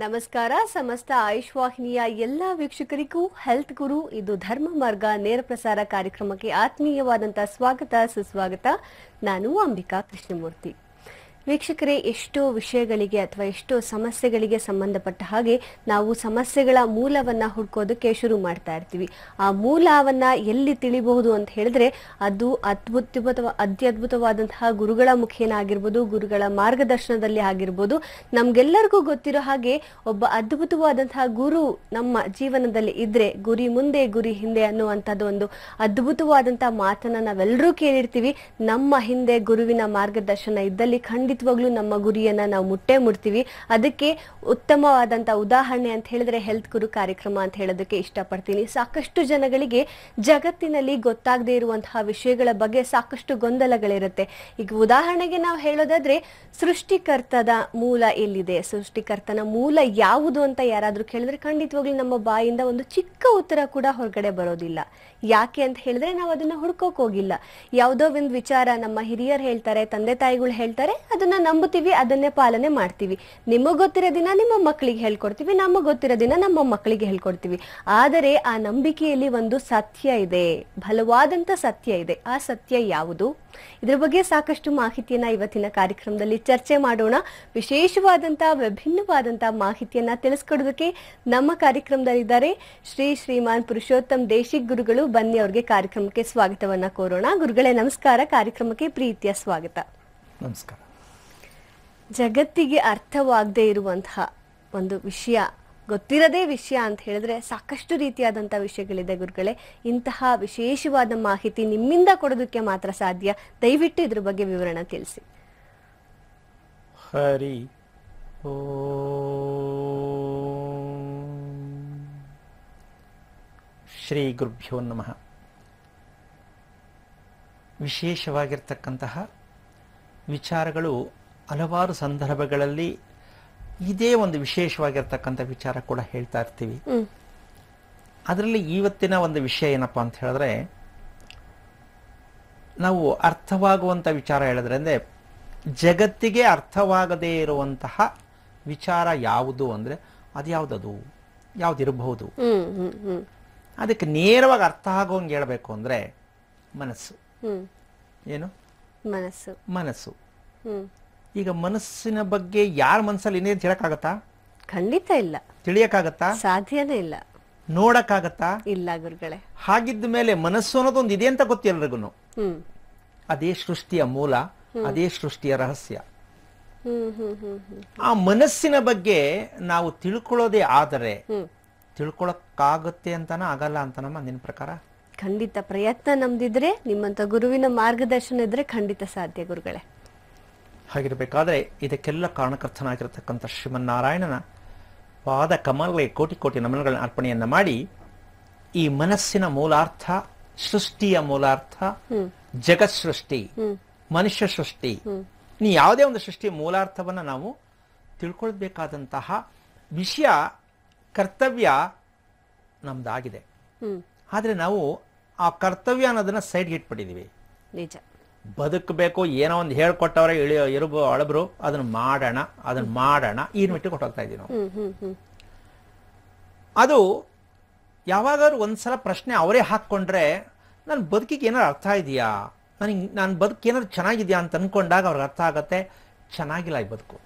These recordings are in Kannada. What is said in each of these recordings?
ನಮಸ್ಕಾರ ಸಮಸ್ತ ಆಯುಷ್ ವಾಹಿನಿಯ ಎಲ್ಲ ವೀಕ್ಷಕರಿಗೂ ಹೆಲ್ತ್ ಗುರು ಇದು ಧರ್ಮ ಮಾರ್ಗ ನೇರ ಪ್ರಸಾರ ಕಾರ್ಯಕ್ರಮಕ್ಕೆ ಆತ್ಮೀಯವಾದಂತಹ ಸ್ವಾಗತ ಸುಸ್ವಾಗತ ನಾನು ಅಂಬಿಕಾ ಕೃಷ್ಣಮೂರ್ತಿ ವೀಕ್ಷಕರೇ ಎಷ್ಟೋ ವಿಷಯಗಳಿಗೆ ಅಥವಾ ಎಷ್ಟೋ ಸಮಸ್ಯೆಗಳಿಗೆ ಸಂಬಂಧಪಟ್ಟ ಹಾಗೆ ನಾವು ಸಮಸ್ಯೆಗಳ ಮೂಲವನ್ನ ಹುಡ್ಕೋದಕ್ಕೆ ಶುರು ಮಾಡ್ತಾ ಇರ್ತೀವಿ ಆ ಮೂಲವನ್ನ ಎಲ್ಲಿ ತಿಳಿಬಹುದು ಅಂತ ಹೇಳಿದ್ರೆ ಅದು ಅದ್ಭುತ ಅತ್ಯದ್ಭುತವಾದಂತಹ ಗುರುಗಳ ಮುಖೇನ ಆಗಿರ್ಬೋದು ಗುರುಗಳ ಮಾರ್ಗದರ್ಶನದಲ್ಲಿ ಆಗಿರ್ಬೋದು ನಮ್ಗೆಲ್ಲರಿಗೂ ಗೊತ್ತಿರೋ ಹಾಗೆ ಒಬ್ಬ ಅದ್ಭುತವಾದಂತಹ ಗುರು ನಮ್ಮ ಜೀವನದಲ್ಲಿ ಇದ್ರೆ ಗುರಿ ಮುಂದೆ ಗುರಿ ಹಿಂದೆ ಅನ್ನುವಂಥದ್ದು ಒಂದು ಅದ್ಭುತವಾದಂತಹ ಮಾತನ್ನ ನಾವೆಲ್ಲರೂ ಕೇಳಿರ್ತೀವಿ ನಮ್ಮ ಹಿಂದೆ ಗುರುವಿನ ಮಾರ್ಗದರ್ಶನ ಇದ್ದಲ್ಲಿ ಖಂಡಿತ ಖಂಡಿತವಾಗ್ಲೂ ನಮ್ಮ ಗುರಿಯನ್ನ ನಾವು ಮುಟ್ಟೆ ಮುಡ್ತೀವಿ ಅದಕ್ಕೆ ಉತ್ತಮವಾದಂತ ಉದಾಹರಣೆ ಅಂತ ಹೇಳಿದ್ರೆ ಹೆಲ್ತ್ ಗುರು ಕಾರ್ಯಕ್ರಮ ಅಂತ ಹೇಳೋದಕ್ಕೆ ಇಷ್ಟಪಡ್ತೀನಿ ಸಾಕಷ್ಟು ಜನಗಳಿಗೆ ಜಗತ್ತಿನಲ್ಲಿ ಗೊತ್ತಾಗದೇ ಇರುವಂತಹ ವಿಷಯಗಳ ಬಗ್ಗೆ ಸಾಕಷ್ಟು ಗೊಂದಲಗಳಿರುತ್ತೆ ಈಗ ಉದಾಹರಣೆಗೆ ನಾವು ಹೇಳೋದಾದ್ರೆ ಸೃಷ್ಟಿಕರ್ತದ ಮೂಲ ಎಲ್ಲಿದೆ ಸೃಷ್ಟಿಕರ್ತನ ಮೂಲ ಯಾವುದು ಅಂತ ಯಾರಾದ್ರೂ ಕೇಳಿದ್ರೆ ಖಂಡಿತವಾಗ್ಲೂ ನಮ್ಮ ಬಾಯಿಂದ ಒಂದು ಚಿಕ್ಕ ಉತ್ತರ ಕೂಡ ಹೊರಗಡೆ ಬರೋದಿಲ್ಲ ಯಾಕೆ ಅಂತ ಹೇಳಿದ್ರೆ ನಾವು ಅದನ್ನ ಹುಡ್ಕೋಕ್ ಹೋಗಿಲ್ಲ ಯಾವುದೋ ಒಂದು ವಿಚಾರ ನಮ್ಮ ಹಿರಿಯರು ಹೇಳ್ತಾರೆ ತಂದೆ ತಾಯಿಗಳು ಹೇಳ್ತಾರೆ ಯಾವುದನ್ನ ನಂಬುತ್ತೀವಿ ಅದನ್ನೇ ಪಾಲನೆ ಮಾಡ್ತೀವಿ ನಿಮಗೆ ಗೊತ್ತಿರೋ ದಿನ ನಿಮ್ಮ ಮಕ್ಕಳಿಗೆ ಹೇಳ್ಕೊಡ್ತೀವಿ ನಮಗೆ ಗೊತ್ತಿರೋ ದಿನ ನಮ್ಮ ಮಕ್ಕಳಿಗೆ ಹೇಳ್ಕೊಡ್ತೀವಿ ಆದರೆ ಆ ನಂಬಿಕೆಯಲ್ಲಿ ಒಂದು ಸತ್ಯ ಇದೆ ಬಲವಾದಂತ ಸತ್ಯ ಇದೆ ಆ ಸತ್ಯ ಯಾವುದು ಇದರ ಬಗ್ಗೆ ಸಾಕಷ್ಟು ಮಾಹಿತಿಯನ್ನ ಇವತ್ತಿನ ಕಾರ್ಯಕ್ರಮದಲ್ಲಿ ಚರ್ಚೆ ಮಾಡೋಣ ವಿಶೇಷವಾದಂತ ವಿಭಿನ್ನವಾದಂತ ಮಾಹಿತಿಯನ್ನ ತಿಳಿಸ್ಕೊಡೋದಕ್ಕೆ ನಮ್ಮ ಕಾರ್ಯಕ್ರಮದಲ್ಲಿದ್ದಾರೆ ಶ್ರೀ ಶ್ರೀಮಾನ್ ಪುರುಷೋತ್ತಮ್ ದೇಶಿಕ್ ಗುರುಗಳು ಬನ್ನಿ ಅವ್ರಿಗೆ ಕಾರ್ಯಕ್ರಮಕ್ಕೆ ಸ್ವಾಗತವನ್ನ ಕೋರೋಣ ಗುರುಗಳೇ ನಮಸ್ಕಾರ ಕಾರ್ಯಕ್ರಮಕ್ಕೆ ಪ್ರೀತಿಯ ಸ್ವಾಗತ ನಮಸ್ಕಾರ ಜಗತ್ತಿಗೆ ಅರ್ಥವಾಗದೇ ಇರುವಂತಹ ಒಂದು ವಿಷಯ ಗೊತ್ತಿರದೇ ವಿಷಯ ಅಂತ ಹೇಳಿದ್ರೆ ಸಾಕಷ್ಟು ರೀತಿಯಾದಂತಹ ವಿಷಯಗಳಿದೆ ಗುರುಗಳೇ ಇಂತಹ ವಿಶೇಷವಾದ ಮಾಹಿತಿ ನಿಮ್ಮಿಂದ ಕೊಡೋದಕ್ಕೆ ಮಾತ್ರ ಸಾಧ್ಯ ದಯವಿಟ್ಟು ಇದ್ರ ಬಗ್ಗೆ ವಿವರಣ ತಿಳಿಸಿ ಹರಿ ಓ ಶ್ರೀ ಗುರುಭ್ಯೋ ನಮಃ ವಿಶೇಷವಾಗಿರ್ತಕ್ಕಂತಹ ವಿಚಾರಗಳು ಹಲವಾರು ಸಂದರ್ಭಗಳಲ್ಲಿ ಇದೇ ಒಂದು ವಿಶೇಷವಾಗಿರ್ತಕ್ಕಂಥ ವಿಚಾರ ಕೂಡ ಹೇಳ್ತಾ ಇರ್ತೀವಿ ಅದರಲ್ಲಿ ಇವತ್ತಿನ ಒಂದು ವಿಷಯ ಏನಪ್ಪ ಅಂತ ಹೇಳಿದ್ರೆ ನಾವು ಅರ್ಥವಾಗುವಂಥ ವಿಚಾರ ಹೇಳಿದ್ರೆ ಅಂದರೆ ಜಗತ್ತಿಗೆ ಅರ್ಥವಾಗದೇ ಇರುವಂತಹ ವಿಚಾರ ಯಾವುದು ಅಂದರೆ ಅದ್ಯಾವುದದು ಯಾವುದಿರಬಹುದು ಅದಕ್ಕೆ ನೇರವಾಗಿ ಅರ್ಥ ಆಗೋಂಗೆ ಹೇಳಬೇಕು ಅಂದರೆ ಮನಸ್ಸು ಏನು ಮನಸ್ಸು ಮನಸ್ಸು ಈಗ ಮನಸ್ಸಿನ ಬಗ್ಗೆ ಯಾರ ಮನಸ್ಸಲ್ಲಿ ಏನೇನು ತಿಳಕಾಗತ್ತಾ ಖಂಡಿತ ಇಲ್ಲ ತಿಳಿಯಕ್ಕಾಗತ್ತಾ ಸಾಧ್ಯನೇ ಇಲ್ಲ ನೋಡಕ್ಕಾಗತ್ತಾ ಇಲ್ಲ ಗುರುಗಳೇ ಹಾಗಿದ್ದ ಮೇಲೆ ಮನಸ್ಸು ಒಂದು ಇದೆ ಅಂತ ಗೊತ್ತಿಲ್ಲರಿಗೂ ಅದೇ ಸೃಷ್ಟಿಯ ಮೂಲ ಅದೇ ಸೃಷ್ಟಿಯ ರಹಸ್ಯ ಆ ಮನಸ್ಸಿನ ಬಗ್ಗೆ ನಾವು ತಿಳ್ಕೊಳ್ಳೋದೇ ಆದರೆ ತಿಳ್ಕೊಳಕ್ಕಾಗುತ್ತೆ ಅಂತನ ಆಗಲ್ಲ ಅಂತ ನಮ್ಮ ನಿನ್ನ ಪ್ರಕಾರ ಖಂಡಿತ ಪ್ರಯತ್ನ ನಮ್ದಿದ್ರೆ ನಿಮ್ಮಂತ ಗುರುವಿನ ಮಾರ್ಗದರ್ಶನ ಇದ್ರೆ ಖಂಡಿತ ಸಾಧ್ಯ ಗುರುಗಳೇ ಹಾಗಿರಬೇಕಾದರೆ ಇದಕ್ಕೆಲ್ಲ ಕಾರಣಕರ್ತನಾಗಿರತಕ್ಕಂಥ ಶ್ರೀಮನ್ನಾರಾಯಣನ ವಾದ ಕಮಲ್ಗೆ ಕೋಟಿ ಕೋಟಿ ನಮನಗಳ ಅರ್ಪಣೆಯನ್ನು ಮಾಡಿ ಈ ಮನಸ್ಸಿನ ಮೂಲಾರ್ಥ ಸೃಷ್ಟಿಯ ಮೂಲಾರ್ಥ ಜಗತ್ ಸೃಷ್ಟಿ ಮನುಷ್ಯ ಸೃಷ್ಟಿ ನೀ ಯಾವುದೇ ಒಂದು ಸೃಷ್ಟಿಯ ಮೂಲಾರ್ಥವನ್ನ ನಾವು ತಿಳ್ಕೊಳ್ಬೇಕಾದಂತಹ ವಿಷಯ ಕರ್ತವ್ಯ ನಮ್ದಾಗಿದೆ ಆದ್ರೆ ನಾವು ಆ ಕರ್ತವ್ಯ ಅನ್ನೋದನ್ನ ಸೈಡ್ಗೆ ಇಟ್ಬಿಟ್ಟಿದೀವಿ ನಿಜ ಬದುಕಬೇಕು ಏನೋ ಒಂದು ಹೇಳ್ಕೊಟ್ಟವ್ರೆ ಇಳಿಯೋ ಇರಬ ಅಳಬ್ರು ಅದನ್ನ ಮಾಡೋಣ ಅದನ್ನ ಮಾಡೋಣ ಈ ನಿಟ್ಟು ಕೊಟ್ಟೋಗ್ತಾ ಇದ್ದೀವಿ ನಾವು ಅದು ಯಾವಾಗಾದ್ರೂ ಒಂದ್ಸಲ ಪ್ರಶ್ನೆ ಅವರೇ ಹಾಕ್ಕೊಂಡ್ರೆ ನನ್ನ ಬದುಕಿಗೆ ಏನಾರು ಅರ್ಥ ಇದೆಯಾ ನನಗೆ ನಾನು ಬದುಕು ಏನಾದ್ರು ಚೆನ್ನಾಗಿದೆಯಾ ಅಂತ ಅನ್ಕೊಂಡಾಗ ಅವ್ರಿಗೆ ಅರ್ಥ ಆಗತ್ತೆ ಚೆನ್ನಾಗಿಲ್ಲ ಈ ಬದುಕು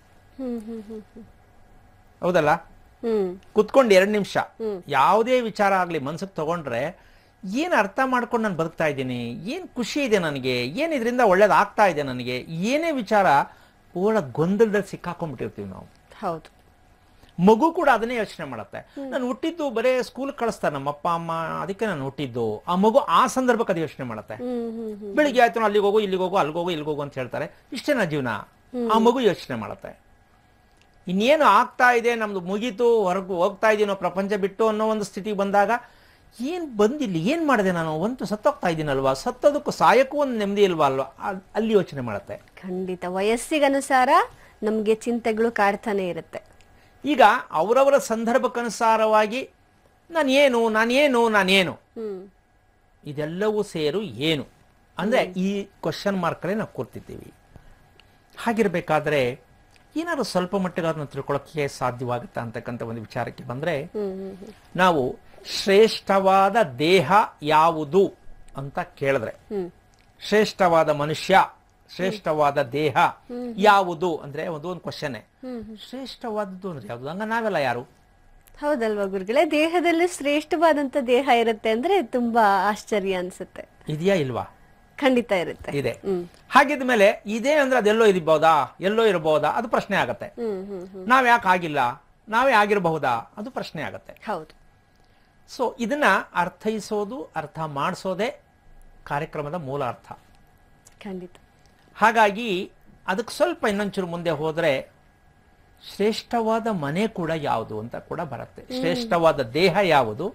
ಹೌದಲ್ಲ ಕುತ್ಕೊಂಡು ಎರಡು ನಿಮಿಷ ಯಾವುದೇ ವಿಚಾರ ಆಗಲಿ ಮನ್ಸಿಗೆ ತಗೊಂಡ್ರೆ ಏನು ಅರ್ಥ ಮಾಡ್ಕೊಂಡು ನಾನು ಬದುಕ್ತಾ ಇದ್ದೀನಿ ಏನು ಖುಷಿ ಇದೆ ನನಗೆ ಏನು ಇದರಿಂದ ಒಳ್ಳೇದಾಗ್ತಾ ಇದೆ ನನಗೆ ಏನೇ ವಿಚಾರ ಪೂರ್ಣ ಗೊಂದಲದಲ್ಲಿ ಸಿಕ್ಕಾಕೊಂಡ್ಬಿಟ್ಟಿರ್ತೀವಿ ನಾವು ಹೌದು ಮಗು ಕೂಡ ಅದನ್ನೇ ಯೋಚನೆ ಮಾಡುತ್ತೆ ನಾನು ಹುಟ್ಟಿದ್ದು ಬರೀ ಸ್ಕೂಲ್ ಕಳಿಸ್ತಾರೆ ನಮ್ಮ ಅಪ್ಪ ಅಮ್ಮ ಅದಕ್ಕೆ ನಾನು ಹುಟ್ಟಿದ್ದು ಆ ಮಗು ಆ ಸಂದರ್ಭಕ್ಕೆ ಅದು ಯೋಚನೆ ಮಾಡುತ್ತೆ ಬೆಳಿಗ್ಗೆ ಆಯ್ತು ಅಲ್ಲಿಗೆ ಹೋಗು ಇಲ್ಲಿಗೆ ಹೋಗು ಇಲ್ಲಿಗೆ ಇಲ್ಲಿಗೋಗು ಅಂತ ಹೇಳ್ತಾರೆ ಇಷ್ಟೇ ಜೀವನ ಆ ಮಗು ಯೋಚನೆ ಮಾಡುತ್ತೆ ಇನ್ನೇನು ಆಗ್ತಾ ಇದೆ ನಮ್ದು ಮುಗೀತು ಹೊರಗು ಹೋಗ್ತಾ ಇದೀನೋ ಪ್ರಪಂಚ ಬಿಟ್ಟು ಅನ್ನೋ ಒಂದು ಸ್ಥಿತಿ ಬಂದಾಗ ಏನು ಬಂದಿಲ್ಲ ಏನು ಮಾಡಿದೆ ನಾನು ಒಂದು ಸತ್ತೋಗ್ತಾ ಇದ್ದೀನಲ್ವಾ ಸತ್ತೋದಕ್ಕೂ ಸಾಯಕ್ಕೂ ಒಂದು ನೆಮ್ಮದಿ ಇಲ್ವಾ ಅಲ್ವಾ ಅಲ್ಲಿ ಯೋಚನೆ ಮಾಡುತ್ತೆ ಖಂಡಿತ ವಯಸ್ಸಿಗನುಸಾರ ನಮಗೆ ಚಿಂತೆಗಳು ಕಾಡ್ತಾನೆ ಇರುತ್ತೆ ಈಗ ಅವರವರ ಸಂದರ್ಭಕ್ಕನುಸಾರವಾಗಿ ಏನು ನಾನೇನು ನಾನೇನು ಇದೆಲ್ಲವೂ ಸೇರು ಏನು ಅಂದರೆ ಈ ಕ್ವಶನ್ ಮಾರ್ಕಲ್ಲೇ ನಾವು ಕೂರ್ತಿದ್ದೀವಿ ಹಾಗಿರಬೇಕಾದ್ರೆ ಏನಾದ್ರು ಸ್ವಲ್ಪ ಮಟ್ಟಿಗೆ ತಿಳ್ಕೊಳಕ್ಕೆ ತಿಳ್ಕೊಳ್ಳೋಕ್ಕೆ ಅಂತಕ್ಕಂಥ ಒಂದು ವಿಚಾರಕ್ಕೆ ಬಂದರೆ ನಾವು ಶ್ರೇಷ್ಠವಾದ ದೇಹ ಯಾವುದು ಅಂತ ಕೇಳಿದ್ರೆ ಶ್ರೇಷ್ಠವಾದ ಮನುಷ್ಯ ಶ್ರೇಷ್ಠವಾದ ದೇಹ ಯಾವುದು ಅಂದ್ರೆ ಒಂದು ಒಂದು ಕ್ವಶನ್ ಶ್ರೇಷ್ಠವಾದದ್ದು ಅಂದ್ರೆ ಯಾವುದು ಹಂಗ ನಾವೆಲ್ಲ ಯಾರು ಹೌದಲ್ವಾ ಗುರುಗಳೇ ದೇಹದಲ್ಲಿ ಶ್ರೇಷ್ಠವಾದಂತ ದೇಹ ಇರುತ್ತೆ ಅಂದ್ರೆ ತುಂಬಾ ಆಶ್ಚರ್ಯ ಅನ್ಸುತ್ತೆ ಇದೆಯಾ ಇಲ್ವಾ ಖಂಡಿತ ಇರುತ್ತೆ ಇದೆ ಹಾಗಿದ ಮೇಲೆ ಇದೇ ಅಂದ್ರೆ ಅದೆಲ್ಲೋ ಇರಬಹುದಾ ಎಲ್ಲೋ ಇರಬಹುದಾ ಅದು ಪ್ರಶ್ನೆ ಆಗತ್ತೆ ನಾವ್ ಯಾಕೆ ಆಗಿಲ್ಲ ನಾವೇ ಆಗಿರಬಹುದಾ ಅದು ಪ್ರಶ್ನೆ ಆಗತ್ತೆ ಹೌದು ಸೊ ಇದನ್ನ ಅರ್ಥೈಸೋದು ಅರ್ಥ ಮಾಡಿಸೋದೇ ಕಾರ್ಯಕ್ರಮದ ಮೂಲ ಅರ್ಥ ಖಂಡಿತ ಹಾಗಾಗಿ ಅದಕ್ಕೆ ಸ್ವಲ್ಪ ಇನ್ನೊಂಚೂರು ಮುಂದೆ ಹೋದ್ರೆ ಶ್ರೇಷ್ಠವಾದ ಮನೆ ಕೂಡ ಯಾವುದು ಅಂತ ಕೂಡ ಬರುತ್ತೆ ಶ್ರೇಷ್ಠವಾದ ದೇಹ ಯಾವುದು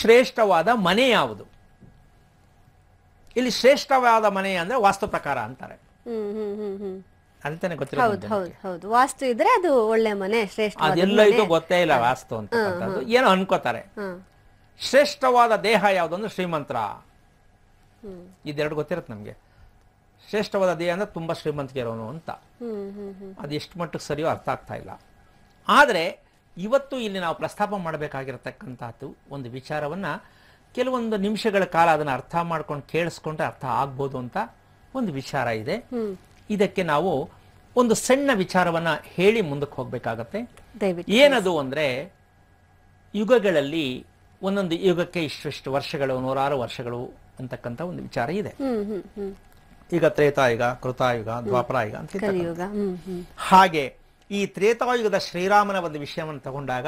ಶ್ರೇಷ್ಠವಾದ ಮನೆ ಯಾವುದು ಇಲ್ಲಿ ಶ್ರೇಷ್ಠವಾದ ಮನೆ ಅಂದ್ರೆ ವಾಸ್ತು ಪ್ರಕಾರ ಅಂತಾರೆ ಹೌದು ವಾಸ್ತು ಇದ್ರೆ ಅದು ಒಳ್ಳೆ ಮನೆ ಗೊತ್ತೇ ಇಲ್ಲ ವಾಸ್ತು ಅಂತ ಏನೋ ಅನ್ಕೋತಾರೆ ಶ್ರೇಷ್ಠವಾದ ದೇಹ ಯಾವುದಂದ್ರೆ ಶ್ರೀಮಂತ್ರ ಇದೆರಡು ಗೊತ್ತಿರತ್ತೆ ನಮಗೆ ಶ್ರೇಷ್ಠವಾದ ದೇಹ ಅಂದ್ರೆ ತುಂಬಾ ಶ್ರೀಮಂತಿಕೆ ಇರೋನು ಅಂತ ಅದು ಎಷ್ಟು ಮಟ್ಟಕ್ಕೆ ಸರಿಯೋ ಅರ್ಥ ಆಗ್ತಾ ಇಲ್ಲ ಆದರೆ ಇವತ್ತು ಇಲ್ಲಿ ನಾವು ಪ್ರಸ್ತಾಪ ಮಾಡಬೇಕಾಗಿರತಕ್ಕಂಥದ್ದು ಒಂದು ವಿಚಾರವನ್ನು ಕೆಲವೊಂದು ನಿಮಿಷಗಳ ಕಾಲ ಅದನ್ನು ಅರ್ಥ ಮಾಡ್ಕೊಂಡು ಕೇಳಿಸ್ಕೊಂಡ್ರೆ ಅರ್ಥ ಆಗ್ಬೋದು ಅಂತ ಒಂದು ವಿಚಾರ ಇದೆ ಇದಕ್ಕೆ ನಾವು ಒಂದು ಸಣ್ಣ ವಿಚಾರವನ್ನ ಹೇಳಿ ಮುಂದಕ್ಕೆ ಹೋಗ್ಬೇಕಾಗತ್ತೆ ಏನದು ಅಂದ್ರೆ ಯುಗಗಳಲ್ಲಿ ಒಂದೊಂದು ಯುಗಕ್ಕೆ ಇಷ್ಟಿಷ್ಟು ವರ್ಷಗಳು ನೂರಾರು ವರ್ಷಗಳು ಅಂತಕ್ಕಂಥ ಒಂದು ವಿಚಾರ ಇದೆ ಈಗ ತ್ರೇತಾಯುಗ ಕೃತಾಯುಗ ದ್ವಾಪರಾಯುಗ ಅಂತ ಹಾಗೆ ಈ ತ್ರೇತಾಯುಗದ ಶ್ರೀರಾಮನ ಒಂದು ವಿಷಯವನ್ನು ತಗೊಂಡಾಗ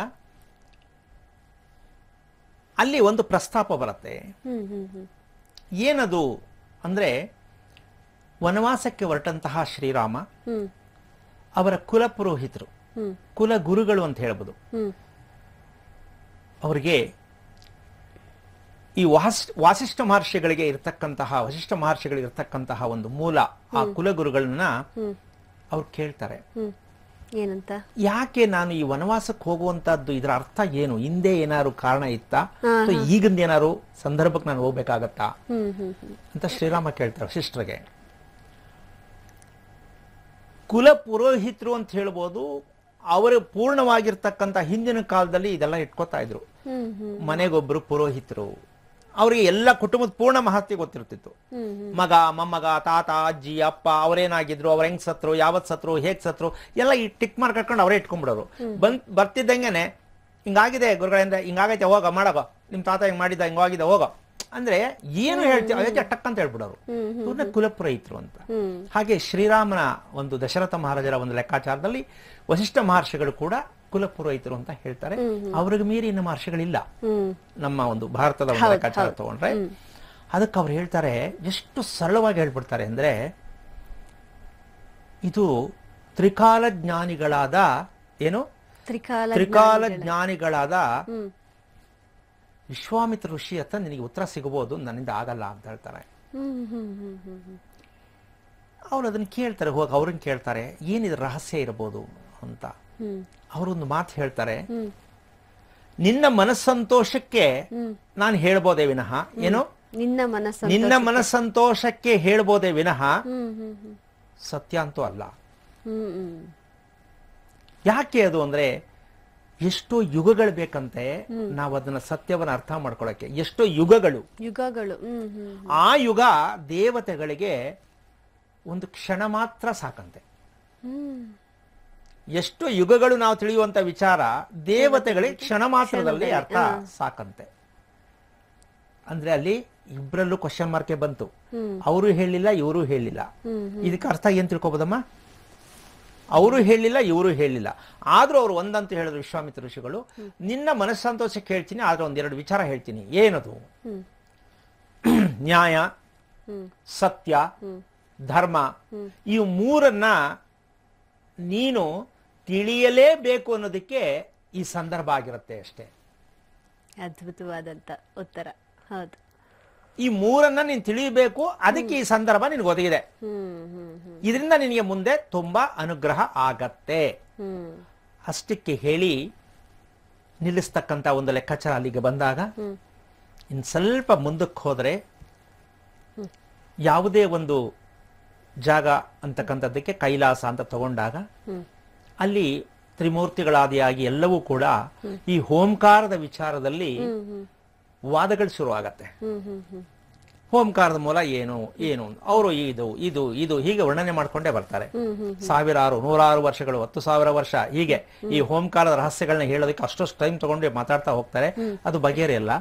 ಅಲ್ಲಿ ಒಂದು ಪ್ರಸ್ತಾಪ ಬರುತ್ತೆ ಏನದು ಅಂದ್ರೆ ವನವಾಸಕ್ಕೆ ಹೊರಟಂತಹ ಶ್ರೀರಾಮ ಅವರ ಕುಲ ಪುರೋಹಿತರು ಕುಲ ಗುರುಗಳು ಅಂತ ಹೇಳ್ಬೋದು ಅವ್ರಿಗೆ ಈ ವಾಸ್ ವಾಸಿಷ್ಠ ಮಹರ್ಷಿಗಳಿಗೆ ಇರತಕ್ಕಂತಹ ವಶಿಷ್ಠ ಮಹರ್ಷಿಗಳಿಗೆ ಇರತಕ್ಕಂತಹ ಒಂದು ಮೂಲ ಆ ಕುಲಗುರುಗಳನ್ನ ಅವ್ರು ಕೇಳ್ತಾರೆ ಏನಂತ ಯಾಕೆ ನಾನು ಈ ವನವಾಸಕ್ಕೆ ಹೋಗುವಂತದ್ದು ಇದರ ಅರ್ಥ ಏನು ಹಿಂದೆ ಏನಾದ್ರು ಕಾರಣ ಇತ್ತಾ ಈಗಿಂದ ಏನಾದ್ರು ಸಂದರ್ಭಕ್ಕೆ ನಾನು ಹೋಗ್ಬೇಕಾಗತ್ತಾ ಅಂತ ಶ್ರೀರಾಮ ಕೇಳ್ತಾರೆ ಶಿಷ್ಟ್ರಿಗೆ ಕುಲ ಪುರೋಹಿತರು ಅಂತ ಹೇಳ್ಬೋದು ಅವರು ಪೂರ್ಣವಾಗಿರ್ತಕ್ಕಂತ ಹಿಂದಿನ ಕಾಲದಲ್ಲಿ ಇದೆಲ್ಲ ಇಟ್ಕೋತಾ ಇದ್ರು ಮನೆಗೊಬ್ರು ಪುರೋಹಿತರು ಅವರಿಗೆ ಎಲ್ಲ ಕುಟುಂಬದ ಪೂರ್ಣ ಮಹತ್ವ ಗೊತ್ತಿರುತ್ತಿತ್ತು ಮಗ ಮೊಮ್ಮಗ ತಾತ ಅಜ್ಜಿ ಅಪ್ಪ ಅವರೇನಾಗಿದ್ರು ಅವ್ರ ಹೆಂಗ್ ಸತ್ರು ಯಾವತ್ ಸತ್ರು ಹೇಗ್ ಸತ್ರು ಎಲ್ಲ ಈ ಟಿಕ್ ಮಾರ್ಕ್ ಕಟ್ಕೊಂಡು ಅವರೇ ಇಟ್ಕೊಂಡ್ಬಿಡೋರು ಬಂದ್ ಬರ್ತಿದ್ದಂಗೆನೆ ಹಿಂಗಾಗಿದೆ ಗುರುಗಳಿಂದ ಹಿಂಗಾಗೈತೆ ಹೋಗ ಮಾಡಗ ನಿಮ್ ತಾತ ಹಿಂಗ್ ಮಾಡಿದ ಹಿಂಗಾಗಿದೆ ಹೋಗ ಅಂದ್ರೆ ಏನು ಹೇಳ್ತೀವಿ ಅದಕ್ಕೆ ಟಕ್ ಅಂತ ಹೇಳ್ಬಿಡೋರು ಇವ್ರನ್ನ ಇತ್ತು ಅಂತ ಹಾಗೆ ಶ್ರೀರಾಮನ ಒಂದು ದಶರಥ ಮಹಾರಾಜರ ಒಂದು ಲೆಕ್ಕಾಚಾರದಲ್ಲಿ ವಶಿಷ್ಠ ಮಹರ್ಷಿಗಳು ಕೂಡ ಕುಲ ಅಂತ ಹೇಳ್ತಾರೆ ಅವ್ರಿಗೆ ಮೀರಿ ಇನ್ನು ಮಹರ್ಷಿಗಳಿಲ್ಲ ನಮ್ಮ ಒಂದು ಭಾರತದ ಲೆಕ್ಕಾಚಾರ ತಗೊಂಡ್ರೆ ಅದಕ್ಕೆ ಅವ್ರು ಹೇಳ್ತಾರೆ ಎಷ್ಟು ಸರಳವಾಗಿ ಹೇಳ್ಬಿಡ್ತಾರೆ ಅಂದ್ರೆ ಇದು ತ್ರಿಕಾಲ ಜ್ಞಾನಿಗಳಾದ ಏನು ತ್ರಿಕಾಲ ಜ್ಞಾನಿಗಳಾದ ವಿಶ್ವಾಮಿತ್ರ ಋಷಿ ಅಂತ ನಿನಗೆ ಉತ್ತರ ಸಿಗಬಹುದು ನನ್ನಿಂದ ಆಗಲ್ಲ ಅಂತ ಹೇಳ್ತಾರೆ ಅವ್ರು ಅದನ್ನ ಕೇಳ್ತಾರೆ ಹೋಗಿ ಅವ್ರನ್ನ ಕೇಳ್ತಾರೆ ಏನಿದ್ರ ರಹಸ್ಯ ಇರಬಹುದು ಅಂತ ಅವರೊಂದು ಮಾತು ಹೇಳ್ತಾರೆ ನಿನ್ನ ಮನಸ್ಸಂತೋಷಕ್ಕೆ ನಾನು ಹೇಳ್ಬೋದೇ ವಿನಃ ಏನು ನಿನ್ನ ಮನಸ್ಸು ನಿನ್ನ ಮನಸ್ಸಂತೋಷಕ್ಕೆ ಹೇಳ್ಬೋದೇ ವಿನಃ ಸತ್ಯ ಅಂತೂ ಅಲ್ಲ ಯಾಕೆ ಅದು ಅಂದ್ರೆ ಎಷ್ಟೋ ಯುಗಗಳು ಬೇಕಂತೆ ನಾವು ಅದನ್ನ ಸತ್ಯವನ್ನು ಅರ್ಥ ಮಾಡ್ಕೊಳಕ್ಕೆ ಎಷ್ಟೋ ಯುಗಗಳು ಯುಗಗಳು ಆ ಯುಗ ದೇವತೆಗಳಿಗೆ ಒಂದು ಕ್ಷಣ ಮಾತ್ರ ಸಾಕಂತೆ ಎಷ್ಟು ಯುಗಗಳು ನಾವು ತಿಳಿಯುವಂತ ವಿಚಾರ ದೇವತೆಗಳಿಗೆ ಕ್ಷಣ ಮಾತ್ರದಲ್ಲಿ ಅರ್ಥ ಸಾಕಂತೆ ಅಂದ್ರೆ ಅಲ್ಲಿ ಇಬ್ಬರಲ್ಲೂ ಕ್ವಶನ್ ಮಾರ್ಕೆ ಬಂತು ಅವರು ಹೇಳಿಲ್ಲ ಇವರು ಹೇಳಿಲ್ಲ ಇದಕ್ಕೆ ಅರ್ಥ ಏನ್ ತಿಳ್ಕೊಬೋದಮ್ಮ ಅವರು ಹೇಳಿಲ್ಲ ಇವರು ಹೇಳಿಲ್ಲ ಆದ್ರೂ ಅವರು ಒಂದಂತ ಹೇಳಿದ್ರು ವಿಶ್ವಾಮಿತ್ರ ಋಷಿಗಳು ನಿನ್ನ ಮನಸ್ಸಂತೋಷಕ್ಕೆ ಹೇಳ್ತೀನಿ ಆದ್ರೆ ಒಂದೆರಡು ವಿಚಾರ ಹೇಳ್ತೀನಿ ಏನದು ನ್ಯಾಯ ಸತ್ಯ ಧರ್ಮ ಈ ಮೂರನ್ನ ನೀನು ತಿಳಿಯಲೇಬೇಕು ಅನ್ನೋದಕ್ಕೆ ಈ ಸಂದರ್ಭ ಆಗಿರುತ್ತೆ ಅಷ್ಟೇ ಅದ್ಭುತವಾದಂತ ಉತ್ತರ ಹೌದು ಈ ಮೂರನ್ನ ನೀನ್ ತಿಳಿಯಬೇಕು ಅದಕ್ಕೆ ಈ ಸಂದರ್ಭ ನಿನ್ಗೆ ಒದಗಿದೆ ಇದರಿಂದ ನಿನಗೆ ಮುಂದೆ ತುಂಬಾ ಅನುಗ್ರಹ ಆಗತ್ತೆ ಅಷ್ಟಕ್ಕೆ ಹೇಳಿ ನಿಲ್ಲಿಸ್ತಕ್ಕಂತ ಒಂದು ಲೆಕ್ಕಾಚಾರ ಅಲ್ಲಿಗೆ ಬಂದಾಗ ಇನ್ ಸ್ವಲ್ಪ ಮುಂದಕ್ಕೆ ಹೋದ್ರೆ ಯಾವುದೇ ಒಂದು ಜಾಗ ಅಂತಕ್ಕಂಥದ್ದಕ್ಕೆ ಕೈಲಾಸ ಅಂತ ತಗೊಂಡಾಗ ಅಲ್ಲಿ ತ್ರಿಮೂರ್ತಿಗಳಾದಿಯಾಗಿ ಎಲ್ಲವೂ ಕೂಡ ಈ ಹೋಂಕಾರದ ವಿಚಾರದಲ್ಲಿ ವಾದಗಳು ಶುರುವಾಗತ್ತೆ ಹೋಂಕಾರದ ಮೂಲ ಏನು ಏನು ಅವರು ಇದು ಇದು ಇದು ಹೀಗೆ ವರ್ಣನೆ ಮಾಡಿಕೊಂಡೇ ಬರ್ತಾರೆ ಸಾವಿರಾರು ನೂರಾರು ವರ್ಷಗಳು ಹತ್ತು ಸಾವಿರ ವರ್ಷ ಹೀಗೆ ಈ ಹೋಂಕಾರದ ರಹಸ್ಯಗಳನ್ನ ಹೇಳೋದಕ್ಕೆ ಅಷ್ಟೊಷ್ಟು ಟೈಮ್ ತಗೊಂಡು ಮಾತಾಡ್ತಾ ಹೋಗ್ತಾರೆ ಅದು ಅಲ್ಲ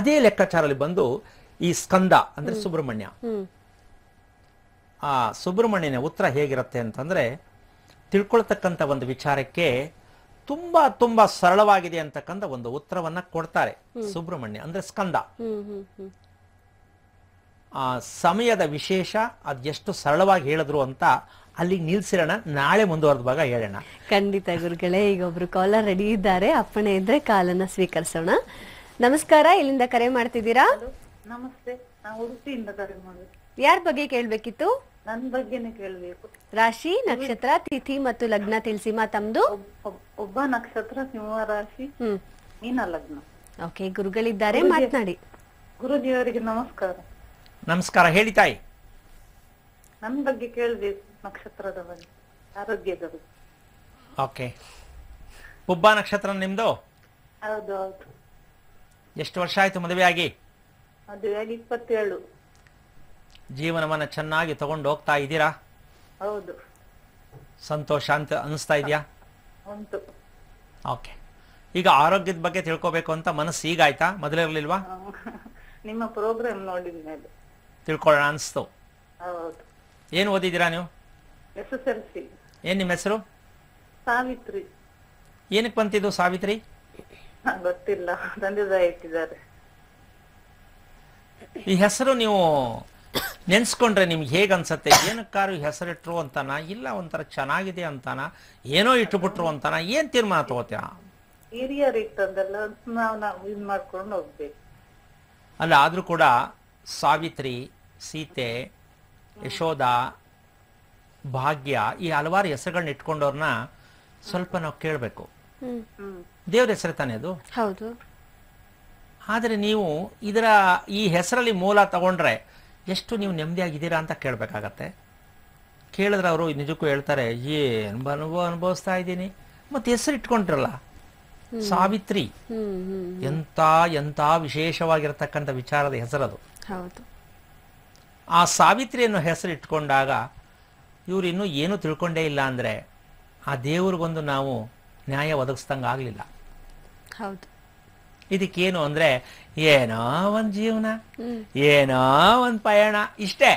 ಅದೇ ಲೆಕ್ಕಾಚಾರಲ್ಲಿ ಬಂದು ಈ ಸ್ಕಂದ ಅಂದ್ರೆ ಸುಬ್ರಹ್ಮಣ್ಯ ಆ ಸುಬ್ರಹ್ಮಣ್ಯನ ಉತ್ತರ ಹೇಗಿರುತ್ತೆ ಅಂತಂದ್ರೆ ತಿಳ್ಕೊಳ್ತಕ್ಕಂಥ ಒಂದು ವಿಚಾರಕ್ಕೆ ತುಂಬಾ ತುಂಬಾ ಸರಳವಾಗಿದೆ ಅಂತಕ್ಕಂಥ ಒಂದು ಉತ್ತರವನ್ನ ಕೊಡ್ತಾರೆ ಸುಬ್ರಹ್ಮಣ್ಯ ಅಂದ್ರೆ ಸ್ಕಂದ ಆ ಸಮಯದ ವಿಶೇಷ ಅದ್ ಎಷ್ಟು ಸರಳವಾಗಿ ಹೇಳಿದ್ರು ಅಂತ ಅಲ್ಲಿ ನಿಲ್ಸಿರೋಣ ನಾಳೆ ಮುಂದುವರೆದ ಭಾಗ ಹೇಳೋಣ ಖಂಡಿತ ಗುರುಗಳೇ ಈಗ ಒಬ್ರು ಕಾಲ ರೆಡಿ ಇದ್ದಾರೆ ಅಪ್ಪಣೆ ಇದ್ರೆ ಕಾಲನ್ನ ಸ್ವೀಕರಿಸೋಣ ನಮಸ್ಕಾರ ಇಲ್ಲಿಂದ ಕರೆ ಮಾಡ್ತಿದ್ದೀರಾ ನಮಸ್ತೆ ಯಾರ ಬಗ್ಗೆ ಕೇಳ್ಬೇಕಿತ್ತು ನನ್ ಬಗ್ಗೆನೇ ಕೇಳ್ಬೇಕು ರಾಶಿ ನಕ್ಷತ್ರ ತಿಥಿ ಮತ್ತು ಲಗ್ನ ತಿಳಿಸಿ ಮಾ ತಮ್ದು ಒಬ್ಬ ನಕ್ಷತ್ರ ಸಿಂಹ ರಾಶಿ ಹ್ಮ್ ಮೀನ ಲಗ್ನ ಓಕೆ ಗುರುಗಳಿದ್ದಾರೆ ಮಾತನಾಡಿ ಗುರುದೇವರಿಗೆ ನಮಸ್ಕಾರ ನಮಸ್ಕಾರ ಹೇಳಿ ತಾಯಿ ನನ್ ಬಗ್ಗೆ ಕೇಳ್ಬೇಕು ನಕ್ಷತ್ರದ ಬಗ್ಗೆ ಆರೋಗ್ಯದ ಬಗ್ಗೆ ಓಕೆ ಒಬ್ಬ ನಕ್ಷತ್ರ ನಿಮ್ದು ಹೌದು ಹೌದು ಎಷ್ಟು ವರ್ಷ ಆಯ್ತು ಮದುವೆ ಆಗಿ ಮದುವೆ ಆಗಿ ಇಪ್ಪತ್ತೇಳು ಜೀವನವನ್ನ ಚೆನ್ನಾಗಿ ತಗೊಂಡು ಹೋಗ್ತಾ ಇದ್ದೀರಾ ಹೌದು ಸಂತೋಷ ಅಂತ ಅನಿಸ್ತಾ ಇದೆಯಾ ಉಂಟು ಓಕೆ ಈಗ ಆರೋಗ್ಯದ ಬಗ್ಗೆ ತಿಳ್ಕೋಬೇಕು ಅಂತ ಮನಸ್ಸು ಈಗ ಆಯ್ತಾ ಮೊದಲೇ ಇರಲಿಲ್ವಾ ನಿಮ್ಮ ಪ್ರೋಗ್ರಾಮ್ ನೋಡಿದ ತಿಳ್ಕೊಳ್ಳೋಣ ಅನಿಸ್ತು ಹೌದು ಏನು ಓದಿದ್ದೀರಾ ನೀವು ಎಸ್ ಏನ್ ನಿಮ್ಮ ಹೆಸರು ಸಾವಿತ್ರಿ ಏನಕ್ಕೆ ಬಂತಿದ್ದು ಸಾವಿತ್ರಿ ಗೊತ್ತಿಲ್ಲ ತಂದೆ ಇಟ್ಟಿದ್ದಾರೆ ಈ ಹೆಸರು ನೀವು ನೆನ್ಸ್ಕೊಂಡ್ರೆ ನಿಮ್ಗೆ ಹೇಗೆ ಅನ್ಸತ್ತೆ ಏನಕ್ಕಾರು ಹೆಸರಿಟ್ರು ಅಂತಾನ ಇಲ್ಲ ಒಂಥರ ಚೆನ್ನಾಗಿದೆ ಅಂತಾನ ಏನೋ ಇಟ್ಟುಬಿಟ್ರು ಅಂತಾನ ಏನ್ ತೀರ್ಮಾನ ತಗೋತೀಯ ಅಲ್ಲ ಆದ್ರೂ ಕೂಡ ಸಾವಿತ್ರಿ ಸೀತೆ ಯಶೋಧ ಭಾಗ್ಯ ಈ ಹಲವಾರು ಹೆಸರುಗಳನ್ನ ಇಟ್ಕೊಂಡವ್ರನ್ನ ಸ್ವಲ್ಪ ನಾವು ಕೇಳಬೇಕು ದೇವ್ರ ಹೆಸರು ತಾನೇ ಅದು ಹೌದು ನೀವು ಇದರ ಈ ಹೆಸರಲ್ಲಿ ಮೂಲ ತಗೊಂಡ್ರೆ ಎಷ್ಟು ನೀವು ನೆಮ್ಮದಿಯಾಗಿದ್ದೀರಾ ಅಂತ ಕೇಳಬೇಕಾಗತ್ತೆ ಕೇಳಿದ್ರೆ ಅವರು ನಿಜಕ್ಕೂ ಹೇಳ್ತಾರೆ ಏನು ಅನುಭವ ಅನುಭವಿಸ್ತಾ ಇದ್ದೀನಿ ಮತ್ತು ಹೆಸರು ಇಟ್ಕೊಂಡಿರಲ್ಲ ಸಾವಿತ್ರಿ ಎಂತ ಎಂತ ವಿಶೇಷವಾಗಿರತಕ್ಕಂಥ ವಿಚಾರದ ಹೆಸರದು ಆ ಸಾವಿತ್ರಿಯನ್ನು ಅನ್ನೋ ಹೆಸರು ಇಟ್ಕೊಂಡಾಗ ಇವರು ಇನ್ನೂ ಏನು ತಿಳ್ಕೊಂಡೇ ಇಲ್ಲ ಅಂದರೆ ಆ ದೇವ್ರಿಗೊಂದು ನಾವು ನ್ಯಾಯ ಒದಗಿಸ್ದಂಗೆ ಆಗಲಿಲ್ಲ ಹೌದು ಇದಕ್ಕೇನು ಅಂದ್ರೆ ಏನೋ ಒಂದ್ ಜೀವನ ಏನೋ ಒಂದ್ ಪಯಣ ಇಷ್ಟೇ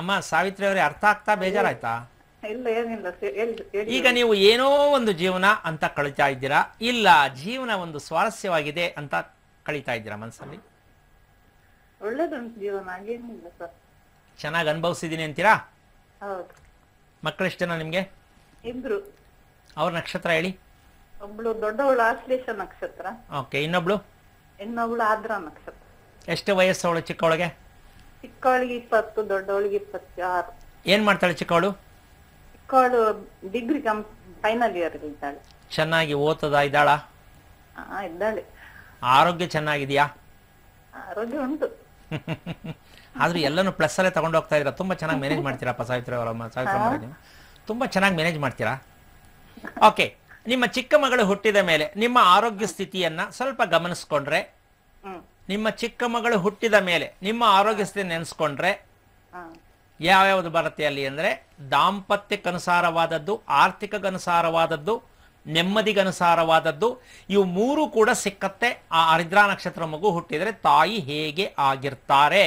ಅಮ್ಮ ಸಾವಿತ್ರಿ ಅವರೇ ಅರ್ಥ ಆಗ್ತಾ ಬೇಜಾರಾಯ್ತಾ ಈಗ ನೀವು ಏನೋ ಒಂದು ಜೀವನ ಅಂತ ಕಳಿತಾ ಇದ್ದೀರಾ ಇಲ್ಲ ಜೀವನ ಒಂದು ಸ್ವಾರಸ್ಯವಾಗಿದೆ ಅಂತ ಕಳಿತಾ ಇದ್ದೀರಾ ಮನಸ್ಸಲ್ಲಿ ಚೆನ್ನಾಗಿ ಅನುಭವಿಸಿದೀನಿ ಅಂತೀರಾ ಮಕ್ಕಳೆಷ್ಟು ನಿಮ್ಗೆ ಅವ್ರ ನಕ್ಷತ್ರ ಹೇಳಿ ಒಬ್ಳು ದೊಡ್ಡವಳು ಆಶ್ಲೇಷ ನಕ್ಷತ್ರ ಓಕೆ ಇನ್ನೊಬ್ಳು ಇನ್ನೊಬ್ಳು ಆದ್ರ ನಕ್ಷತ್ರ ಎಷ್ಟು ಅವಳು ಚಿಕ್ಕವಳಿಗೆ ಚಿಕ್ಕವಳಿಗೆ ಇಪ್ಪತ್ತು ದೊಡ್ಡವಳಿಗೆ ಇಪ್ಪತ್ತಾರು ಏನ್ ಮಾಡ್ತಾಳೆ ಚಿಕ್ಕವಳು ಚಿಕ್ಕವಳು ಡಿಗ್ರಿ ಕಂ ಫೈನಲ್ ಇಯರ್ ಇದ್ದಾಳೆ ಚೆನ್ನಾಗಿ ಓದ್ತದ ಇದ್ದಾಳ ಆ ಇದ್ದಾಳೆ ಆರೋಗ್ಯ ಚೆನ್ನಾಗಿದೆಯಾ ಆರೋಗ್ಯ ಉಂಟು ಆದ್ರೆ ಎಲ್ಲನೂ ಪ್ಲಸ್ ಅಲ್ಲೇ ತಗೊಂಡು ಹೋಗ್ತಾ ಇದ್ದೀರಾ ತುಂಬಾ ಚೆನ್ನಾಗಿ ಮ್ಯಾನೇಜ್ ಮಾಡ್ತೀರಪ್ಪ ಸಾವಿತ್ರಿ ಅವರ ಸಾವಿತ್ರಿ ತುಂಬಾ ಚೆನ್ನಾಗಿ ಮ್ಯಾನೇಜ್ ಮಾಡ್ತೀರಾ ಓಕೆ ನಿಮ್ಮ ಚಿಕ್ಕ ಮಗಳು ಹುಟ್ಟಿದ ಮೇಲೆ ನಿಮ್ಮ ಆರೋಗ್ಯ ಸ್ಥಿತಿಯನ್ನ ಸ್ವಲ್ಪ ಗಮನಿಸ್ಕೊಂಡ್ರೆ ನಿಮ್ಮ ಚಿಕ್ಕ ಮಗಳು ಹುಟ್ಟಿದ ಮೇಲೆ ನಿಮ್ಮ ಆರೋಗ್ಯ ಸ್ಥಿತಿ ನೆನೆಸ್ಕೊಂಡ್ರೆ ಯಾವ್ಯಾವ್ದು ಬರುತ್ತೆ ಅಲ್ಲಿ ಅಂದ್ರೆ ದಾಂಪತ್ಯಕ್ಕನುಸಾರವಾದದ್ದು ಆರ್ಥಿಕಗನುಸಾರವಾದದ್ದು ನೆಮ್ಮದಿಗನುಸಾರವಾದದ್ದು ಇವು ಮೂರು ಕೂಡ ಸಿಕ್ಕತ್ತೆ ಆ ಹರಿದ್ರಾ ನಕ್ಷತ್ರ ಮಗು ಹುಟ್ಟಿದ್ರೆ ತಾಯಿ ಹೇಗೆ ಆಗಿರ್ತಾರೆ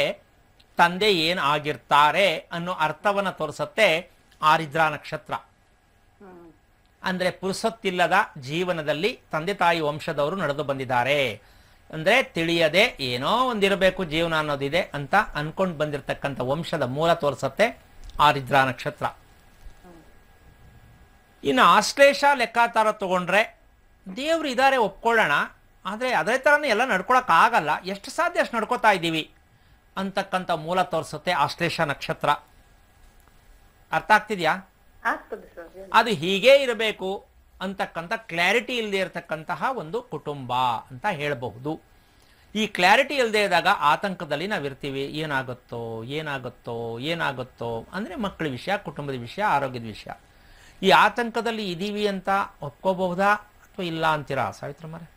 ತಂದೆ ಏನ್ ಆಗಿರ್ತಾರೆ ಅನ್ನೋ ಅರ್ಥವನ್ನ ತೋರಿಸತ್ತೆ ಆರಿದ್ರಾ ನಕ್ಷತ್ರ ಅಂದರೆ ಪುರುಸತ್ತಿಲ್ಲದ ಜೀವನದಲ್ಲಿ ತಂದೆ ತಾಯಿ ವಂಶದವರು ನಡೆದು ಬಂದಿದ್ದಾರೆ ಅಂದರೆ ತಿಳಿಯದೆ ಏನೋ ಒಂದಿರಬೇಕು ಜೀವನ ಅನ್ನೋದಿದೆ ಅಂತ ಅನ್ಕೊಂಡು ಬಂದಿರತಕ್ಕಂಥ ವಂಶದ ಮೂಲ ತೋರಿಸತ್ತೆ ಆರಿದ್ರಾ ನಕ್ಷತ್ರ ಇನ್ನು ಆಶ್ಲೇಷ ಲೆಕ್ಕಾಚಾರ ತಗೊಂಡ್ರೆ ದೇವ್ರು ಇದ್ದಾರೆ ಒಪ್ಕೊಳ್ಳೋಣ ಆದರೆ ಅದೇ ಥರನೇ ಎಲ್ಲ ನಡ್ಕೊಳಕ್ಕಾಗಲ್ಲ ಎಷ್ಟು ಸಾಧ್ಯ ಅಷ್ಟು ನಡ್ಕೋತಾ ಇದ್ದೀವಿ ಅಂತಕ್ಕಂಥ ಮೂಲ ತೋರಿಸುತ್ತೆ ಆಶ್ಲೇಷ ನಕ್ಷತ್ರ ಅರ್ಥ ಆಗ್ತಿದೆಯಾ ಅದು ಹೀಗೇ ಇರಬೇಕು ಅಂತಕ್ಕಂಥ ಕ್ಲಾರಿಟಿ ಇಲ್ಲದೆ ಇರತಕ್ಕಂತಹ ಒಂದು ಕುಟುಂಬ ಅಂತ ಹೇಳಬಹುದು ಈ ಕ್ಲಾರಿಟಿ ಇಲ್ಲದೆ ಇದ್ದಾಗ ಆತಂಕದಲ್ಲಿ ನಾವಿರ್ತೀವಿ ಏನಾಗುತ್ತೋ ಏನಾಗುತ್ತೋ ಏನಾಗುತ್ತೋ ಅಂದರೆ ಮಕ್ಕಳ ವಿಷಯ ಕುಟುಂಬದ ವಿಷಯ ಆರೋಗ್ಯದ ವಿಷಯ ಈ ಆತಂಕದಲ್ಲಿ ಇದೀವಿ ಅಂತ ಒಪ್ಕೋಬಹುದಾ ಅಥವಾ ಇಲ್ಲ ಅಂತೀರಾ ಸಾವಿತ್ರಮಾರೆ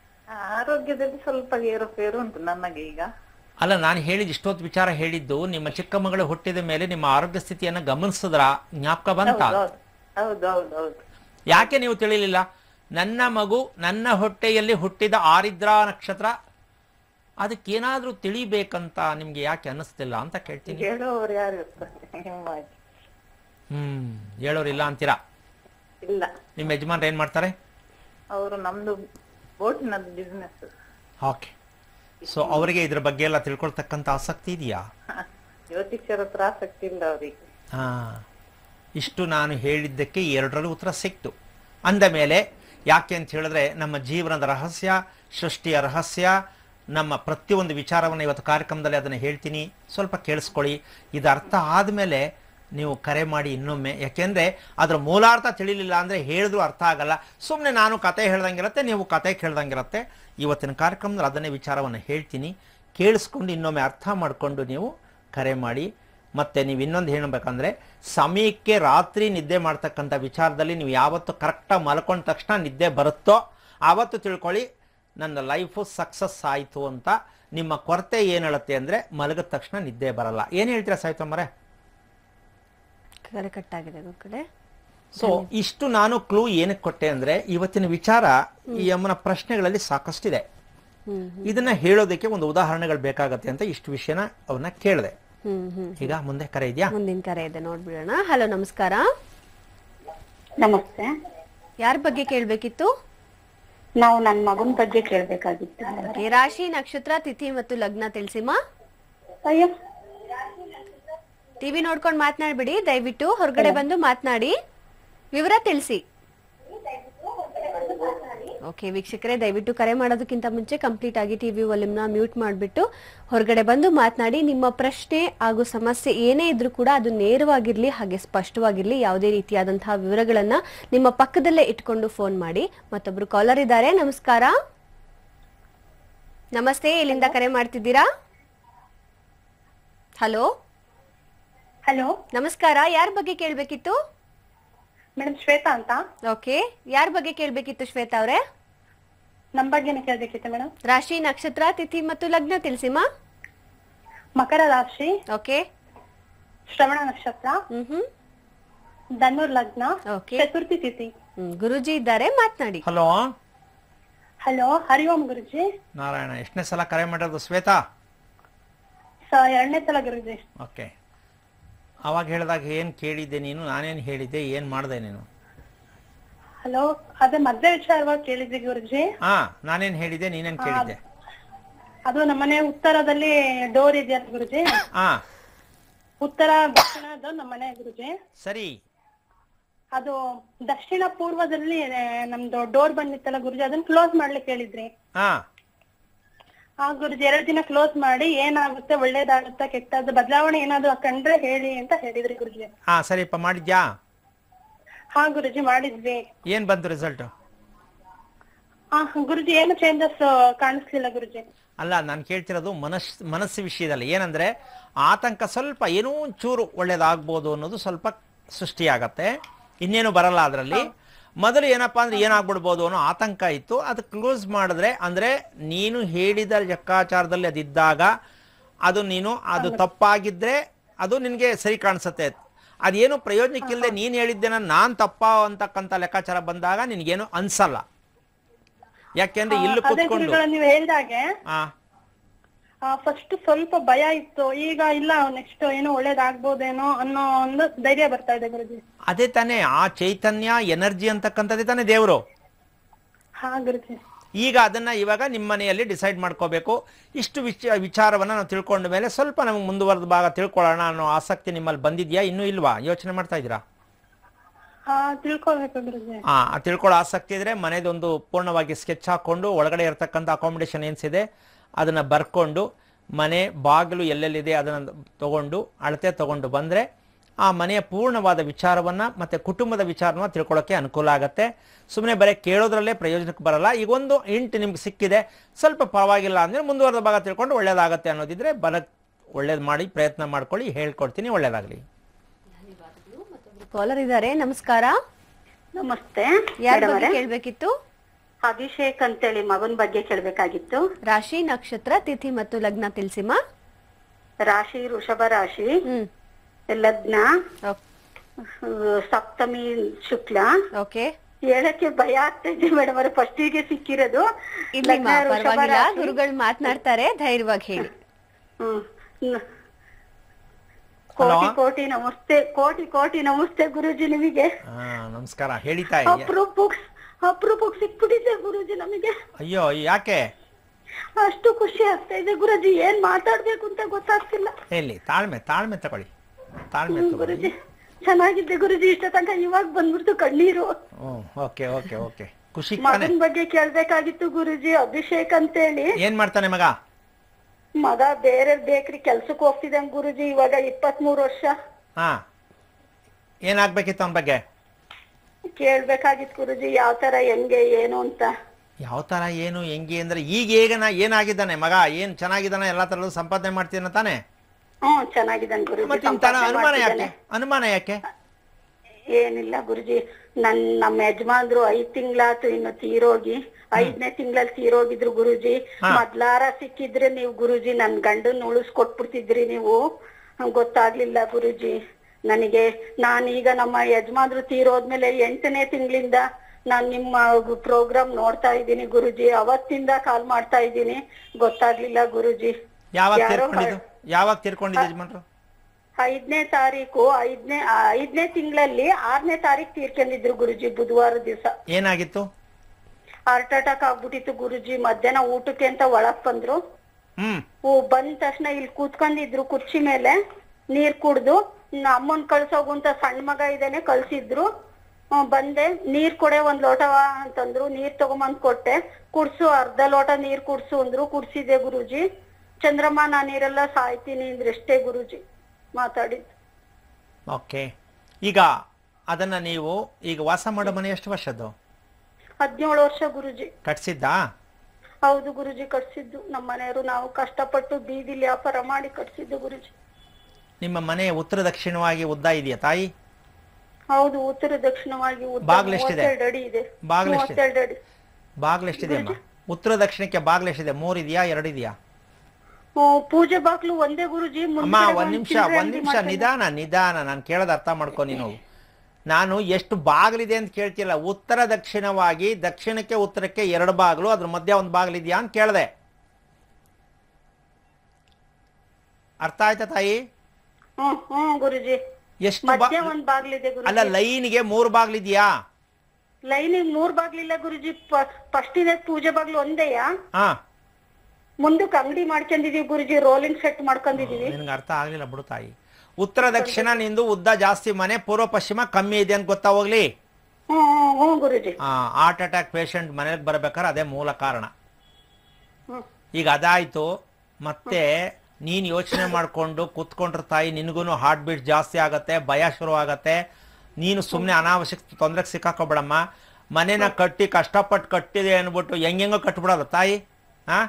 ಆರೋಗ್ಯದಲ್ಲಿ ಸ್ವಲ್ಪ ಏರುಪೇರು ಉಂಟು ನನಗೆ ಈಗ ಅಲ್ಲ ನಾನು ಹೇಳಿದ ಇಷ್ಟೊತ್ತು ವಿಚಾರ ಹೇಳಿದ್ದು ನಿಮ್ಮ ಚಿಕ್ಕ ಮಗಳು ಹುಟ್ಟಿದ ಮೇಲೆ ನಿಮ್ಮ ಆರೋಗ್ಯ ಸ್ಥಿತಿಯನ್ನು ಗಮನಿಸಿದ್ರ ಜ್ಞಾಪಕ ಬಂತ ಯಾಕೆ ನೀವು ತಿಳಿಲಿಲ್ಲ ನನ್ನ ಮಗು ನನ್ನ ಹೊಟ್ಟೆಯಲ್ಲಿ ಹುಟ್ಟಿದ ಆರಿದ್ರ ನಕ್ಷತ್ರ ಅದಕ್ಕೇನಾದ್ರೂ ತಿಳಿಬೇಕಂತ ನಿಮ್ಗೆ ಯಾಕೆ ಅನ್ನಿಸ್ತಿಲ್ಲ ಅಂತ ಕೇಳ್ತೀನಿ ಹ್ಮ್ ಇಲ್ಲ ಅಂತೀರಾ ಇಲ್ಲ ನಿಮ್ಮ ಯಜಮಾನ್ರು ಏನ್ ಮಾಡ್ತಾರೆ ಅವರು ನಮ್ದು ಓಕೆ ಸೊ ಅವರಿಗೆ ಇದ್ರ ಬಗ್ಗೆ ಎಲ್ಲ ತಿಳ್ಕೊಳ್ತಕ್ಕಂತ ಆಸಕ್ತಿ ಇದೆಯಾ ಜ್ಯೋತಿಷ್ಯರ ಹತ್ರ ಆಸಕ್ತಿ ಇಲ್ಲ ಅವರಿಗೆ ಹಾ ಇಷ್ಟು ನಾನು ಹೇಳಿದ್ದಕ್ಕೆ ಎರಡರಲ್ಲೂ ಉತ್ತರ ಸಿಕ್ತು ಅಂದ ಮೇಲೆ ಯಾಕೆ ಅಂತ ಹೇಳಿದ್ರೆ ನಮ್ಮ ಜೀವನದ ರಹಸ್ಯ ಸೃಷ್ಟಿಯ ರಹಸ್ಯ ನಮ್ಮ ಪ್ರತಿಯೊಂದು ವಿಚಾರವನ್ನು ಇವತ್ತು ಕಾರ್ಯಕ್ರಮದಲ್ಲಿ ಅದನ್ನು ಹೇಳ್ತೀನಿ ಸ್ವಲ್ಪ ಕೇಳಿಸ್ಕೊಳ್ಳಿ ಇದರ್ಥ ಅರ್ಥ ಆದಮೇಲೆ ನೀವು ಕರೆ ಮಾಡಿ ಇನ್ನೊಮ್ಮೆ ಯಾಕೆಂದರೆ ಅದರ ಮೂಲಾರ್ಥ ತಿಳಿಲಿಲ್ಲ ಅಂದರೆ ಹೇಳಿದ್ರು ಅರ್ಥ ಆಗಲ್ಲ ಸುಮ್ಮನೆ ನಾನು ಕತೆ ಹೇಳ್ದಂಗಿರುತ್ತೆ ನೀವು ಕತೆ ಕೇಳ್ದಂಗಿರುತ್ತೆ ಇವತ್ತಿನ ಕಾರ್ಯಕ್ರಮದಲ್ಲಿ ಅದನ್ನೇ ವಿಚಾರವನ್ನು ಹೇಳ್ತೀನಿ ಕೇಳಿಸ್ಕೊಂಡು ಇನ್ನೊಮ್ಮೆ ಅರ್ಥ ಮಾಡಿಕೊಂಡು ನೀವು ಕರೆ ಮಾಡಿ ಮತ್ತು ನೀವು ಇನ್ನೊಂದು ಹೇಳಬೇಕಂದ್ರೆ ಸಮಯಕ್ಕೆ ರಾತ್ರಿ ನಿದ್ದೆ ಮಾಡ್ತಕ್ಕಂಥ ವಿಚಾರದಲ್ಲಿ ನೀವು ಯಾವತ್ತು ಕರೆಕ್ಟಾಗಿ ಮಲ್ಕೊಂಡ ತಕ್ಷಣ ನಿದ್ದೆ ಬರುತ್ತೋ ಆವತ್ತು ತಿಳ್ಕೊಳ್ಳಿ ನನ್ನ ಲೈಫು ಸಕ್ಸಸ್ ಆಯಿತು ಅಂತ ನಿಮ್ಮ ಕೊರತೆ ಏನು ಹೇಳುತ್ತೆ ಅಂದರೆ ಮಲಗಿದ ತಕ್ಷಣ ನಿದ್ದೆ ಬರಲ್ಲ ಏನು ಹೇಳ್ತೀರಾ ಸಾಯಿತಮ್ಮರೇ ಕರೆ ಆಗಿದೆ ಸೊ ಇಷ್ಟು ನಾನು ಕ್ಲೂ ಏನಕ್ಕೆ ಕೊಟ್ಟೆ ಅಂದ್ರೆ ಇವತ್ತಿನ ವಿಚಾರ ಈ ಅಮ್ಮನ ಪ್ರಶ್ನೆಗಳಲ್ಲಿ ಸಾಕಷ್ಟಿದೆ ಇದನ್ನ ಹೇಳೋದಕ್ಕೆ ಒಂದು ಉದಾಹರಣೆಗಳು ಬೇಕಾಗತ್ತೆ ಅಂತ ಇಷ್ಟು ವಿಷಯನ ಅವನ್ನ ಕೇಳಿದೆ ಈಗ ಮುಂದೆ ಕರೆ ಇದೆಯಾ ಮುಂದಿನ ಕರೆ ಇದೆ ನೋಡ್ಬಿಡೋಣ ಹಲೋ ನಮಸ್ಕಾರ ನಮಸ್ತೆ ಯಾರ ಬಗ್ಗೆ ಕೇಳ್ಬೇಕಿತ್ತು ನಾವು ನನ್ನ ಮಗನ ಬಗ್ಗೆ ಕೇಳ್ಬೇಕಾಗಿತ್ತು ರಾಶಿ ನಕ್ಷತ್ರ ತಿಥಿ ಮತ್ತು ಲಗ್ನ ತಿಳಿಸಿಮ್ಮ ಅಯ್ಯೋ ಟಿವಿ ನೋಡ್ಕೊಂಡು ಮಾತನಾಡ್ಬಿಡಿ ದಯವಿಟ್ಟು ಹೊರಗಡೆ ಬಂದು ಮಾತನಾಡಿ ವಿವರ ತಿಳಿಸಿ ಓಕೆ ವೀಕ್ಷಕರೇ ದಯವಿಟ್ಟು ಕರೆ ಮಾಡೋದಕ್ಕಿಂತ ಮುಂಚೆ ಕಂಪ್ಲೀಟ್ ಆಗಿ ಟಿವಿ ವಾಲ್ಯೂಮ್ನ ಮ್ಯೂಟ್ ಮಾಡಿಬಿಟ್ಟು ಹೊರಗಡೆ ಬಂದು ಮಾತನಾಡಿ ನಿಮ್ಮ ಪ್ರಶ್ನೆ ಹಾಗೂ ಸಮಸ್ಯೆ ಏನೇ ಇದ್ರೂ ಕೂಡ ಅದು ನೇರವಾಗಿರ್ಲಿ ಹಾಗೆ ಸ್ಪಷ್ಟವಾಗಿರ್ಲಿ ಯಾವುದೇ ರೀತಿಯಾದಂತಹ ವಿವರಗಳನ್ನ ನಿಮ್ಮ ಪಕ್ಕದಲ್ಲೇ ಇಟ್ಕೊಂಡು ಫೋನ್ ಮಾಡಿ ಮತ್ತೊಬ್ರು ಕಾಲರ್ ಇದ್ದಾರೆ ನಮಸ್ಕಾರ ನಮಸ್ತೆ ಎಲ್ಲಿಂದ ಕರೆ ಮಾಡ್ತಿದ್ದೀರಾ ಹಲೋ ಹಲೋ ನಮಸ್ಕಾರ ಯಾರ ಬಗ್ಗೆ ಕೇಳಬೇಕಿತ್ತು ಮೇಡಮ್ ಶ್ವೇತಾ ಅಂತ ಓಕೆ ಯಾರ ಬಗ್ಗೆ ಕೇಳಬೇಕಿತ್ತು ಶ್ವೇತಾ ಅವರೇ ನಮ್ ಬಗ್ಗೆನೇ ಕೇಳ್ಬೇಕಿತ್ತು ಮೇಡಮ್ ರಾಶಿ ನಕ್ಷತ್ರ ತಿಥಿ ಮತ್ತು ಲಗ್ನ ತಿಳಿಸಿಮ ಮಕರ ರಾಶಿ ಓಕೆ ಶ್ರವಣ ನಕ್ಷತ್ರ ಹ್ಮ್ ಹ್ಮ್ ಧನುರ್ ಲಗ್ನ ಓಕೆ ಚತುರ್ಥಿ ತಿಥಿ ಗುರುಜಿ ಇದ್ದಾರೆ ಮಾತನಾಡಿ ಹಲೋ ಹಲೋ ಹರಿ ಓಂ ಗುರುಜಿ ನಾರಾಯಣ ಎಷ್ಟನೇ ಸಲ ಕರೆ ಮಾಡಿರೋದು ಶ್ವೇತಾ ಸರ್ ಎರಡನೇ ಸಲ ಗುರುಜಿ ಓಕೆ ಅವಾಗ ಹೇಳಿದಾಗ ಏನ್ ಕೇಳಿದ್ದೆ ನೀನು ನಾನೇನ್ ಹೇಳಿದ್ದೆ ಏನ್ ಮಾಡ್ದೆ ನೀನು ಹಲೋ ಅದೇ ಮದ್ವೆ ವಿಚಾರವಾಗಿ ಕೇಳಿದ್ರಿ ಗುರುಜಿ ಹಾ ನಾನೇನ್ ಹೇಳಿದ್ದೆ ನೀನೇನ್ ಕೇಳಿದ್ದೆ ಅದು ನಮ್ಮನೆ ಉತ್ತರದಲ್ಲಿ ಡೋರ್ ಅಂತ ಗುರುಜಿ ಹಾ ಉತ್ತರ ದಕ್ಷಿಣ ಅದು ನಮ್ಮನೆ ಗುರುಜಿ ಸರಿ ಅದು ದಕ್ಷಿಣ ಪೂರ್ವದಲ್ಲಿ ನಮ್ದು ಡೋರ್ ಬಂದಿತ್ತಲ್ಲ ಗುರುಜಿ ಅದನ್ನ ಕ್ಲೋಸ್ ಮಾಡ್ಲಿಕ್ಕೆ ಹೇಳಿದ್ರಿ ಹಾ ಹಾ ಗುರುಜಿ ಎರಡು ದಿನ ಕ್ಲೋಸ್ ಮಾಡಿ ಏನಾಗುತ್ತೆ ಒಳ್ಳೇದಾಗುತ್ತಾ ಕೆಟ್ಟದ್ದು ಬದಲಾವಣೆ ಏನಾದ್ರು ಕಂಡ್ರೆ ಹೇಳಿ ಅಂತ ಹೇಳಿದ್ರಿ ಗುರುಜಿ ಹಾ ಸರಿಪ್ಪ ಮಾಡಿದ್ಯಾ ಹಾ ಗುರುಜಿ ಮಾಡಿದ್ವಿ ಏನ್ ಬಂತು ರಿಸಲ್ಟ್ ಹಾ ಗುರುಜಿ ಏನು ಚೇಂಜಸ್ ಕಾಣಿಸ್ಲಿಲ್ಲ ಗುರುಜಿ ಅಲ್ಲ ನಾನು ಕೇಳ್ತಿರೋದು ಮನಸ್ ಮನಸ್ಸು ವಿಷಯದಲ್ಲಿ ಏನಂದ್ರೆ ಆತಂಕ ಸ್ವಲ್ಪ ಏನೋ ಒಂಚೂರು ಒಳ್ಳೇದಾಗ್ಬೋದು ಅನ್ನೋದು ಸ್ವಲ್ಪ ಸೃಷ್ಟಿಯಾಗತ್ತೆ ಇನ್ನೇನು ಬರಲ್ಲ ಅದರಲ್ಲಿ ಮೊದಲು ಏನಪ್ಪಾ ಅಂದ್ರೆ ಏನಾಗ್ಬಿಡ್ಬೋದು ಅನ್ನೋ ಆತಂಕ ಇತ್ತು ಅದು ಕ್ಲೋಸ್ ಮಾಡಿದ್ರೆ ಅಂದ್ರೆ ನೀನು ಹೇಳಿದ ಲೆಕ್ಕಾಚಾರದಲ್ಲಿ ಅದಿದ್ದಾಗ ಅದು ನೀನು ಅದು ತಪ್ಪಾಗಿದ್ರೆ ಅದು ನಿನಗೆ ಸರಿ ಕಾಣಿಸುತ್ತೆ ಅದೇನು ಪ್ರಯೋಜನಕ್ಕಿಲ್ಲದೆ ನೀನು ಹೇಳಿದ್ದೇನ ನಾನು ತಪ್ಪ ಅಂತಕ್ಕಂಥ ಲೆಕ್ಕಾಚಾರ ಬಂದಾಗ ನಿನ್ಗೇನು ಅನ್ಸಲ್ಲ ಯಾಕೆಂದ್ರೆ ಇಲ್ಲಿ ಕೂತ್ಕೊಂಡು ಫಸ್ಟ್ ಸ್ವಲ್ಪ ಭಯ ಇತ್ತು ಈಗ ಇಲ್ಲ ನೆಕ್ಸ್ಟ್ ಏನೋ ಒಳ್ಳೇದಾಗ್ಬೋದೇನೋ ಅನ್ನೋ ಒಂದು ಧೈರ್ಯ ಬರ್ತಾ ಇದೆ ಗುರುಜಿ ಅದೇ ತಾನೇ ಆ ಚೈತನ್ಯ ಎನರ್ಜಿ ಅಂತಕ್ಕಂಥದ್ದೇ ತಾನೇ ದೇವರು ಹಾ ಗುರುಜಿ ಈಗ ಅದನ್ನ ಇವಾಗ ನಿಮ್ಮ ಮನೆಯಲ್ಲಿ ಡಿಸೈಡ್ ಮಾಡ್ಕೋಬೇಕು ಇಷ್ಟು ವಿಚ ವಿಚಾರವನ್ನ ನಾವು ತಿಳ್ಕೊಂಡ ಮೇಲೆ ಸ್ವಲ್ಪ ನಮಗೆ ಮುಂದುವರೆದ ಭಾಗ ತಿಳ್ಕೊಳ್ಳೋಣ ಅನ್ನೋ ಆಸಕ್ತಿ ನಿಮ್ಮಲ್ಲಿ ಬಂದಿದ್ಯಾ ಇನ್ನು ಇಲ್ವಾ ಯೋಚನೆ ಮಾಡ್ತಾ ಇದ್ದೀರಾ ಹಾ ತಿಳ್ಕೊಳ್ಳೋ ಆಸಕ್ತಿ ಇದ್ರೆ ಮನೆದೊಂದು ಪೂರ್ಣವಾಗಿ ಸ್ಕೆಚ್ ಹಾಕೊಂಡು ಒಳಗಡೆ ಇರತಕ್ಕಂಥ ಅಕಾಮಿಡೇಷನ್ ಏನ್ಸಿದೆ ಅದನ್ನು ಬರ್ಕೊಂಡು ಮನೆ ಬಾಗಿಲು ಎಲ್ಲೆಲ್ಲಿದೆ ಅದನ್ನು ತಗೊಂಡು ಅಳತೆ ತಗೊಂಡು ಬಂದರೆ ಆ ಮನೆಯ ಪೂರ್ಣವಾದ ವಿಚಾರವನ್ನು ಮತ್ತು ಕುಟುಂಬದ ವಿಚಾರವನ್ನು ತಿಳ್ಕೊಳ್ಳೋಕ್ಕೆ ಅನುಕೂಲ ಆಗುತ್ತೆ ಸುಮ್ಮನೆ ಬರೀ ಕೇಳೋದ್ರಲ್ಲೇ ಪ್ರಯೋಜನಕ್ಕೆ ಬರಲ್ಲ ಈಗ ಒಂದು ಇಂಟ್ ನಿಮ್ಗೆ ಸಿಕ್ಕಿದೆ ಸ್ವಲ್ಪ ಪರವಾಗಿಲ್ಲ ಅಂದರೆ ಮುಂದುವರೆದ ಭಾಗ ತಿಳ್ಕೊಂಡು ಒಳ್ಳೇದಾಗತ್ತೆ ಅನ್ನೋದಿದ್ರೆ ಬರಕ್ ಒಳ್ಳೇದು ಮಾಡಿ ಪ್ರಯತ್ನ ಮಾಡ್ಕೊಳ್ಳಿ ಹೇಳ್ಕೊಡ್ತೀನಿ ಒಳ್ಳೇದಾಗಲಿ ಕಾಲರ್ ಇದ್ದಾರೆ ನಮಸ್ಕಾರ ನಮಸ್ತೆ ಯಾರು ಕೇಳಬೇಕಿತ್ತು ಅಭಿಷೇಕ್ ಹೇಳಿ ಮಗನ್ ಬಗ್ಗೆ ಕೇಳಬೇಕಾಗಿತ್ತು ರಾಶಿ ನಕ್ಷತ್ರ ತಿಥಿ ಮತ್ತು ಲಗ್ನ ತಿಳಿಸಿಮ್ಮ ರಾಶಿ ವೃಷಭ ರಾಶಿ ಲಗ್ನ ಸಪ್ತಮಿ ಶುಕ್ಲ ಓಕೆ ಹೇಳಕ್ಕೆ ಭಯ ಆಗ್ತೈತೆ ಮೇಡಮ್ ಫಸ್ಟ್ ಫಸ್ಟಿಗೆ ಸಿಕ್ಕಿರೋದು ಗುರುಗಳು ಮಾತನಾಡ್ತಾರೆ ಧೈರ್ಯವಾಗಿ ಹೇಳಿ ಹ್ಮ್. ಕೋಟಿ ಕೋಟಿ ನಮಸ್ತೆ ಕೋಟಿ ಕೋಟಿ ನಮಸ್ತೆ ಗುರುಜಿ ನಿಮಗೆ ನಮಸ್ಕಾರ ಹೇಳಿ ತಾಯಿ ಬುಕ್ಸ್ ಅಪರೂಪಕ್ಕೆ ಸಿಕ್ಬಿಟ್ಟಿದೆ ಗುರುಜಿ ನಮಗೆ ಅಯ್ಯೋ ಯಾಕೆ ಅಷ್ಟು ಖುಷಿ ಆಗ್ತಾ ಇದೆ ಗುರುಜಿ ಏನ್ ಮಾತಾಡ್ಬೇಕು ಅಂತ ಗೊತ್ತಾಗ್ತಿಲ್ಲ ಎಲ್ಲಿ ತಾಳ್ಮೆ ತಾಳ್ಮೆ ತಗೊಳ್ಳಿ ತಾಳ್ಮೆ ಗುರುಜಿ ತಗೊಳ್ಳಿ ಚೆನ್ನಾಗಿದ್ದೆ ಗುರುಜಿ ಇಷ್ಟ ತನಕ ಇವಾಗ ಬಂದ್ಬಿಡ್ತು ಕಣ್ಣೀರು ಹ್ಮ್ ಓಕೆ ಓಕೆ ಓಕೆ ಖುಷಿ ತಾನೆ ಬಗ್ಗೆ ಕೇಳ್ಬೇಕಾಗಿತ್ತು ಗುರುಜಿ ಅಭಿಷೇಕ್ ಹೇಳಿ ಏನ್ ಮಾಡ್ತಾನೆ ಮಗ ಮಗ ಬೇರೆ ಬೇಕ್ರಿ ಕೆಲ್ಸಕ್ಕೆ ಹೋಗ್ತಿದ್ದಂಗ್ ಗುರುಜಿ ಇವಾಗ ಇಪ್ಪತ್ಮೂರು ವರ್ಷ ಹಾ ಏನಾಗ್ಬೇಕಿತ್ತು ಅವನ ಬಗ್ಗೆ ಕೇಳ್ಬೇಕಾಗಿತ್ತು ಗುರುಜಿ ಯಾವ ತರ ಹೆಂಗೆ ಏನು ಅಂತ ಯಾವ ತರ ಏನು ಹೆಂಗೆ ಅಂದ್ರೆ ಈಗ ಹೇಗೆ ಏನಾಗಿದ್ದಾನೆ ಮಗ ಏನ್ ಚೆನ್ನಾಗಿದ್ದಾನೆ ಎಲ್ಲಾ ತರದ್ದು ಸಂಪಾದನೆ ಮಾಡ್ತೀನ ತಾನೆ ಹ್ಮ್ ಚೆನ್ನಾಗಿದ್ದಾನೆ ಅನುಮಾನ ಯಾಕೆ ಅನುಮಾನ ಯಾಕೆ ಏನಿಲ್ಲ ಗುರುಜಿ ನನ್ ನಮ್ಮ ಯಜಮಾನ್ರು ಐದ್ ತಿಂಗಳಾತು ಇನ್ನು ತೀರೋಗಿ ಐದನೇ ತಿಂಗಳಲ್ಲಿ ತೀರೋಗಿದ್ರು ಗುರುಜಿ ಮೊದ್ಲಾರ ಸಿಕ್ಕಿದ್ರೆ ನೀವು ಗುರುಜಿ ನನ್ ಗಂಡನ್ ಉಳಿಸ್ಕೊಟ್ಬಿಡ್ತಿದ್ರಿ ನೀವು ಗೊತ್ತಾಗ್ಲಿಲ್ಲ ಗುರುಜಿ ನನಗೆ ನಾನೀಗ ನಮ್ಮ ಯಜಮಾನ್ರು ತೀರೋದ್ಮೇಲೆ ಎಂಟನೇ ತಿಂಗಳಿಂದ ನಾನು ನಿಮ್ಮ ಪ್ರೋಗ್ರಾಮ್ ನೋಡ್ತಾ ಇದ್ದೀನಿ ಗುರುಜಿ ಅವತ್ತಿಂದ ಕಾಲ್ ಮಾಡ್ತಾ ಇದ್ದೀನಿ ಗೊತ್ತಾಗ್ಲಿಲ್ಲ ಗುರುಜಿ ಯಾವಾಗ ಐದನೇ ತಾರೀಕು ಐದನೇ ಐದನೇ ತಿಂಗಳಲ್ಲಿ ಆರನೇ ತಾರೀಕು ತೀರ್ಕೊಂಡಿದ್ರು ಗುರುಜಿ ಬುಧವಾರ ದಿವಸ ಏನಾಗಿತ್ತು ಹಾರ್ಟ್ ಅಟ್ಯಾಕ್ ಆಗ್ಬಿಟ್ಟಿತ್ತು ಗುರುಜಿ ಮಧ್ಯಾಹ್ನ ಊಟಕ್ಕೆ ಅಂತ ಒಳಗ್ ಬಂದ್ರು ಬಂದ ತಕ್ಷಣ ಇಲ್ಲಿ ಕೂತ್ಕೊಂಡಿದ್ರು ಕುರ್ಚಿ ಮೇಲೆ ನೀರ್ ಕುಡ್ದು ಅಮ್ಮನ್ ಕಳ್ಸೋಗುಂತ ಸಣ್ಣ ಮಗ ಇದೇನೆ ಕಳ್ಸಿದ್ರು ಬಂದೆ ನೀರ್ ಕೊಡೆ ಒಂದ್ ಲೋಟವ ಅಂತಂದ್ರು ನೀರ್ ತಗೊಂಬಂದ್ ಕೊಟ್ಟೆ ಕುಡ್ಸು ಅರ್ಧ ಲೋಟ ನೀರ್ ಕುಡ್ಸು ಅಂದ್ರು ಕುಡ್ಸಿದೆ ಗುರುಜಿ ಚಂದ್ರಮ್ಮ ನಾ ನೀರೆಲ್ಲ ಸಾಯ್ತೀನಿ ಎಷ್ಟೇ ಗುರುಜಿ ಮಾತಾಡಿದ್ದು ಓಕೆ ಈಗ ಅದನ್ನ ನೀವು ಈಗ ವಾಸ ಮಾಡೋ ಮನೆ ಎಷ್ಟು ವರ್ಷದ್ದು ಹದಿನೇಳು ವರ್ಷ ಗುರುಜಿ ಕಟ್ಸಿದ್ದ ಹೌದು ಗುರುಜಿ ಕಟ್ಸಿದ್ದು ನಮ್ಮ ಮನೆಯವರು ನಾವು ಕಷ್ಟಪಟ್ಟು ಬೀದಿ ವ್ಯಾಪಾರ ಮಾಡಿ ಕಟ್ಸಿದ್ದು ಗುರುಜಿ ನಿಮ್ಮ ಮನೆ ಉತ್ತರ ದಕ್ಷಿಣವಾಗಿ ಉದ್ದ ಇದೆಯಾ ತಾಯಿ ಹೌದು ಉತ್ತರ ದಕ್ಷಿಣವಾಗಿ ಬಾಗ್ಲೆಷ್ಟಿದೆ ಬಾಗ್ಲೆಷ್ಟಿದೆ ಉತ್ತರ ದಕ್ಷಿಣಕ್ಕೆ ಬಾಗ್ಲೆಷ್ಟಿದೆ ಮೂರಿದೆಯಾ ಎರಡಿದೆಯಾ ಪೂಜೆ ಬಾಗ್ಲು ಒಂದೇ ಗುರುಜಿ ಒಂದ್ ನಿಮಿಷ ಒಂದ್ ನಿಮಿಷ ನಿಧಾನ ನಿಧಾನ ನಾನು ಕೇಳದ ಅರ್ಥ ಮಾಡ್ಕೊ ನೀನು ನಾನು ಎಷ್ಟು ಬಾಗಿಲಿದೆ ಅಂತ ಕೇಳ್ತಿಲ್ಲ ಉತ್ತರ ದಕ್ಷಿಣವಾಗಿ ದಕ್ಷಿಣಕ್ಕೆ ಉತ್ತರಕ್ಕೆ ಎರಡು ಬಾಗಿಲು ಅದ್ರ ಮಧ್ಯ ಒಂದು ಬಾಗಿಲಿದೆಯಾ ಅಂತ ಕೇಳ್ದೆ ಅರ್ಥ ಆಯ್ತಾ ತಾಯಿ ಗುರುಜಿ ಎಷ್ಟು ಒಂದ್ ಬಾಗ್ಲಿದೆ ಅಲ್ಲ ಲೈನ್ಗೆ ಮೂರ್ ಬಾಗ್ಲಿದ್ಯಾ ಲೈನಿಗೆ ಮೂರ್ ಬಾಗ್ಲಿಲ್ಲ ಗುರುಜಿ ಫಸ್ಟ್ ಇದೆ ಪೂಜೆ ಬಾಗ್ಲು ಒಂದೇಯಾ ಹಾ ಮುಂದಕ್ಕೆ ಅಂಗಡಿ ಮಾಡ್ಕೊಂಡಿದೀವಿ ಗುರುಜಿ ರೋಲಿಂಗ್ ಸೆಟ್ ಮಾಡ್ಕೊಂಡಿದೀವಿ ನಿನ್ಗೆ ಅರ್ಥ ಆಗ್ಲಿಲ್ಲ ಬಿಡು ತಾಯಿ ಉತ್ತರ ದಕ್ಷಿಣ ನಿಂದು ಉದ್ದ ಜಾಸ್ತಿ ಮನೆ ಪೂರ್ವ ಪಶ್ಚಿಮ ಕಮ್ಮಿ ಇದೆ ಅಂತ ಗೊತ್ತಾ ಹೋಗ್ಲಿ ಹಾರ್ಟ್ ಅಟ್ಯಾಕ್ ಪೇಷಂಟ್ ಮನೆಗೆ ಬರ್ಬೇಕಾದ್ರೆ ಅದೇ ಮೂಲ ಕಾರಣ ಈಗ ಅದಾಯ್ತು ಮತ್ತೆ ನೀನು ಯೋಚನೆ ಮಾಡ್ಕೊಂಡು ಕುತ್ಕೊಂಡ್ರ ತಾಯಿ ನಿನಗೂ ಹಾರ್ಟ್ ಬೀಟ್ ಜಾಸ್ತಿ ಆಗತ್ತೆ ಭಯ ಶುರು ಆಗತ್ತೆ ನೀನು ಸುಮ್ಮನೆ ಅನಾವಶ್ಯಕ ತೊಂದರೆಗೆ ಸಿಕ್ಕಾಕೋಬೇಡಮ್ಮ ಮನೇನ ಕಟ್ಟಿ ಕಷ್ಟಪಟ್ಟು ಕಟ್ಟಿದೆ ಅನ್ಬಿಟ್ಟು ಹೆಂಗೆಂಗ ಕಟ್ಬಿಡಲ್ಲ ತಾಯಿ ಹಾ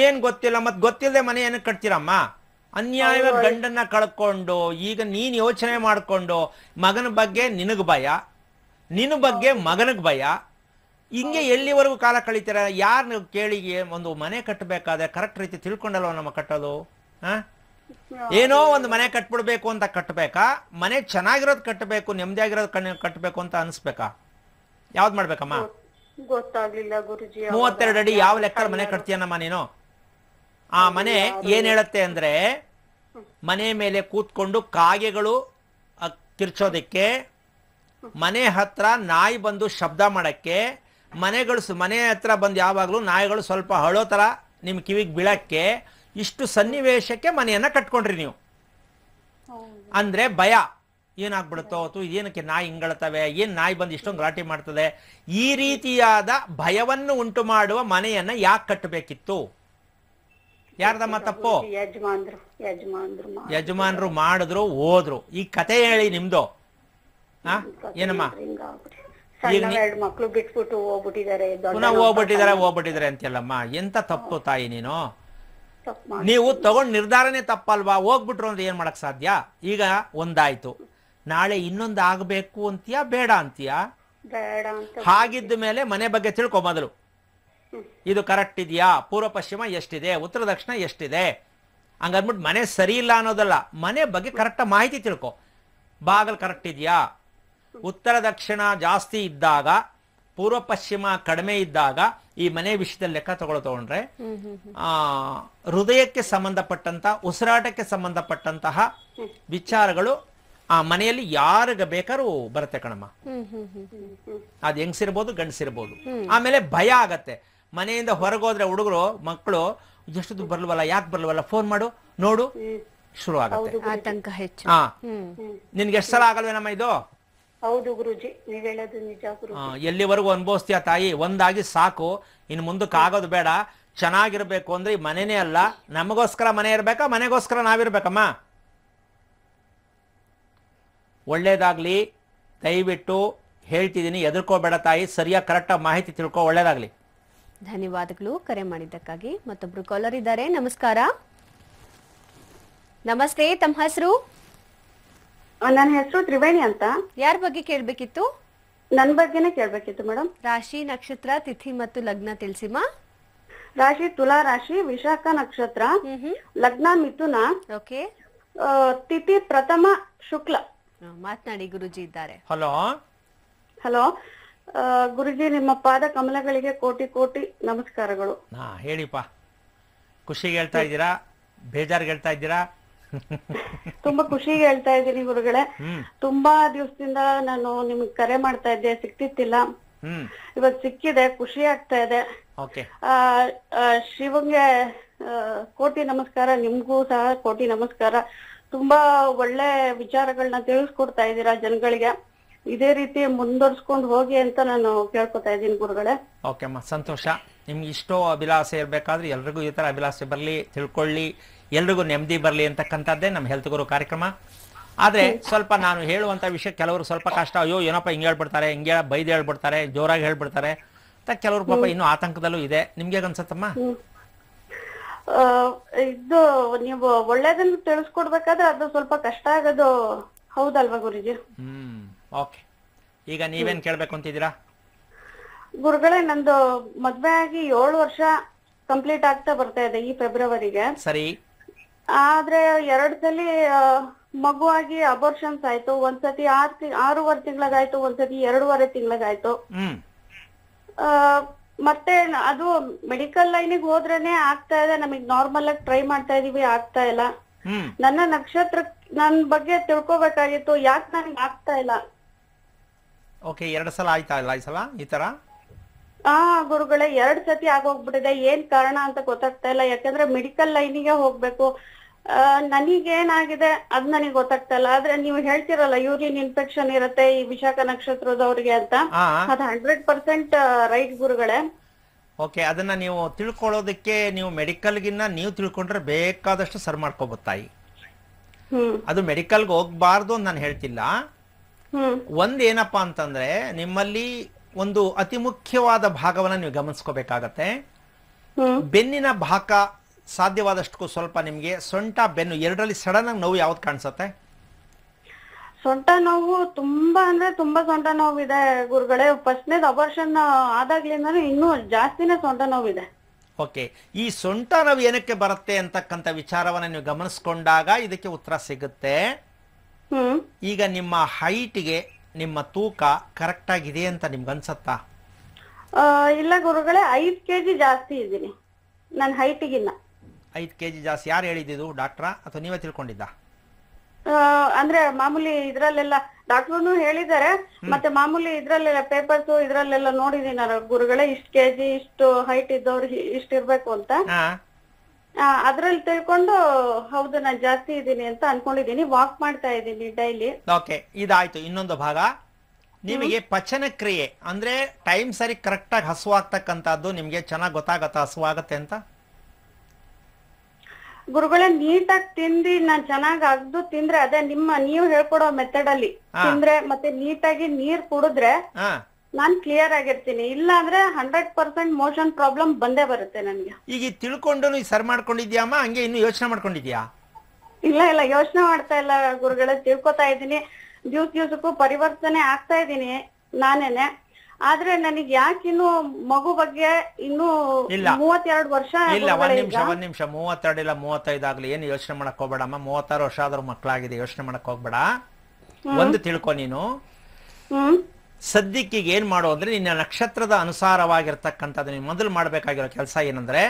ಏನ್ ಗೊತ್ತಿಲ್ಲ ಮತ್ ಗೊತ್ತಿಲ್ಲದೆ ಮನೆ ಏನಕ್ಕೆ ಕಟ್ತೀರಮ್ಮ ಅನ್ಯಾಯ ಗಂಡನ್ನ ಕಳ್ಕೊಂಡು ಈಗ ನೀನ್ ಯೋಚನೆ ಮಾಡ್ಕೊಂಡು ಮಗನ ಬಗ್ಗೆ ನಿನಗ್ ಭಯ ನಿನ್ ಬಗ್ಗೆ ಮಗನಗ್ ಭಯ ಹಿಂಗೆ ಎಲ್ಲಿವರೆಗೂ ಕಾಲ ಕಳೀತೀರ ಯಾರು ಕೇಳಿಗೆ ಒಂದು ಮನೆ ಕಟ್ಟಬೇಕಾದ್ರೆ ಕರೆಕ್ಟ್ ರೀತಿ ತಿಳ್ಕೊಂಡಲ್ವ ನಮ್ಮ ಕಟ್ಟೋದು ಹಾ ಏನೋ ಒಂದು ಮನೆ ಕಟ್ಬಿಡ್ಬೇಕು ಅಂತ ಕಟ್ಟಬೇಕಾ ಮನೆ ಚೆನ್ನಾಗಿರೋದ್ ಕಟ್ಟಬೇಕು ನೆಮ್ಮದಿಯಾಗಿರೋದು ಕಣ್ ಕಟ್ಟಬೇಕು ಅಂತ ಅನಿಸ್ಬೇಕಾ ಯಾವ್ದು ಮಾಡ್ಬೇಕಮ್ಮ ಗೊತ್ತಾಗ್ಲಿಲ್ಲ ಗುರುಜಿ ಮೂವತ್ತೆರಡು ಅಡಿ ಯಾವ ಲೆಕ್ಕ ಮನೆ ನಮ್ಮ ನೀನು ಆ ಮನೆ ಏನ್ ಹೇಳತ್ತೆ ಅಂದ್ರೆ ಮನೆ ಮೇಲೆ ಕೂತ್ಕೊಂಡು ಕಾಗೆಗಳು ತಿರ್ಚೋದಕ್ಕೆ ಮನೆ ಹತ್ರ ನಾಯಿ ಬಂದು ಶಬ್ದ ಮಾಡಕ್ಕೆ ಮನೆಗಳು ಮನೆ ಹತ್ರ ಬಂದು ಯಾವಾಗಲೂ ನಾಯಿಗಳು ಸ್ವಲ್ಪ ಹಳೋ ಥರ ನಿಮ್ಮ ಕಿವಿಗೆ ಬೀಳಕ್ಕೆ ಇಷ್ಟು ಸನ್ನಿವೇಶಕ್ಕೆ ಮನೆಯನ್ನು ಕಟ್ಕೊಂಡ್ರಿ ನೀವು ಅಂದರೆ ಭಯ ಏನಾಗ್ಬಿಡುತ್ತೋ ಅಥವಾ ಏನಕ್ಕೆ ನಾಯಿ ಹಿಂಗಳ್ತವೆ ಏನು ನಾಯಿ ಬಂದು ಇಷ್ಟೊಂದು ಗಲಾಟೆ ಮಾಡ್ತದೆ ಈ ರೀತಿಯಾದ ಭಯವನ್ನು ಉಂಟು ಮಾಡುವ ಮನೆಯನ್ನು ಯಾಕೆ ಕಟ್ಟಬೇಕಿತ್ತು ಯಾರ್ದಮ್ಮ ತಪ್ಪು ಯಜಮಾನ್ರು ಮಾಡಿದ್ರು ಹೋದ್ರು ಈ ಕತೆ ಹೇಳಿ ನಿಮ್ದು ಏನಮ್ಮ ಸಣ್ಣ ಎರಡು ಮಕ್ಕಳು ಬಿಟ್ಬಿಟ್ಟು ಹೋಗ್ಬಿಟ್ಟಿದ್ದಾರೆ ಹೋಗ್ಬಿಟ್ಟಿದ್ದಾರೆ ಹೋಗ್ಬಿಟ್ಟಿದ್ದಾರೆ ಎಂತ ತಪ್ಪು ತಾಯಿ ನೀನು ನೀವು ತಗೊಂಡ್ ನಿರ್ಧಾರನೇ ತಪ್ಪಲ್ವಾ ಹೋಗ್ಬಿಟ್ರು ಅಂದ್ರೆ ಏನ್ ಮಾಡಕ್ ಸಾಧ್ಯ ಈಗ ಒಂದಾಯ್ತು ನಾಳೆ ಇನ್ನೊಂದು ಆಗ್ಬೇಕು ಅಂತೀಯಾ ಬೇಡ ಅಂತೀಯಾ ಹಾಗಿದ್ದ ಮೇಲೆ ಮನೆ ಬಗ್ಗೆ ತಿಳ್ಕೊ ಮೊದಲು ಇದು ಕರೆಕ್ಟ್ ಇದೆಯಾ ಪೂರ್ವ ಪಶ್ಚಿಮ ಎಷ್ಟಿದೆ ಉತ್ತರ ದಕ್ಷಿಣ ಎಷ್ಟಿದೆ ಹಂಗಂದ್ಬಿಟ್ಟು ಮನೆ ಸರಿ ಇಲ್ಲ ಅನ್ನೋದಲ್ಲ ಮನೆ ಬಗ್ಗೆ ಕರೆಕ್ಟ್ ಮಾಹಿತಿ ತಿಳ್ಕೊ ಬಾಗಲ್ ಕರೆಕ್ಟ್ ಇದೆಯಾ ಉತ್ತರ ದಕ್ಷಿಣ ಜಾಸ್ತಿ ಇದ್ದಾಗ ಪೂರ್ವ ಪಶ್ಚಿಮ ಕಡಿಮೆ ಇದ್ದಾಗ ಈ ಮನೆ ವಿಷಯದಲ್ಲಿ ಲೆಕ್ಕ ತಗೊಳ ತಗೊಂಡ್ರೆ ಆ ಹೃದಯಕ್ಕೆ ಸಂಬಂಧಪಟ್ಟಂತಹ ಉಸಿರಾಟಕ್ಕೆ ಸಂಬಂಧಪಟ್ಟಂತಹ ವಿಚಾರಗಳು ಆ ಮನೆಯಲ್ಲಿ ಯಾರಿಗ ಬೇಕಾದ್ರೂ ಬರುತ್ತೆ ಕಣಮ್ಮ ಅದ್ ಹೆಂಗ್ಸಿರ್ಬೋದು ಗಂಡಸಿರ್ಬೋದು ಆಮೇಲೆ ಭಯ ಆಗತ್ತೆ ಮನೆಯಿಂದ ಹೊರಗೋದ್ರೆ ಹುಡುಗರು ಮಕ್ಕಳು ಎಷ್ಟೊತ್ತು ಬರ್ಲ್ವಲ್ಲ ಯಾಕೆ ಬರ್ಲ್ವಲ್ಲ ಫೋನ್ ಮಾಡು ನೋಡು ಶುರು ಆಗುತ್ತೆ ನಿನ್ಗೆ ಎಷ್ಟು ಸಲ ಆಗಲ್ವೇನಮ್ಮ ಇದು ಹೌದು ಗುರುಜಿ ನಿಜ ಎಲ್ಲಿವರೆಗೂ ಅನುಭವಿಸ್ತೀಯ ತಾಯಿ ಒಂದಾಗಿ ಸಾಕು ಇನ್ ಮುಂದಕ್ಕೆ ಆಗೋದು ಬೇಡ ಚೆನ್ನಾಗಿರ್ಬೇಕು ಅಂದ್ರೆ ಈ ಮನೆನೇ ಅಲ್ಲ ನಮಗೋಸ್ಕರ ಮನೆ ಇರಬೇಕಾ ಮನೆಗೋಸ್ಕರ ನಾವಿರ್ಬೇಕಮ್ಮ ಒಳ್ಳೇದಾಗ್ಲಿ ದಯವಿಟ್ಟು ಹೇಳ್ತಿದ್ದೀನಿ ಎದ್ರಕೋಬೇಡ ತಾಯಿ ಸರಿಯಾಗಿ ಆಗಿ ಮಾಹಿತಿ ತಿಳ್ಕೊ ಒಳ್ಳೇದಾಗ್ಲಿ ಧನ್ಯವಾದಗಳು ಕರೆ ಮಾಡಿದ್ದಕ್ಕಾಗಿ ಮತ್ತೊಬ್ರು ಕಾಲರ್ ಇದ್ದಾರೆ ನಮಸ್ಕಾರ ನಮಸ್ತೆ ತಮ್ಮ ಹೆಸರು ನನ್ನ ಹೆಸರು ತ್ರಿವೇಣಿ ಅಂತ ಯಾರ ಬಗ್ಗೆ ಕೇಳ್ಬೇಕಿತ್ತು ನನ್ನ ಬಗ್ಗೆನೇ ಕೇಳ್ಬೇಕಿತ್ತು ಮೇಡಮ್ ರಾಶಿ ನಕ್ಷತ್ರ ತಿಥಿ ಮತ್ತು ಲಗ್ನ ತಿಳ್ಸಿಮಾ ರಾಶಿ ತುಲಾ ರಾಶಿ ವಿಶಾಖ ನಕ್ಷತ್ರ ಲಗ್ನ ಮಿಥುನ ಓಕೆ ತಿಥಿ ಪ್ರಥಮ ಶುಕ್ಲ ಮಾತನಾಡಿ ಗುರುಜಿ ಇದ್ದಾರೆ ಹಲೋ ಹಲೋ ಗುರುಜಿ ನಿಮ್ಮ ಪಾದ ಕಮಲಗಳಿಗೆ ಕೋಟಿ ಕೋಟಿ ನಮಸ್ಕಾರಗಳು ಹಾ ಹೇಳಿಪ್ಪ ಖುಷಿ ಹೇಳ್ತಾ ಇದ್ದೀರಾ ಬೇಜಾರ್ ಹೇಳ್ತಾ ಇದ್ದೀರಾ ತುಂಬಾ ಖುಷಿ ಹೇಳ್ತಾ ಇದ್ದೀನಿ ಗುರುಗಳೇ ತುಂಬಾ ದಿವಸದಿಂದ ನಾನು ನಿಮ್ಗೆ ಕರೆ ಮಾಡ್ತಾ ಇದ್ದೆ ಸಿಕ್ತಿತ್ತಿಲ್ಲ ಇವತ್ ಸಿಕ್ಕಿದೆ ಖುಷಿ ಆಗ್ತಾ ಇದೆ ಶಿವಂಗೆ ಕೋಟಿ ನಮಸ್ಕಾರ ನಿಮ್ಗೂ ಸಹ ಕೋಟಿ ನಮಸ್ಕಾರ ತುಂಬಾ ಒಳ್ಳೆ ವಿಚಾರಗಳನ್ನ ತಿಳಿಸ್ಕೊಡ್ತಾ ಇದ್ದೀರಾ ಜನಗಳಿಗೆ ಇದೇ ರೀತಿ ಮುಂದುವರ್ಸ್ಕೊಂಡು ಹೋಗಿ ಅಂತ ನಾನು ಕೇಳ್ಕೊತಾ ಇದ್ದೀನಿ ಗುರುಗಳೇ ಓಕೆ ಸಂತೋಷ ನಿಮ್ಗೆ ಇಷ್ಟೋ ಅಭಿಲಾಸೆ ಇರ್ಬೇಕಾದ್ರೆ ಎಲ್ರಿಗೂ ಈ ತರ ಅಭಿಲಾಸೆ ಬರ್ಲಿ ತಿಳ್ಕೊಳ್ಳಿ ಎಲ್ರಿಗೂ ನೆಮ್ಮದಿ ಬರಲಿ ಅಂತಕ್ಕಂಥದ್ದೇ ನಮ್ಮ ಹೆಲ್ತ್ ಗುರು ಕಾರ್ಯಕ್ರಮ ಆದರೆ ಸ್ವಲ್ಪ ನಾನು ಹೇಳುವಂಥ ವಿಷಯ ಕೆಲವರು ಸ್ವಲ್ಪ ಕಷ್ಟ ಅಯ್ಯೋ ಏನಪ್ಪ ಹಿಂಗೆ ಹೇಳ್ಬಿಡ್ತಾರೆ ಹಿಂಗೆ ಬೈದು ಹೇಳ್ಬಿಡ್ತಾರೆ ಜೋರಾಗಿ ಹೇಳ್ಬಿಡ್ತಾರೆ ಅಂತ ಕೆಲವರು ಪಾಪ ಇನ್ನೂ ಆತಂಕದಲ್ಲೂ ಇದೆ ನಿಮ್ಗೆ ಅನ್ಸತ್ತಮ್ಮ ಇದು ನೀವು ಒಳ್ಳೇದನ್ನ ತಿಳಿಸ್ಕೊಡ್ಬೇಕಾದ್ರೆ ಅದು ಸ್ವಲ್ಪ ಕಷ್ಟ ಆಗೋದು ಹೌದಲ್ವಾ ಗುರುಜಿ ಹ್ಮ್ ಓಕೆ ಈಗ ನೀವೇನ್ ಕೇಳ್ಬೇಕು ಅಂತಿದ್ದೀರಾ ಗುರುಗಳೇ ನಂದು ಮದ್ವೆ ಆಗಿ ಏಳು ವರ್ಷ ಕಂಪ್ಲೀಟ್ ಆಗ್ತಾ ಬರ್ತಾ ಇದೆ ಈ ಫೆಬ್ರವರಿಗೆ ಸರಿ ಆದ್ರೆ ಎರಡ್ ಸಲ ಮಗುವಾಗಿ ಅಬೋರ್ಷನ್ಸ್ ಆಯ್ತು ಒಂದ್ಸತಿ ಆರ್ ಆರೂವರೆ ತಿಂಗಳಾಯ್ತು ಒಂದ್ಸತಿ ಎರಡೂವರೆ ತಿಂಗಳಾಯ್ತು ಮತ್ತೆ ಅದು ಮೆಡಿಕಲ್ ಲೈನಿಗೆ ಹೋದ್ರೇನೆ ಆಗ್ತಾ ಇದೆ ನಮಗ್ ನಾರ್ಮಲ್ ಆಗಿ ಟ್ರೈ ಮಾಡ್ತಾ ಇದೀವಿ ಆಗ್ತಾ ಇಲ್ಲ ನನ್ನ ನಕ್ಷತ್ರ ನನ್ ಬಗ್ಗೆ ತಿಳ್ಕೊಬೇಕಾಗಿತ್ತು ಯಾಕೆ ನನ್ಗೆ ಆಗ್ತಾ ಇಲ್ಲ ಓಕೆ ಎರಡು ಸಲ ಆಯ್ತಾ ಇಲ್ಲ ಈ ಸಲ ಈ ತರ ಆ ಗುರುಗಳೇ ಎರಡ್ ಸತಿ ಆಗೋಗ್ಬಿಟ್ಟಿದೆ ಏನ್ ಕಾರಣ ಅಂತ ಗೊತ್ತಾಗ್ತಾ ಇಲ್ಲ ಯಾಕಂದ್ರೆ ಮೆಡಿಕಲ್ ಲೈನಿಗೆ ಹೋಗ್ಬೇಕು ನನಗೇನಾಗಿದೆ ಅದ್ ನನಗೆ ಗೊತ್ತಾಗ್ತಾ ಇಲ್ಲ ಆದ್ರೆ ನೀವು ಹೇಳ್ತಿರಲ್ಲ ಯೂರಿನ್ ಇನ್ಫೆಕ್ಷನ್ ಇರುತ್ತೆ ಈ ವಿಶಾಖ ನಕ್ಷತ್ರದವ್ರಿಗೆ ಅಂತ ಅದ್ ಹಂಡ್ರೆಡ್ ಪರ್ಸೆಂಟ್ ರೈಟ್ ಗುರುಗಳೇ ಓಕೆ ಅದನ್ನ ನೀವು ತಿಳ್ಕೊಳ್ಳೋದಕ್ಕೆ ನೀವು ಮೆಡಿಕಲ್ ಗಿನ್ನ ನೀವು ತಿಳ್ಕೊಂಡ್ರೆ ಬೇಕಾದಷ್ಟು ಸರ್ ಮಾಡ್ಕೋಬೋದು ತಾಯಿ ಅದು ಮೆಡಿಕಲ್ಗೆ ಹೋಗ್ಬಾರ್ದು ಅಂತ ನಾನು ಹೇಳ್ತಿಲ್ಲ ಒಂದ್ ಅಂತಂದ್ರೆ ನಿಮ್ಮಲ್ಲಿ ಒಂದು ಅತಿ ಮುಖ್ಯವಾದ ಭಾಗವನ್ನ ನೀವು ಗಮನಿಸ್ಕೋಬೇಕಾಗತ್ತೆ ಬೆನ್ನಿನ ಭಾಗ ಸಾಧ್ಯವಾದಷ್ಟು ಸ್ವಲ್ಪ ನಿಮಗೆ ಸೊಂಟ ಬೆನ್ನು ಎರಡರಲ್ಲಿ ಸಡನ್ ಆಗಿ ನೋವು ಯಾವ್ದು ಕಾಣಿಸುತ್ತೆ ಸೊಂಟ ನೋವು ತುಂಬಾ ಅಂದ್ರೆ ತುಂಬಾ ಸೊಂಟ ನೋವಿದೆ ಗುರುಗಳೇ ಫಸ್ಟ್ನೇದು ಅಬಾರ್ಷನ್ ಆದಾಗ್ಲಿಂದ ಇನ್ನೂ ಜಾಸ್ತಿನೇ ಸೊಂಟ ನೋವಿದೆ ಓಕೆ ಈ ಸೊಂಟ ನೋವು ಏನಕ್ಕೆ ಬರುತ್ತೆ ಅಂತಕ್ಕಂಥ ವಿಚಾರವನ್ನ ನೀವು ಗಮನಿಸ್ಕೊಂಡಾಗ ಇದಕ್ಕೆ ಉತ್ತರ ಸಿಗುತ್ತೆ ಈಗ ನಿಮ್ಮ ಹೈಟ್ಗೆ ನಿಮ್ಮ ತೂಕ ಕರೆಕ್ಟ್ ಆಗಿದೆ ಅಂತ ನಿಮ್ಗೆ ಅನ್ಸತ್ತಾ ಆ, ಇಲ್ಲ ಗುರುಗಳೇ ಐದು ಕೆಜಿ ಜಾಸ್ತಿ ಇದ್ದೀನಿ ನನ್ನ ಹೈಟಿಗಿನ್ನ ಐದು ಕೆ ಜಿ ಜಾಸ್ತಿ ಯಾರು ಹೇಳಿದ್ದು ಡಾಕ್ಟ್ರಾ ಅಥವಾ ನೀವೇ ತಿಳ್ಕೊಂಡಿದ್ದ ಅಂದ್ರೆ ಮಾಮೂಲಿ ಇದ್ರಲ್ಲೆಲ್ಲ ಡಾಕ್ಟ್ರು ಹೇಳಿದ್ದಾರೆ ಮತ್ತೆ ಮಾಮೂಲಿ ಇದ್ರಲ್ಲೆಲ್ಲ ಪೇಪರ್ಸ್ ಇದ್ರಲ್ಲೆಲ್ಲ ನೋಡಿದೀನಿ ಗುರುಗಳೇ ಇಷ್ಟು ಕೆಜಿ ಇಷ್ಟು ಹೈಟ್ ಇದ್ದವ್ರು ಇಷ್ಟಿರ್ಬೇಕು ಅಂತ ಅದ್ರಲ್ಲಿ ತಿಳ್ಕೊಂಡು ಹೌದು ನಾನು ಜಾಸ್ತಿ ಇದ್ದೀನಿ ಅಂತ ಅನ್ಕೊಂಡಿದ್ದೀನಿ ವಾಕ್ ಮಾಡ್ತಾ ಇದ್ದೀನಿ ಡೈಲಿ ಓಕೆ ಇದಾಯ್ತು ಇನ್ನೊಂದು ಭಾಗ ನಿಮಗೆ ಪಚನ ಕ್ರಿಯೆ ಅಂದ್ರೆ ಟೈಮ್ ಸರಿ ಕರೆಕ್ಟ್ ಆಗಿ ಹಸು ನಿಮ್ಗೆ ಚೆನ್ನಾಗಿ ಗೊತ್ತಾಗತ್ತ ಹಸು ಅಂತ ಗುರುಗಳೇ ನೀಟಾಗಿ ತಿಂದಿ ನಾನ್ ಚೆನ್ನಾಗ್ ಅಗ್ದು ತಿಂದ್ರೆ ಅದೇ ನಿಮ್ಮ ನೀವು ಹೇಳ್ಕೊಡೋ ಮೆಥಡ್ ಅಲ್ಲಿ ತಿಂದ್ರೆ ಮತ್ತೆ ನೀಟಾಗಿ ನೀರ್ ಕುಡಿದ್ರೆ ನಾನ್ ಕ್ಲಿಯರ್ ಆಗಿರ್ತೀನಿ ಇಲ್ಲ ಅಂದ್ರೆ ಹಂಡ್ರೆಡ್ ಪರ್ಸೆಂಟ್ ಮೋಷನ್ ಪ್ರಾಬ್ಲಮ್ ಬಂದೇ ಬರುತ್ತೆ ನನ್ಗೆ ಈಗ ತಿಳ್ಕೊಂಡು ಸರ್ ಮಾಡ್ಕೊಂಡಿದ್ಯಾಮ್ಮ ಹಂಗೆ ಇನ್ನು ಯೋಚನೆ ಮಾಡ್ಕೊಂಡಿದ್ಯಾ ಇಲ್ಲ ಇಲ್ಲ ಯೋಚನೆ ಮಾಡ್ತಾ ಇಲ್ಲ ಗುರುಗಳೇ ತಿಳ್ಕೊತಾ ಇದ್ದೀನಿ ದಿವ್ಸ ದಿವ್ಸಕ್ಕೂ ಪರಿವರ್ತನೆ ಆಗ್ತಾ ಇದ್ದೀನಿ ನಾನೇನೆ ಆದ್ರೆ ನನಗೆ ಯಾಕೆ ಇನ್ನು ಮಗು ಬಗ್ಗೆ ಇನ್ನು ಇಲ್ಲ. ಮೂವತ್ತೆರಡು ವರ್ಷ ಇಲ್ಲ ಒಂದ್ ನಿಮಿಷ ಒಂದ್ ನಿಮಿಷ ಮೂವತ್ತೆರಡು ಇಲ್ಲ ಮೂವತ್ತೈದು ಆಗ್ಲಿ ಏನು ಯೋಚನೆ ಮಾಡಕ್ ಹೋಗ್ಬೇಡಮ್ಮ ಮೂವತ್ತಾರು ವರ್ಷ ಆದ್ರೂ ಮಕ್ಕಳಾಗಿದೆ ಯೋಚನೆ ಮಾಡಕ್ ಹೋಗ್ಬೇಡ ಒಂದು ತಿಳ್ಕೊ ನೀನು ಸದ್ಯಕ್ಕೆ ಏನು ಮಾಡೋ ಅಂದ್ರೆ ನಿನ್ನ ನಕ್ಷತ್ರದ ಅನುಸಾರವಾಗಿರ್ತಕ್ಕಂಥದ್ದು ನೀವು ಮೊದಲು ಮಾಡಬೇಕಾಗಿರೋ ಕೆಲಸ ಏನಂದ್ರೆ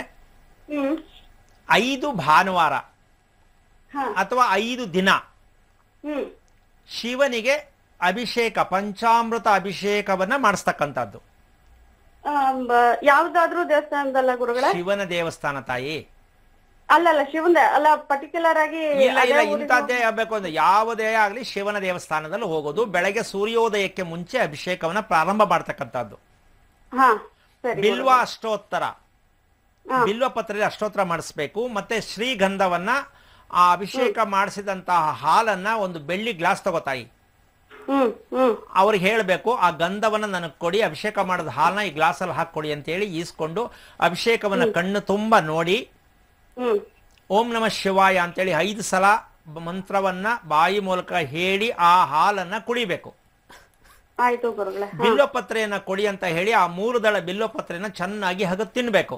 ಐದು ಭಾನುವಾರ ಅಥವಾ ಐದು ದಿನ ಶಿವನಿಗೆ ಅಭಿಷೇಕ ಪಂಚಾಮೃತ ಅಭಿಷೇಕವನ್ನ ಮಾಡಿಸ್ತಕ್ಕಂಥದ್ದು ಯಾವ್ದಾದ್ರು ದೇವಸ್ಥಾನದಲ್ಲ ಗುರುಗಳ ಶಿವನ ದೇವಸ್ಥಾನ ತಾಯಿ ಅಲ್ಲಲ್ಲ ಶಿವಂದ ಅಲ್ಲ ಪರ್ಟಿಕ್ಯುಲರ್ ಆಗಿ ಯಾವುದೇ ಆಗಲಿ ಶಿವನ ದೇವಸ್ಥಾನದಲ್ಲಿ ಹೋಗೋದು ಬೆಳಗ್ಗೆ ಸೂರ್ಯೋದಯಕ್ಕೆ ಮುಂಚೆ ಅಭಿಷೇಕವನ್ನ ಪ್ರಾರಂಭ ಮಾಡ್ತಕ್ಕಂಥದ್ದು ಬಿಲ್ವ ಅಷ್ಟೋತ್ತರ ಬಿಲ್ವ ಪತ್ರದಲ್ಲಿ ಅಷ್ಟೋತ್ತರ ಮಾಡಿಸ್ಬೇಕು ಮತ್ತೆ ಶ್ರೀಗಂಧವನ್ನ ಆ ಅಭಿಷೇಕ ಮಾಡಿಸಿದಂತಹ ಹಾಲನ್ನ ಒಂದು ಬೆಳ್ಳಿ ಗ್ಲಾಸ್ ತಗೋತಾಯಿ ಅವ್ರಿಗೆ ಹೇಳಬೇಕು ಆ ಗಂಧವನ್ನ ನನಗೆ ಕೊಡಿ ಅಭಿಷೇಕ ಮಾಡಿದ ಹಾಲನ್ನ ಈ ಗ್ಲಾಸಲ್ಲಿ ಹಾಕೊಡಿ ಅಂತ ಹೇಳಿ ಈಸ್ಕೊಂಡು ಅಭಿಷೇಕವನ್ನ ಕಣ್ಣು ತುಂಬಾ ನೋಡಿ ಓಂ ನಮ ಶಿವಾಯ ಅಂತೇಳಿ ಐದು ಸಲ ಮಂತ್ರವನ್ನ ಬಾಯಿ ಮೂಲಕ ಹೇಳಿ ಆ ಹಾಲನ್ನ ಕುಡಿಬೇಕು ಬಿಲ್ಲೋಪತ್ರೆಯನ್ನ ಕೊಡಿ ಅಂತ ಹೇಳಿ ಆ ಮೂರು ದಳ ಬಿಲ್ಲೋಪತ್ರೆಯನ್ನ ಚೆನ್ನಾಗಿ ಹಗ ತಿನ್ಬೇಕು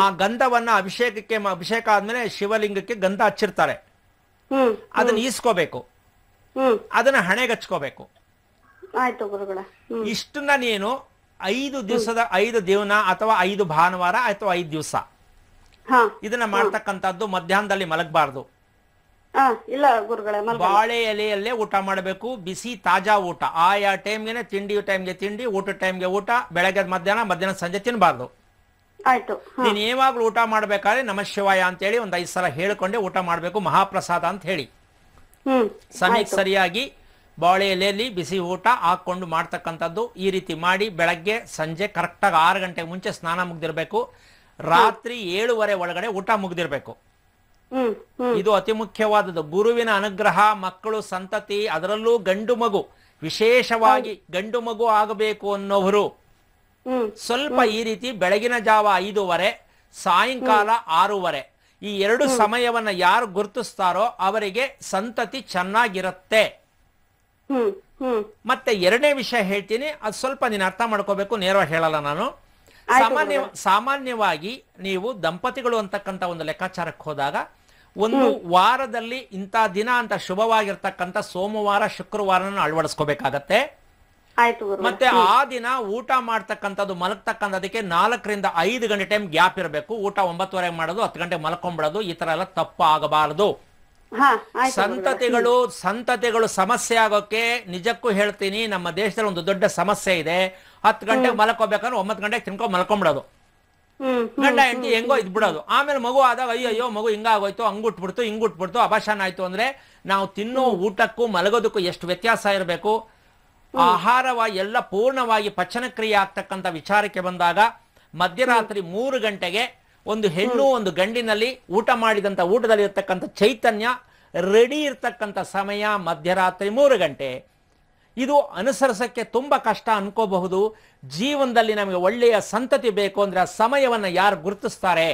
ಆ ಗಂಧವನ್ನ ಅಭಿಷೇಕಕ್ಕೆ ಅಭಿಷೇಕ ಆದ್ಮೇಲೆ ಶಿವಲಿಂಗಕ್ಕೆ ಗಂಧ ಹಚ್ಚಿರ್ತಾರೆ ಅದನ್ನ ಈಸ್ಕೋಬೇಕು ಅದನ್ನ ಹಣೆಗೆ ಹಚ್ಕೋಬೇಕು ಇಷ್ಟನ್ನ ನೀನು ಐದು ದಿವಸದ ಐದು ದಿವನ ಅಥವಾ ಐದು ಭಾನುವಾರ ಅಥವಾ ಐದು ದಿವಸ ಇದನ್ನ ಮಾಡ್ತಕ್ಕಂಥದ್ದು ಮಧ್ಯಾಹ್ನದಲ್ಲಿ ಮಲಗಬಾರ್ದು ಇಲ್ಲ ಗುರುಗಳೇ ಬಾಳೆ ಎಲೆಯಲ್ಲೇ ಊಟ ಮಾಡಬೇಕು ಬಿಸಿ ತಾಜಾ ಊಟ ಆಯಾ ಟೈಮ್ಗೆ ತಿಂಡಿ ಟೈಮ್ಗೆ ತಿಂಡಿ ಊಟ ಟೈಮ್ಗೆ ಊಟ ಬೆಳಗ್ಗೆ ಮಧ್ಯಾಹ್ನ ಮಧ್ಯಾಹ್ನ ಸಂಜೆ ತಿನ್ಬಾರ್ದು ನೀನ್ ಯಾವಾಗ್ಲೂ ಊಟ ಮಾಡ್ಬೇಕಾದ್ರೆ ನಮ ಶಿವಾಯ ಅಂತ ಹೇಳಿ ಒಂದ್ ಐದು ಸಲ ಹೇಳ್ಕೊಂಡೆ ಊಟ ಮಾಡ್ಬೇಕು ಮಹಾಪ್ರಸಾದ ಅಂತ ಹೇಳಿ ಸಮಯಕ್ಕೆ ಸರಿಯಾಗಿ ಬಾಳೆ ಎಲೆಯಲ್ಲಿ ಬಿಸಿ ಊಟ ಹಾಕೊಂಡು ಮಾಡ್ತಕ್ಕಂಥದ್ದು ಈ ರೀತಿ ಮಾಡಿ ಬೆಳಗ್ಗೆ ಸಂಜೆ ಕರೆಕ್ಟಾಗಿ ಆರು ಗಂಟೆಗೆ ಮುಂಚೆ ಸ್ನಾನ ಮುಗ್ದಿರಬೇಕು ರಾತ್ರಿ ಏಳುವರೆ ಒಳಗಡೆ ಊಟ ಮುಗ್ದಿರ್ಬೇಕು ಇದು ಅತಿ ಮುಖ್ಯವಾದದ್ದು ಗುರುವಿನ ಅನುಗ್ರಹ ಮಕ್ಕಳು ಸಂತತಿ ಅದರಲ್ಲೂ ಗಂಡು ಮಗು ವಿಶೇಷವಾಗಿ ಗಂಡು ಮಗು ಆಗಬೇಕು ಅನ್ನೋವರು ಸ್ವಲ್ಪ ಈ ರೀತಿ ಬೆಳಗಿನ ಜಾವ ಐದುವರೆ ಸಾಯಂಕಾಲ ಆರೂವರೆ ಈ ಎರಡು ಸಮಯವನ್ನ ಯಾರು ಗುರುತಿಸ್ತಾರೋ ಅವರಿಗೆ ಸಂತತಿ ಚೆನ್ನಾಗಿರುತ್ತೆ ಮತ್ತೆ ಎರಡನೇ ವಿಷಯ ಹೇಳ್ತೀನಿ ಅದು ಸ್ವಲ್ಪ ನೀನು ಅರ್ಥ ಮಾಡ್ಕೋಬೇಕು ನೇರವಾಗಿ ಹೇಳಲ್ಲ ನಾನು ಸಾಮಾನ್ಯ ಸಾಮಾನ್ಯವಾಗಿ ನೀವು ದಂಪತಿಗಳು ಅಂತಕ್ಕಂಥ ಒಂದು ಲೆಕ್ಕಾಚಾರಕ್ಕೆ ಹೋದಾಗ ಒಂದು ವಾರದಲ್ಲಿ ಇಂಥ ದಿನ ಅಂತ ಶುಭವಾಗಿರ್ತಕ್ಕಂಥ ಸೋಮವಾರ ಶುಕ್ರವಾರನ ಅಳವಡಿಸ್ಕೋಬೇಕಾಗತ್ತೆ ಮತ್ತೆ ಆ ದಿನ ಊಟ ಮಾಡ್ತಕ್ಕಂಥದ್ದು ಮಲಗ್ತಕ್ಕಂಥದಕ್ಕೆ ನಾಲ್ಕರಿಂದ ಐದು ಗಂಟೆ ಟೈಮ್ ಗ್ಯಾಪ್ ಇರಬೇಕು ಊಟ ಒಂಬತ್ತುವರೆ ಮಾಡೋದು ಹತ್ತು ಗಂಟೆ ಮಲ್ಕೊಂಡ್ಬಿಡೋದು ಈ ತರ ಎಲ್ಲ ತಪ್ಪಾಗಬಾರದು ಸಂತತಿಗಳು ಸಂತತಿಗಳು ಸಮಸ್ಯೆ ಆಗೋಕೆ ನಿಜಕ್ಕೂ ಹೇಳ್ತೀನಿ ನಮ್ಮ ದೇಶದಲ್ಲಿ ಒಂದು ದೊಡ್ಡ ಸಮಸ್ಯೆ ಇದೆ ಹತ್ತು ಗಂಟೆಗೆ ಮಲ್ಕೋಬೇಕಂದ್ರೆ ಒಂಬತ್ತು ಗಂಟೆಗೆ ತಿನ್ಕೊಂಡು ಮಲ್ಕೊಂಬಿಡೋದು ಗಂಡ ಹೆಂಡತಿ ಹೆಂಗೋ ಇದ್ಬಿಡೋದು ಆಮೇಲೆ ಮಗು ಆದಾಗ ಅಯ್ಯೋ ಮಗು ಹಿಂಗಾಗೋಯ್ತು ಹಂಗುಟ್ಬಿಡ್ತು ಹಿಂಗುಟ್ಬಿಡ್ತು ಅಭಾಷಣ ಆಯ್ತು ಅಂದ್ರೆ ನಾವು ತಿನ್ನೋ ಊಟಕ್ಕೂ ಮಲಗೋದಕ್ಕೂ ಎಷ್ಟು ವ್ಯತ್ಯಾಸ ಇರಬೇಕು ಆಹಾರವಾಗಿ ಎಲ್ಲ ಪೂರ್ಣವಾಗಿ ಪಚನಕ್ರಿಯೆ ಆಗ್ತಕ್ಕಂಥ ವಿಚಾರಕ್ಕೆ ಬಂದಾಗ ಮಧ್ಯರಾತ್ರಿ ಮೂರು ಗಂಟೆಗೆ ಒಂದು ಹೆಣ್ಣು ಒಂದು ಗಂಡಿನಲ್ಲಿ ಊಟ ಮಾಡಿದಂಥ ಊಟದಲ್ಲಿ ಇರತಕ್ಕಂಥ ಚೈತನ್ಯ ರೆಡಿ ಇರ್ತಕ್ಕಂಥ ಸಮಯ ಮಧ್ಯರಾತ್ರಿ ಮೂರು ಗಂಟೆ ಇದು ಅನುಸರಿಸಕ್ಕೆ ತುಂಬ ಕಷ್ಟ ಅನ್ಕೋಬಹುದು ಜೀವನದಲ್ಲಿ ನಮಗೆ ಒಳ್ಳೆಯ ಸಂತತಿ ಬೇಕು ಅಂದರೆ ಆ ಸಮಯವನ್ನು ಯಾರು ಗುರುತಿಸ್ತಾರೆ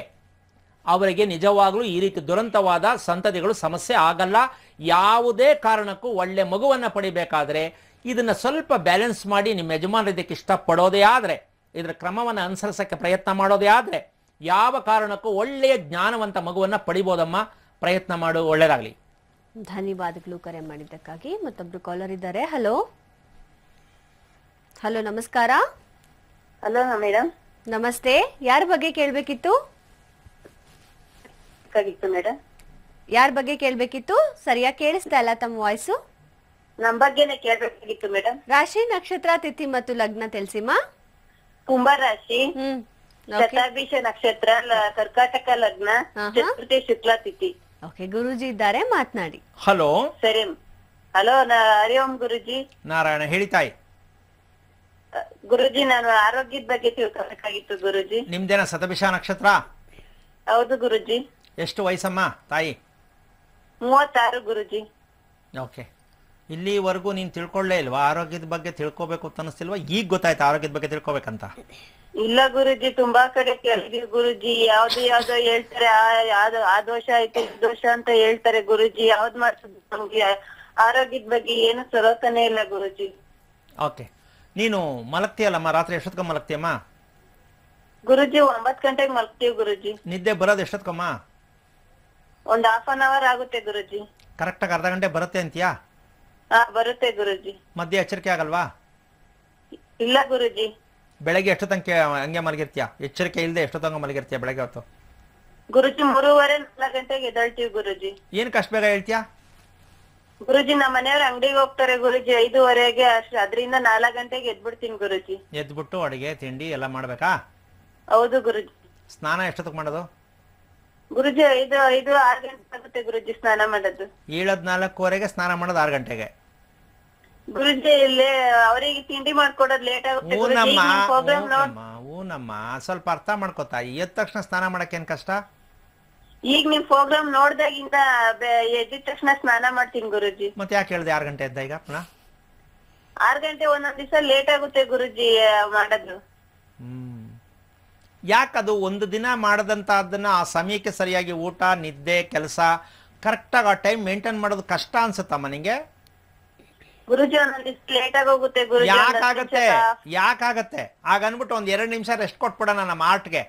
ಅವರಿಗೆ ನಿಜವಾಗಲೂ ಈ ರೀತಿ ದುರಂತವಾದ ಸಂತತಿಗಳು ಸಮಸ್ಯೆ ಆಗಲ್ಲ ಯಾವುದೇ ಕಾರಣಕ್ಕೂ ಒಳ್ಳೆ ಮಗುವನ್ನು ಪಡಿಬೇಕಾದ್ರೆ ಇದನ್ನು ಸ್ವಲ್ಪ ಬ್ಯಾಲೆನ್ಸ್ ಮಾಡಿ ನಿಮ್ಮ ಯಜಮಾನರು ಇದಕ್ಕೆ ಇಷ್ಟಪಡೋದೇ ಆದರೆ ಇದರ ಕ್ರಮವನ್ನು ಅನುಸರಿಸೋಕ್ಕೆ ಪ್ರಯತ್ನ ಮಾಡೋದೇ ಆದರೆ ಯಾವ ಕಾರಣಕ್ಕೂ ಒಳ್ಳೆಯ ಜ್ಞಾನವಂತ ಮಗುವನ್ನ ಪಡಿಬೋದಮ್ಮ ಪ್ರಯತ್ನ ಮಾಡು ಒಳ್ಳೇದಾಗ್ಲಿ ಧನ್ಯವಾದಗಳು ಕರೆ ಮಾಡಿದ್ದಕ್ಕಾಗಿ ಮತ್ತೊಬ್ರು ಕಾಲರ್ ಇದ್ದಾರೆ ಹಲೋ ಹಲೋ ನಮಸ್ಕಾರ ಹಲೋ ಮೇಡಮ್ ನಮಸ್ತೆ ಯಾರ ಬಗ್ಗೆ ಕೇಳ್ಬೇಕಿತ್ತು ಮೇಡಮ್ ಯಾರ ಬಗ್ಗೆ ಕೇಳ್ಬೇಕಿತ್ತು ಸರಿಯಾಗಿ ಕೇಳಿಸ್ತಾ ಇಲ್ಲ ತಮ್ಮ ವಾಯ್ಸು ನಮ್ ಬಗ್ಗೆನೇ ಕೇಳ್ಬೇಕಾಗಿತ್ತು ಮೇಡಮ್ ರಾಶಿ ನಕ್ಷತ್ರ ತಿಥಿ ಮತ್ತು ಲಗ್ನ ತಿಳಿಸಿಮ್ಮ ಕುಂಭ ರಾಶಿ ಹ್ಮ್ ಶತಾಭಿಷ ನಕ್ಷತ್ರ ಕರ್ಕಾಟಕ ಲಗ್ನ ಚತುರ್ಥಿ ಶುಕ್ಲ ತಿಥಿ ಓಕೆ ಗುರುಜಿ ಇದ್ದಾರೆ ಮಾತನಾಡಿ ಹಲೋ ಸರಿ ಹಲೋ ಹರಿ ಓಂ ಗುರುಜಿ ನಾರಾಯಣ ಹೇಳಿ ತಾಯಿ ಗುರುಜಿ ನಾನು ಆರೋಗ್ಯದ ಬಗ್ಗೆ ತಿಳ್ಕೊಬೇಕಾಗಿತ್ತು ಗುರುಜಿ ನಿಮ್ದೇನ ಸತಭಿಷ ನಕ್ಷತ್ರ ಹೌದು ಗುರುಜಿ ಎಷ್ಟು ವಯಸ್ಸಮ್ಮ ತಾಯಿ ಮೂವತ್ತಾರು ಗುರುಜಿ ಓಕೆ ಇಲ್ಲಿವರೆಗೂ ನೀನ್ ತಿಳ್ಕೊಳ್ಳೇ ಇಲ್ವಾ ಆರೋಗ್ಯದ ಬಗ್ಗೆ ತಿಳ್ಕೊಬೇಕು ಅಂತ ಅನಿಸ್ತಿಲ್ವಾ ಈಗ ಗೊತ್ತಾಯ್ತು ಆರೋಗ್ಯದ ಬಗ್ಗೆ ತಿಳ್ಕೊಬೇಕಂತ ಇಲ್ಲ ಗುರುಜಿ ತುಂಬಾ ಕಡೆ ಕೇಳಿದ್ವಿ ಗುರುಜಿ ಯಾವ್ದು ಯಾವ್ದು ಹೇಳ್ತಾರೆ ಆ ದೋಷ ಆಯ್ತು ದೋಷ ಅಂತ ಹೇಳ್ತಾರೆ ಗುರುಜಿ ಯಾವ್ದ್ ಮಾಡ್ಸುದು ಆರೋಗ್ಯದ ಬಗ್ಗೆ ಏನು ಸರೋತನೆ ಇಲ್ಲ ಗುರುಜಿ ಓಕೆ ನೀನು ಮಲಗ್ತೀಯಲ್ಲಮ್ಮ ರಾತ್ರಿ ಎಷ್ಟೊತ್ಕೊ ಮಲಗ್ತೀಯಮ್ಮ ಗುರುಜಿ ಒಂಬತ್ ಗಂಟೆಗೆ ಮಲಗ್ತೀವಿ ಗುರುಜಿ ನಿದ್ದೆ ಬರೋದು ಎಷ್ಟೊತ್ಕಮ್ಮ ಒಂದ್ ಹಾಫ್ ಅನ್ ಅವರ್ ಆಗುತ್ತೆ ಗುರುಜಿ ಆಗಿ ಅರ್ಧ ಗಂಟೆ ಬರುತ್ತೆ ಅಂತೀಯಾ ಹಾ ಬರುತ್ತೆ ಗುರುಜಿ ಮಧ್ಯೆ ಎಚ್ಚರಿಕೆ ಆಗಲ್ವಾ ಇಲ್ಲ ಗುರುಜಿ ಬೆಳಗ್ಗೆ ಎಷ್ಟು ತನಕ ಹಂಗೆ ಮಲಗಿರ್ತೀಯ ಎಚ್ಚರಿಕೆ ಇಲ್ಲದೆ ಎಷ್ಟು ತನಕ ಮಲಗಿರ್ತೀಯ ಬೆಳಗ್ಗೆ ಹೊತ್ತು ಗುರುಜಿ ಮೂರುವರೆ ನಾಲ್ಕು ಗಂಟೆಗೆ ಎದಳ್ತೀವಿ ಗುರುಜಿ ಏನ್ ಕಷ್ಟ ಬೇಗ ಹೇಳ್ತೀಯಾ ಗುರುಜಿ ನಮ್ಮ ಮನೆಯವ್ರ ಅಂಗಡಿಗೆ ಹೋಗ್ತಾರೆ ಗುರುಜಿ ಐದುವರೆಗೆ ಅಷ್ಟು ಅದರಿಂದ ನಾಲ್ಕು ಗಂಟೆಗೆ ಎದ್ಬಿಡ್ತೀನಿ ಗುರುಜಿ ಎದ್ಬಿಟ್ಟು ಅಡಿಗೆ ತಿಂಡಿ ಎಲ್ಲ ಮಾಡ್ಬೇಕಾ ಹೌದು ಗುರುಜಿ ಸ್ನಾನ ಎಷ್ಟೊತ್ತಿಗೆ ಮಾಡೋದು ಗುರುಜಿ ಐದು ಐದು ಆರು ಗಂಟೆ ಆಗುತ್ತೆ ಗುರುಜಿ ಸ್ನಾನ ಮಾಡೋದು ಏಳದ್ ನಾಲ್ಕೂವರೆಗೆ ಸ್ನಾನ ಮಾಡೋದು ಆರು ಗಂಟೆಗೆ ಗುರುಜಿ ಇಲ್ಲಿ ಅವರಿಗೆ ತಿಂಡಿ ಮಾಡ್ಕೊಡೋದು ಲೇಟ್ ಆಗುತ್ತೆ ಗುರೂಜಿ. ಈಗ ಸ್ವಲ್ಪ ಅರ್ಥ ಮಾಡ್ಕೋತಾ ಎದ್ದ ತಕ್ಷಣ ಸ್ನಾನ ಏನ್ ಕಷ್ಟ ಈಗ ನಿಮ್ ಪ್ರೋಗ್ರಾಮ್ ನೋಡ್ದಾಗಿಂದ ಬೆ- ತಕ್ಷಣ ಸ್ನಾನ ಮಾಡ್ತೀನಿ ಗುರುಜಿ ಮತ್ತೆ ಯಾಕೆ ಹೇಳ್ದೆ ಆರು ಗಂಟೆ ಎದ್ದ ಈಗ ಪುನಃ ಆರ್ ಗಂಟೆ ಒಂದೊಂದ್ ದಿವಸ ಲೇಟ್ ಆಗುತ್ತೆ ಗುರುಜಿ ಆ, ಹ್ಮ್ ಯಾಕದು ಒಂದು ದಿನ ಮಾಡಿದಂಥದ್ದನ್ನು ಆ ಸಮಯಕ್ಕೆ ಸರಿಯಾಗಿ ಊಟ ನಿದ್ದೆ ಕೆಲಸ ಕರೆಕ್ಟಾಗಿ ಆ ಟೈಮ್ ಮೇಂಟೈನ್ ಮಾಡೋದು ಕಷ್ಟ ಅನ್ಸುತ್ತಮ್ಮ ನಿಂಗೆ ಯಾಕಾಗತ್ತೆ ಯಾಕಾಗತ್ತೆ ಆಗ ಅನ್ಬಿಟ್ಟು ಒಂದ್ ಎರಡು ನಿಮಿಷ ರೆಸ್ಟ್ ಕೊಟ್ಬಿಡೋಣ ನಮ್ಮ ಆರ್ಟ್ಗೆ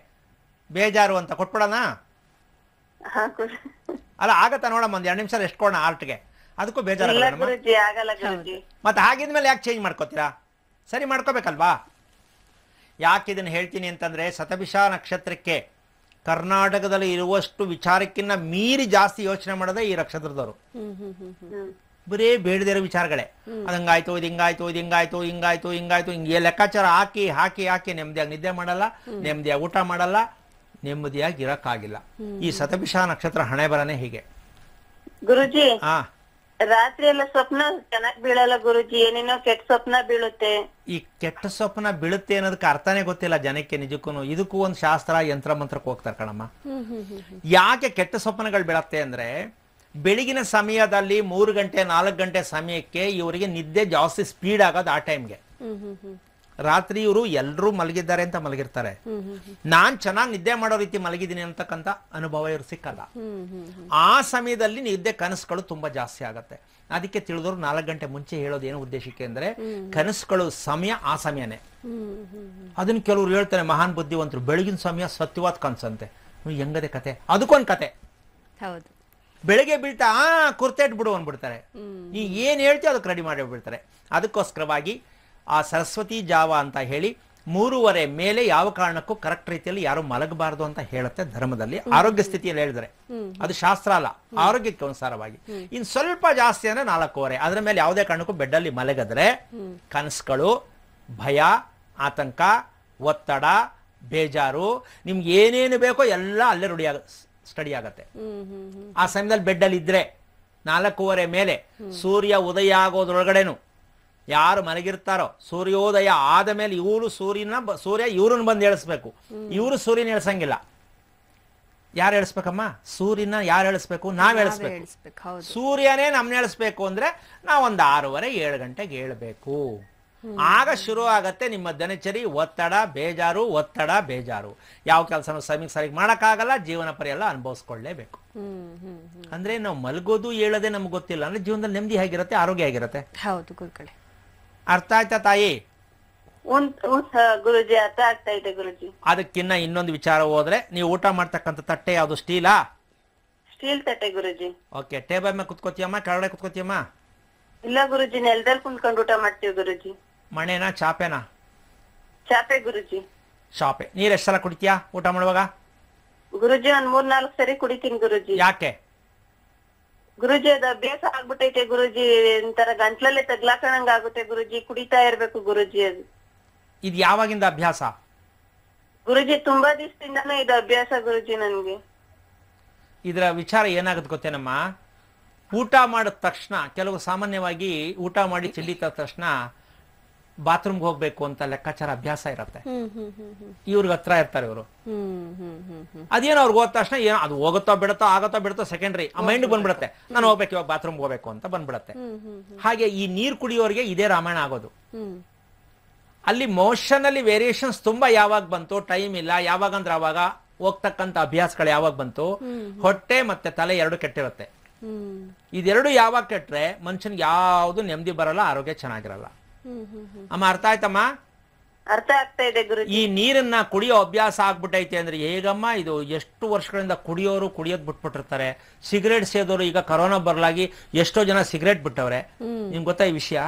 ಬೇಜಾರು ಅಂತ ಕೊಟ್ಬಿಡೋಣ ಅಲ್ಲ ಆಗತ್ತ ನೋಡಮ್ಮ ಒಂದ್ ಎರಡು ನಿಮಿಷ ರೆಸ್ಟ್ ಕೊಡೋಣ ಆರ್ಟ್ಗೆ ಅದಕ್ಕೂ ಬೇಜಾರು ಮತ್ತೆ ಹಾಗಿದ್ಮೇಲೆ ಯಾಕೆ ಚೇಂಜ್ ಮಾಡ್ಕೋತೀರಾ ಸರಿ ಮಾಡ್ಕೋಬೇಕಲ್ವಾ ಯಾಕೆ ಇದನ್ನು ಹೇಳ್ತೀನಿ ಅಂತಂದರೆ ಶತಭಿಷಾ ನಕ್ಷತ್ರಕ್ಕೆ ಕರ್ನಾಟಕದಲ್ಲಿ ಇರುವಷ್ಟು ವಿಚಾರಕ್ಕಿಂತ ಮೀರಿ ಜಾಸ್ತಿ ಯೋಚನೆ ಮಾಡದೆ ಈ ನಕ್ಷತ್ರದವರು ಬರೀ ಬೇಡದಿರೋ ವಿಚಾರಗಳೇ ಅದು ಹಂಗಾಯ್ತು ಇದು ಹಿಂಗಾಯ್ತು ಇದು ಹಿಂಗಾಯ್ತು ಹಿಂಗಾಯ್ತು ಹಿಂಗಾಯ್ತು ಹಿಂಗೆ ಲೆಕ್ಕಾಚಾರ ಹಾಕಿ ಹಾಕಿ ಹಾಕಿ ನೆಮ್ಮದಿಯಾಗಿ ನಿದ್ದೆ ಮಾಡಲ್ಲ ನೆಮ್ಮದಿಯಾಗಿ ಊಟ ಮಾಡಲ್ಲ ನೆಮ್ಮದಿಯಾಗಿ ಇರೋಕ್ಕಾಗಿಲ್ಲ ಈ ಸತಭಿಷಾ ನಕ್ಷತ್ರ ಹಣೆ ಬರನೇ ಹೀಗೆ ಗುರುಜಿ ರಾತ್ರಿ ಎಲ್ಲ ಸ್ವಪ್ನ ಚೆನ್ನಾಗಿ ಬೀಳಲ್ಲ ಗುರುಜಿ ಏನೇನೋ ಕೆಟ್ಟ ಸ್ವಪ್ನ ಬೀಳುತ್ತೆ ಈ ಕೆಟ್ಟ ಸ್ವಪ್ನ ಬೀಳುತ್ತೆ ಅನ್ನೋದಕ್ಕೆ ಅರ್ಥನೇ ಗೊತ್ತಿಲ್ಲ ಜನಕ್ಕೆ ನಿಜಕ್ಕೂ ಇದಕ್ಕೂ ಒಂದು ಶಾಸ್ತ್ರ ಯಂತ್ರ ಮಂತ್ರಕ್ಕೆ ಹೋಗ್ತಾರೆ ಕಣಮ್ಮ ಯಾಕೆ ಕೆಟ್ಟ ಸ್ವಪ್ನಗಳು ಬೀಳತ್ತೆ ಅಂದ್ರೆ ಬೆಳಗಿನ ಸಮಯದಲ್ಲಿ ಮೂರು ಗಂಟೆ ನಾಲ್ಕು ಗಂಟೆ ಸಮಯಕ್ಕೆ ಇವರಿಗೆ ನಿದ್ದೆ ಜಾಸ್ತಿ ಸ್ಪೀಡ್ ಆಗೋದು ಆ ಟೈಮ್ಗೆ ರಾತ್ರಿ ಇವರು ಎಲ್ಲರೂ ಮಲಗಿದ್ದಾರೆ ಅಂತ ಮಲಗಿರ್ತಾರೆ ನಾನ್ ಚೆನ್ನಾಗಿ ನಿದ್ದೆ ಮಾಡೋ ರೀತಿ ಮಲಗಿದ್ದೀನಿ ಅಂತಕ್ಕಂಥ ಅನುಭವ ಇವ್ರು ಸಿಕ್ಕಲ್ಲ ಆ ಸಮಯದಲ್ಲಿ ನಿದ್ದೆ ಕನಸುಗಳು ತುಂಬಾ ಜಾಸ್ತಿ ಆಗತ್ತೆ ಅದಕ್ಕೆ ತಿಳಿದವರು ನಾಲ್ಕು ಗಂಟೆ ಮುಂಚೆ ಹೇಳೋದು ಏನು ಉದ್ದೇಶಕ್ಕೆ ಅಂದ್ರೆ ಕನಸುಗಳು ಸಮಯ ಆ ಸಮಯನೇ ಅದನ್ನ ಕೆಲವರು ಹೇಳ್ತಾರೆ ಮಹಾನ್ ಬುದ್ಧಿವಂತರು ಬೆಳಗಿನ ಸಮಯ ಸತ್ಯವಾದ ಕನಸಂತೆ ಹೆಂಗದೆ ಕತೆ ಅದಕ್ಕೊಂದು ಕತೆ ಹೌದು ಬೆಳಗ್ಗೆ ಬೀಳ್ತಾ ಕುರ್ತೆ ಬಿಡು ಅಂದ್ಬಿಡ್ತಾರೆ ಈ ಏನ್ ಹೇಳ್ತೀವಿ ಅದಕ್ಕೆ ರೆಡಿ ಮಾಡಿ ಬಿಡ್ತಾರೆ ಅದಕ್ಕೋಸ್ಕರವಾಗಿ ಆ ಸರಸ್ವತಿ ಜಾವ ಅಂತ ಹೇಳಿ ಮೂರುವರೆ ಮೇಲೆ ಯಾವ ಕಾರಣಕ್ಕೂ ಕರೆಕ್ಟ್ ರೀತಿಯಲ್ಲಿ ಯಾರು ಮಲಗಬಾರದು ಅಂತ ಹೇಳುತ್ತೆ ಧರ್ಮದಲ್ಲಿ ಆರೋಗ್ಯ ಸ್ಥಿತಿಯಲ್ಲಿ ಹೇಳಿದ್ರೆ ಅದು ಶಾಸ್ತ್ರ ಅಲ್ಲ ಆರೋಗ್ಯಕ್ಕೆ ಅನುಸಾರವಾಗಿ ಇನ್ ಸ್ವಲ್ಪ ಜಾಸ್ತಿ ಅಂದ್ರೆ ನಾಲ್ಕೂವರೆ ಅದರ ಮೇಲೆ ಯಾವುದೇ ಕಾರಣಕ್ಕೂ ಬೆಡ್ಡಲ್ಲಿ ಮಲಗದ್ರೆ ಕನಸುಗಳು ಭಯ ಆತಂಕ ಒತ್ತಡ ಬೇಜಾರು ನಿಮ್ಗೆ ಏನೇನು ಬೇಕೋ ಎಲ್ಲ ಅಲ್ಲೇ ರೂಢಿ ಸ್ಟಡಿ ಆಗತ್ತೆ ಆ ಸಮಯದಲ್ಲಿ ಅಲ್ಲಿ ಇದ್ರೆ ನಾಲ್ಕೂವರೆ ಮೇಲೆ ಸೂರ್ಯ ಉದಯ ಆಗೋದ್ರೊಳಗಡೆನು ಯಾರು ಮಲಗಿರ್ತಾರೋ ಸೂರ್ಯೋದಯ ಆದ ಮೇಲೆ ಇವರು ಸೂರ್ಯನ ಸೂರ್ಯ ಇವ್ರನ್ನ ಬಂದು ಎಳಿಸ್ಬೇಕು ಇವರು ಸೂರ್ಯನ ಎಳ್ಸಂಗಿಲ್ಲ ಯಾರು ಎಳಿಸ್ಬೇಕಮ್ಮ ಸೂರ್ಯನ ಯಾರು ಎಳಿಸ್ಬೇಕು ನಾವ್ ಎಳಿಸ್ಬೇಕು ಸೂರ್ಯನೇ ನಮ್ನ ಎಳಿಸ್ಬೇಕು ಅಂದ್ರೆ ನಾವೊಂದು ಆರೂವರೆ ಏಳು ಗಂಟೆಗೆ ಏಳ್ಬೇಕು ಆಗ ಶುರು ಆಗತ್ತೆ ನಿಮ್ಮ ದಿನಚರಿ ಒತ್ತಡ ಬೇಜಾರು ಒತ್ತಡ ಬೇಜಾರು ಯಾವ ಕೆಲಸನೂ ಸಮಯಕ್ಕೆ ಸರಿಗೆ ಮಾಡೋಕ್ಕಾಗಲ್ಲ ಜೀವನ ಪರಿ ಎಲ್ಲ ಅನುಭವಿಸ್ಕೊಳ್ಳೇಬೇಕು ಅಂದ್ರೆ ನಾವು ಮಲಗೋದು ಹೇಳೋದೇ ನಮ್ಗೆ ಗೊತ್ತಿಲ್ಲ ಅಂದ್ರೆ ಜೀವನದಲ್ಲಿ ನೆಮ್ಮದಿ ಆಗಿರುತ್ತೆ ಆರೋಗ್ಯ ಆಗಿರುತ್ತೆ ಹೌದು ಗುರುಗಳೇ ಅರ್ಥ ಆಯ್ತಾ ತಾಯಿ ಗುರುಜಿ ಅರ್ಥ ಆಗ್ತಾ ಇದೆ ಗುರುಜಿ ಅದಕ್ಕಿನ್ನ ಇನ್ನೊಂದು ವಿಚಾರ ಹೋದ್ರೆ ನೀವು ಊಟ ಮಾಡ್ತಕ್ಕಂಥ ತಟ್ಟೆ ಯಾವುದು ಸ್ಟೀಲಾ ಸ್ಟೀಲ್ ತಟ್ಟೆ ಗುರುಜಿ ಓಕೆ ಟೇಬಲ್ ಮೇಲೆ ಕುತ್ಕೋತಿಯಮ್ಮ ಕೆಳಗಡೆ ಕುತ್ಕೋತಿಯಮ್ಮ ಇಲ್ಲ ಗುರುಜಿ ನೆಲದಲ್ಲಿ ಕುಂತ್ಕೊಂಡು ಊಟ ಮಾಡ್ತೀವಿ ಗುರುಜಿ ಮಣೆನಾ ಚಾಪೆನಾ ಚಾಪೆ ಗುರುಜಿ ಚಾಪೆ ನೀರ್ ಎಷ್ಟು ಸಲ ಕುಡಿತೀಯಾ ಊಟ ಮಾಡುವಾಗ ಗುರುಜಿ ಒಂದ್ ಮೂರ್ ನಾಲ್ಕು ಸರಿ ಕುಡಿತೀನಿ ಗುರುಜಿ ಯಾಕೆ ಗುರುಜಿ ಅದ ಅಭ್ಯಾಸ ಆಗ್ಬಿಟ್ಟೈತೆ ಗುರುಜಿ ಒಂಥರ ಗಂಟ್ಲಲ್ಲೇ ತಗ್ಲಾಕಣಂಗ ಆಗುತ್ತೆ ಗುರುಜಿ ಕುಡಿತಾ ಇರ್ಬೇಕು ಗುರುಜಿ ಅದು ಇದು ಯಾವಾಗಿಂದ ಅಭ್ಯಾಸ ಗುರುಜಿ ತುಂಬಾ ದಿವಸದಿಂದನೇ ಇದು ಅಭ್ಯಾಸ ಗುರುಜಿ ನನ್ಗೆ ಇದರ ವಿಚಾರ ಏನಾಗುತ್ತೆ ಗೊತ್ತೇನಮ್ಮ ಊಟ ಮಾಡಿದ ತಕ್ಷಣ ಕೆಲವು ಸಾಮಾನ್ಯವಾಗಿ ಊಟ ಮಾಡಿ ಚೆಲ್ಲಿದ ತಕ್ಷಣ ಬಾತ್ರೂಮ್ಗೆ ಹೋಗ್ಬೇಕು ಅಂತ ಲೆಕ್ಕಾಚಾರ ಅಭ್ಯಾಸ ಇರತ್ತೆ ಇವ್ರಿಗೆ ಹತ್ರ ಇರ್ತಾರೆ ಇವರು ಅದೇನೋ ಅವ್ರಿಗೆ ಹೋದ ತಕ್ಷಣ ಏನೋ ಅದು ಹೋಗುತ್ತೋ ಬಿಡುತ್ತೋ ಆಗತ್ತೋ ಬಿಡುತ್ತೋ ಸೆಕೆಂಡ್ರಿ ಆ ಮೈಂಡ್ ಬಂದ್ಬಿಡತ್ತೆ ನಾನು ಹೋಗ್ಬೇಕು ಇವಾಗ ಬಾತ್ರೂಮ್ಗೆ ಹೋಗ್ಬೇಕು ಅಂತ ಬಂದ್ಬಿಡತ್ತೆ ಹಾಗೆ ಈ ನೀರ್ ಕುಡಿಯೋರಿಗೆ ಇದೇ ರಾಮಾಯಣ ಆಗೋದು ಅಲ್ಲಿ ಮೋಷನ್ ಅಲ್ಲಿ ವೇರಿಯೇಷನ್ಸ್ ತುಂಬಾ ಯಾವಾಗ ಬಂತು ಟೈಮ್ ಇಲ್ಲ ಯಾವಾಗ ಅಂದ್ರೆ ಅವಾಗ ಹೋಗ್ತಕ್ಕಂತ ಅಭ್ಯಾಸಗಳು ಯಾವಾಗ ಬಂತು ಹೊಟ್ಟೆ ಮತ್ತೆ ತಲೆ ಎರಡು ಕೆಟ್ಟಿರುತ್ತೆ ಇದೆರಡು ಯಾವಾಗ ಕೆಟ್ಟರೆ ಮನುಷ್ಯನ್ ಯಾವುದು ನೆಮ್ಮದಿ ಬರಲ್ಲ ಆರೋಗ್ಯ ಚೆನ್ನಾಗಿರಲ್ಲ ಅಮ್ಮ ಅರ್ಥ ಆಯ್ತಮ್ಮ ಅರ್ಥ ಆಗ್ತಾ ಇದೆ ಗುರು ಈ ನೀರನ್ನ ಕುಡಿಯೋ ಅಭ್ಯಾಸ ಆಗ್ಬಿಟ್ಟೈತೆ ಅಂದ್ರೆ ಹೇಗಮ್ಮ ಇದು ಎಷ್ಟು ವರ್ಷಗಳಿಂದ ಕುಡಿಯೋರು ಕುಡಿಯೋದ್ ಬಿಟ್ಬಿಟ್ಟಿರ್ತಾರೆ ಸಿಗರೇಟ್ ಸೇದೋರು ಈಗ ಕರೋನಾ ಬರಲಾಗಿ ಎಷ್ಟೋ ಜನ ಸಿಗರೇಟ್ ಬಿಟ್ಟವ್ರೆ ನಿಮ್ಗೆ ಗೊತ್ತಾ ಈ ವಿಷಯ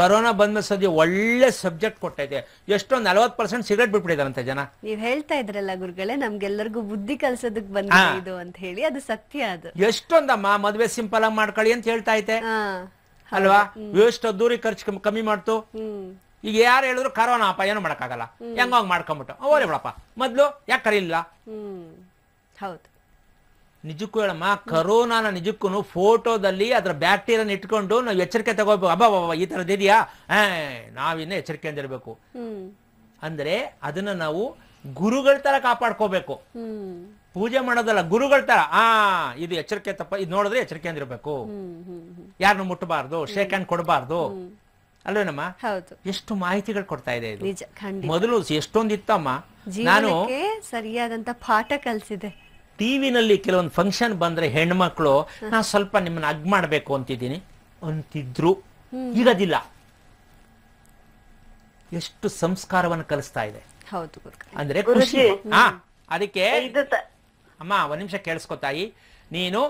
ಕರೋನಾ ಬಂದ ಸದ್ಯ ಒಳ್ಳೆ ಸಬ್ಜೆಕ್ಟ್ ಕೊಟ್ಟೈತೆ ಎಷ್ಟೋ ನಲವತ್ ಪರ್ಸೆಂಟ್ ಸಿಗರೇಟ್ ಬಿಟ್ಬಿಟ್ಟಿದಾರಂತೆ ಜನ ನೀವ್ ಹೇಳ್ತಾ ಇದ್ರಲ್ಲ ಗುರುಗಳೇ ನಮ್ಗೆಲ್ಲರಿಗೂ ಬುದ್ಧಿ ಕಲ್ಸೋದಕ್ ಬಂದ ಇದು ಅಂತ ಹೇಳಿ ಅದು ಸತ್ಯ ಅದು ಎಷ್ಟೊಂದಮ್ಮ ಮದ್ವೆ ಸಿಂಪಲ್ ಆಗಿ ಮಾಡ್ಕೊಳ್ಳಿ ಅಂತ ಹೇಳ್ತಾ ಐತೆ ಅಲ್ವಾ ವೇಸ್ಟ್ ದೂರಿ ಖರ್ಚು ಕಮ್ಮಿ ಮಾಡ್ತು ಈಗ ಯಾರು ಹೇಳಿದ್ರು ಅಪ್ಪ ಏನು ಮಾಡಕ್ಕಾಗಲ್ಲ ಹೆಂಗ ಮಾಡ್ಕೊಂಬಿಟ್ಟು ಓರಿ ಬಿಡಪ್ಪ ಮೊದ್ಲು ಯಾಕೆ ಕರೀಲಿಲ್ಲ ಹೌದು ನಿಜಕ್ಕೂ ಹೇಳಮ್ಮ ಕರೋನಾನ ನಿಜಕ್ಕೂ ಫೋಟೋದಲ್ಲಿ ಅದ್ರ ಬ್ಯಾಕ್ಟೀರಿಯನ್ ಇಟ್ಕೊಂಡು ನಾವು ಎಚ್ಚರಿಕೆ ತಗೋಬೇಕು ಅಬ್ಬಾ ಬಾಬಾ ಈ ತರದ ಇದೆಯಾ ನಾವಿನ್ನ ಎಚ್ಚರಿಕೆ ಇರಬೇಕು ಅಂದ್ರೆ ಅದನ್ನ ನಾವು ಗುರುಗಳ ತರ ಕಾಪಾಡ್ಕೋಬೇಕು ಪೂಜೆ ಮಾಡೋದಲ್ಲ ಗುರುಗಳ ತರ ಆ ಇದು ಎಚ್ಚರಿಕೆ ತಪ್ಪ ಇದು ನೋಡಿದ್ರೆ ಎಚ್ಚರಿಕೆ ಅಂದಿರ್ಬೇಕು ಯಾರನ್ನು ಮುಟ್ಟಬಾರ್ದು ಶೇಕ್ ಹ್ಯಾಂಡ್ ಕೊಡಬಾರ್ದು ಅಲ್ವೇನಮ್ಮ ಎಷ್ಟು ಮಾಹಿತಿಗಳು ಕೊಡ್ತಾ ಇದೆ ಇದು ಮೊದಲು ಎಷ್ಟೊಂದಿತ್ತಮ್ಮ ನಾನು ಸರಿಯಾದಂತ ಪಾಠ ಕಲಿಸಿದೆ ಟಿವಿನಲ್ಲಿ ಕೆಲವೊಂದು ಫಂಕ್ಷನ್ ಬಂದ್ರೆ ಹೆಣ್ಮಕ್ಳು ನಾ ಸ್ವಲ್ಪ ನಿಮ್ಮನ್ನ ಅಗ್ ಮಾಡ್ಬೇಕು ಅಂತಿದ್ದೀನಿ ಅಂತಿದ್ರು ಇರೋದಿಲ್ಲ ಎಷ್ಟು ಸಂಸ್ಕಾರವನ್ನು ಕಲಿಸ್ತಾ ಇದೆ ಅಂದ್ರೆ ಖುಷಿ ಅದಕ್ಕೆ ಅಮ್ಮ ಒಂದು ನಿಮಿಷ ಕೇಳಿಸ್ಕೊತಾಯಿ ನೀನು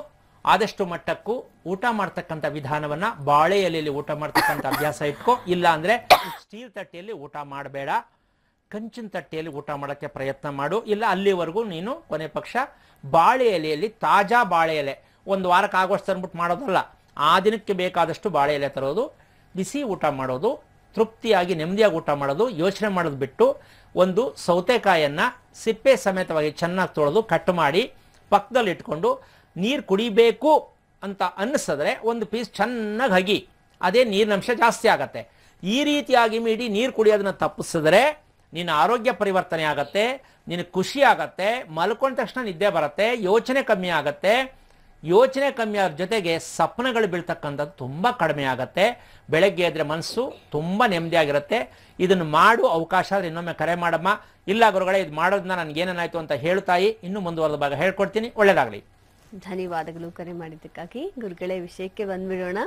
ಆದಷ್ಟು ಮಟ್ಟಕ್ಕೂ ಊಟ ಮಾಡ್ತಕ್ಕಂಥ ವಿಧಾನವನ್ನ ಬಾಳೆ ಎಲೆಯಲ್ಲಿ ಊಟ ಮಾಡ್ತಕ್ಕಂಥ ಅಭ್ಯಾಸ ಇಟ್ಕೋ ಇಲ್ಲ ಅಂದ್ರೆ ಸ್ಟೀಲ್ ತಟ್ಟೆಯಲ್ಲಿ ಊಟ ಮಾಡಬೇಡ ಕಂಚಿನ ತಟ್ಟೆಯಲ್ಲಿ ಊಟ ಮಾಡೋಕ್ಕೆ ಪ್ರಯತ್ನ ಮಾಡು ಇಲ್ಲ ಅಲ್ಲಿವರೆಗೂ ನೀನು ಕೊನೆ ಪಕ್ಷ ಬಾಳೆ ಎಲೆಯಲ್ಲಿ ತಾಜಾ ಬಾಳೆ ಎಲೆ ಒಂದು ವಾರಕ್ಕೆ ಆಗೋಷ್ಟು ತಂದ್ಬಿಟ್ಟು ಮಾಡೋದಲ್ಲ ಆ ದಿನಕ್ಕೆ ಬೇಕಾದಷ್ಟು ಬಾಳೆ ಎಲೆ ತರೋದು ಬಿಸಿ ಊಟ ಮಾಡೋದು ತೃಪ್ತಿಯಾಗಿ ನೆಮ್ಮದಿಯಾಗಿ ಊಟ ಮಾಡೋದು ಯೋಚನೆ ಮಾಡೋದು ಬಿಟ್ಟು ಒಂದು ಸೌತೆಕಾಯನ್ನು ಸಿಪ್ಪೆ ಸಮೇತವಾಗಿ ಚೆನ್ನಾಗಿ ತೊಳೆದು ಕಟ್ ಮಾಡಿ ಪಕ್ಕದಲ್ಲಿ ಇಟ್ಕೊಂಡು ನೀರು ಕುಡಿಬೇಕು ಅಂತ ಅನ್ನಿಸಿದ್ರೆ ಒಂದು ಪೀಸ್ ಚೆನ್ನಾಗಿ ಹಗಿ ಅದೇ ನೀರಿನಂಶ ಜಾಸ್ತಿ ಆಗತ್ತೆ ಈ ರೀತಿಯಾಗಿ ಮೀಡಿ ನೀರು ಕುಡಿಯೋದನ್ನ ತಪ್ಪಿಸಿದ್ರೆ ನಿನ್ನ ಆರೋಗ್ಯ ಪರಿವರ್ತನೆ ಆಗತ್ತೆ ನಿನಗೆ ಖುಷಿ ಆಗತ್ತೆ ಮಲ್ಕೊಂಡ ತಕ್ಷಣ ನಿದ್ದೆ ಬರುತ್ತೆ ಯೋಚನೆ ಕಮ್ಮಿ ಆಗತ್ತೆ ಯೋಚನೆ ಕಮ್ಮಿ ಆದ್ರ ಜೊತೆಗೆ ಸಪ್ನಗಳು ಬೀಳ್ತಕ್ಕಂಥದ್ದು ತುಂಬ ಕಡಿಮೆ ಆಗುತ್ತೆ ಬೆಳಗ್ಗೆ ಎದ್ರೆ ಮನಸ್ಸು ತುಂಬ ನೆಮ್ಮದಿಯಾಗಿರುತ್ತೆ ಇದನ್ನು ಮಾಡುವ ಅವಕಾಶ ಆದರೆ ಇನ್ನೊಮ್ಮೆ ಕರೆ ಮಾಡಮ್ಮ ಇಲ್ಲ ಗುರುಗಳೇ ಇದು ಮಾಡೋದನ್ನ ನನಗೇನೇನಾಯಿತು ಅಂತ ಹೇಳ್ತಾಯಿ ಇನ್ನೂ ಮುಂದುವರೆದ ಭಾಗ ಹೇಳ್ಕೊಡ್ತೀನಿ ಒಳ್ಳೇದಾಗಲಿ ಧನ್ಯವಾದಗಳು ಕರೆ ಮಾಡಿದ್ದಕ್ಕಾಗಿ ಗುರುಗಳೇ ವಿಷಯಕ್ಕೆ ಬಂದ್ಬಿಡೋಣ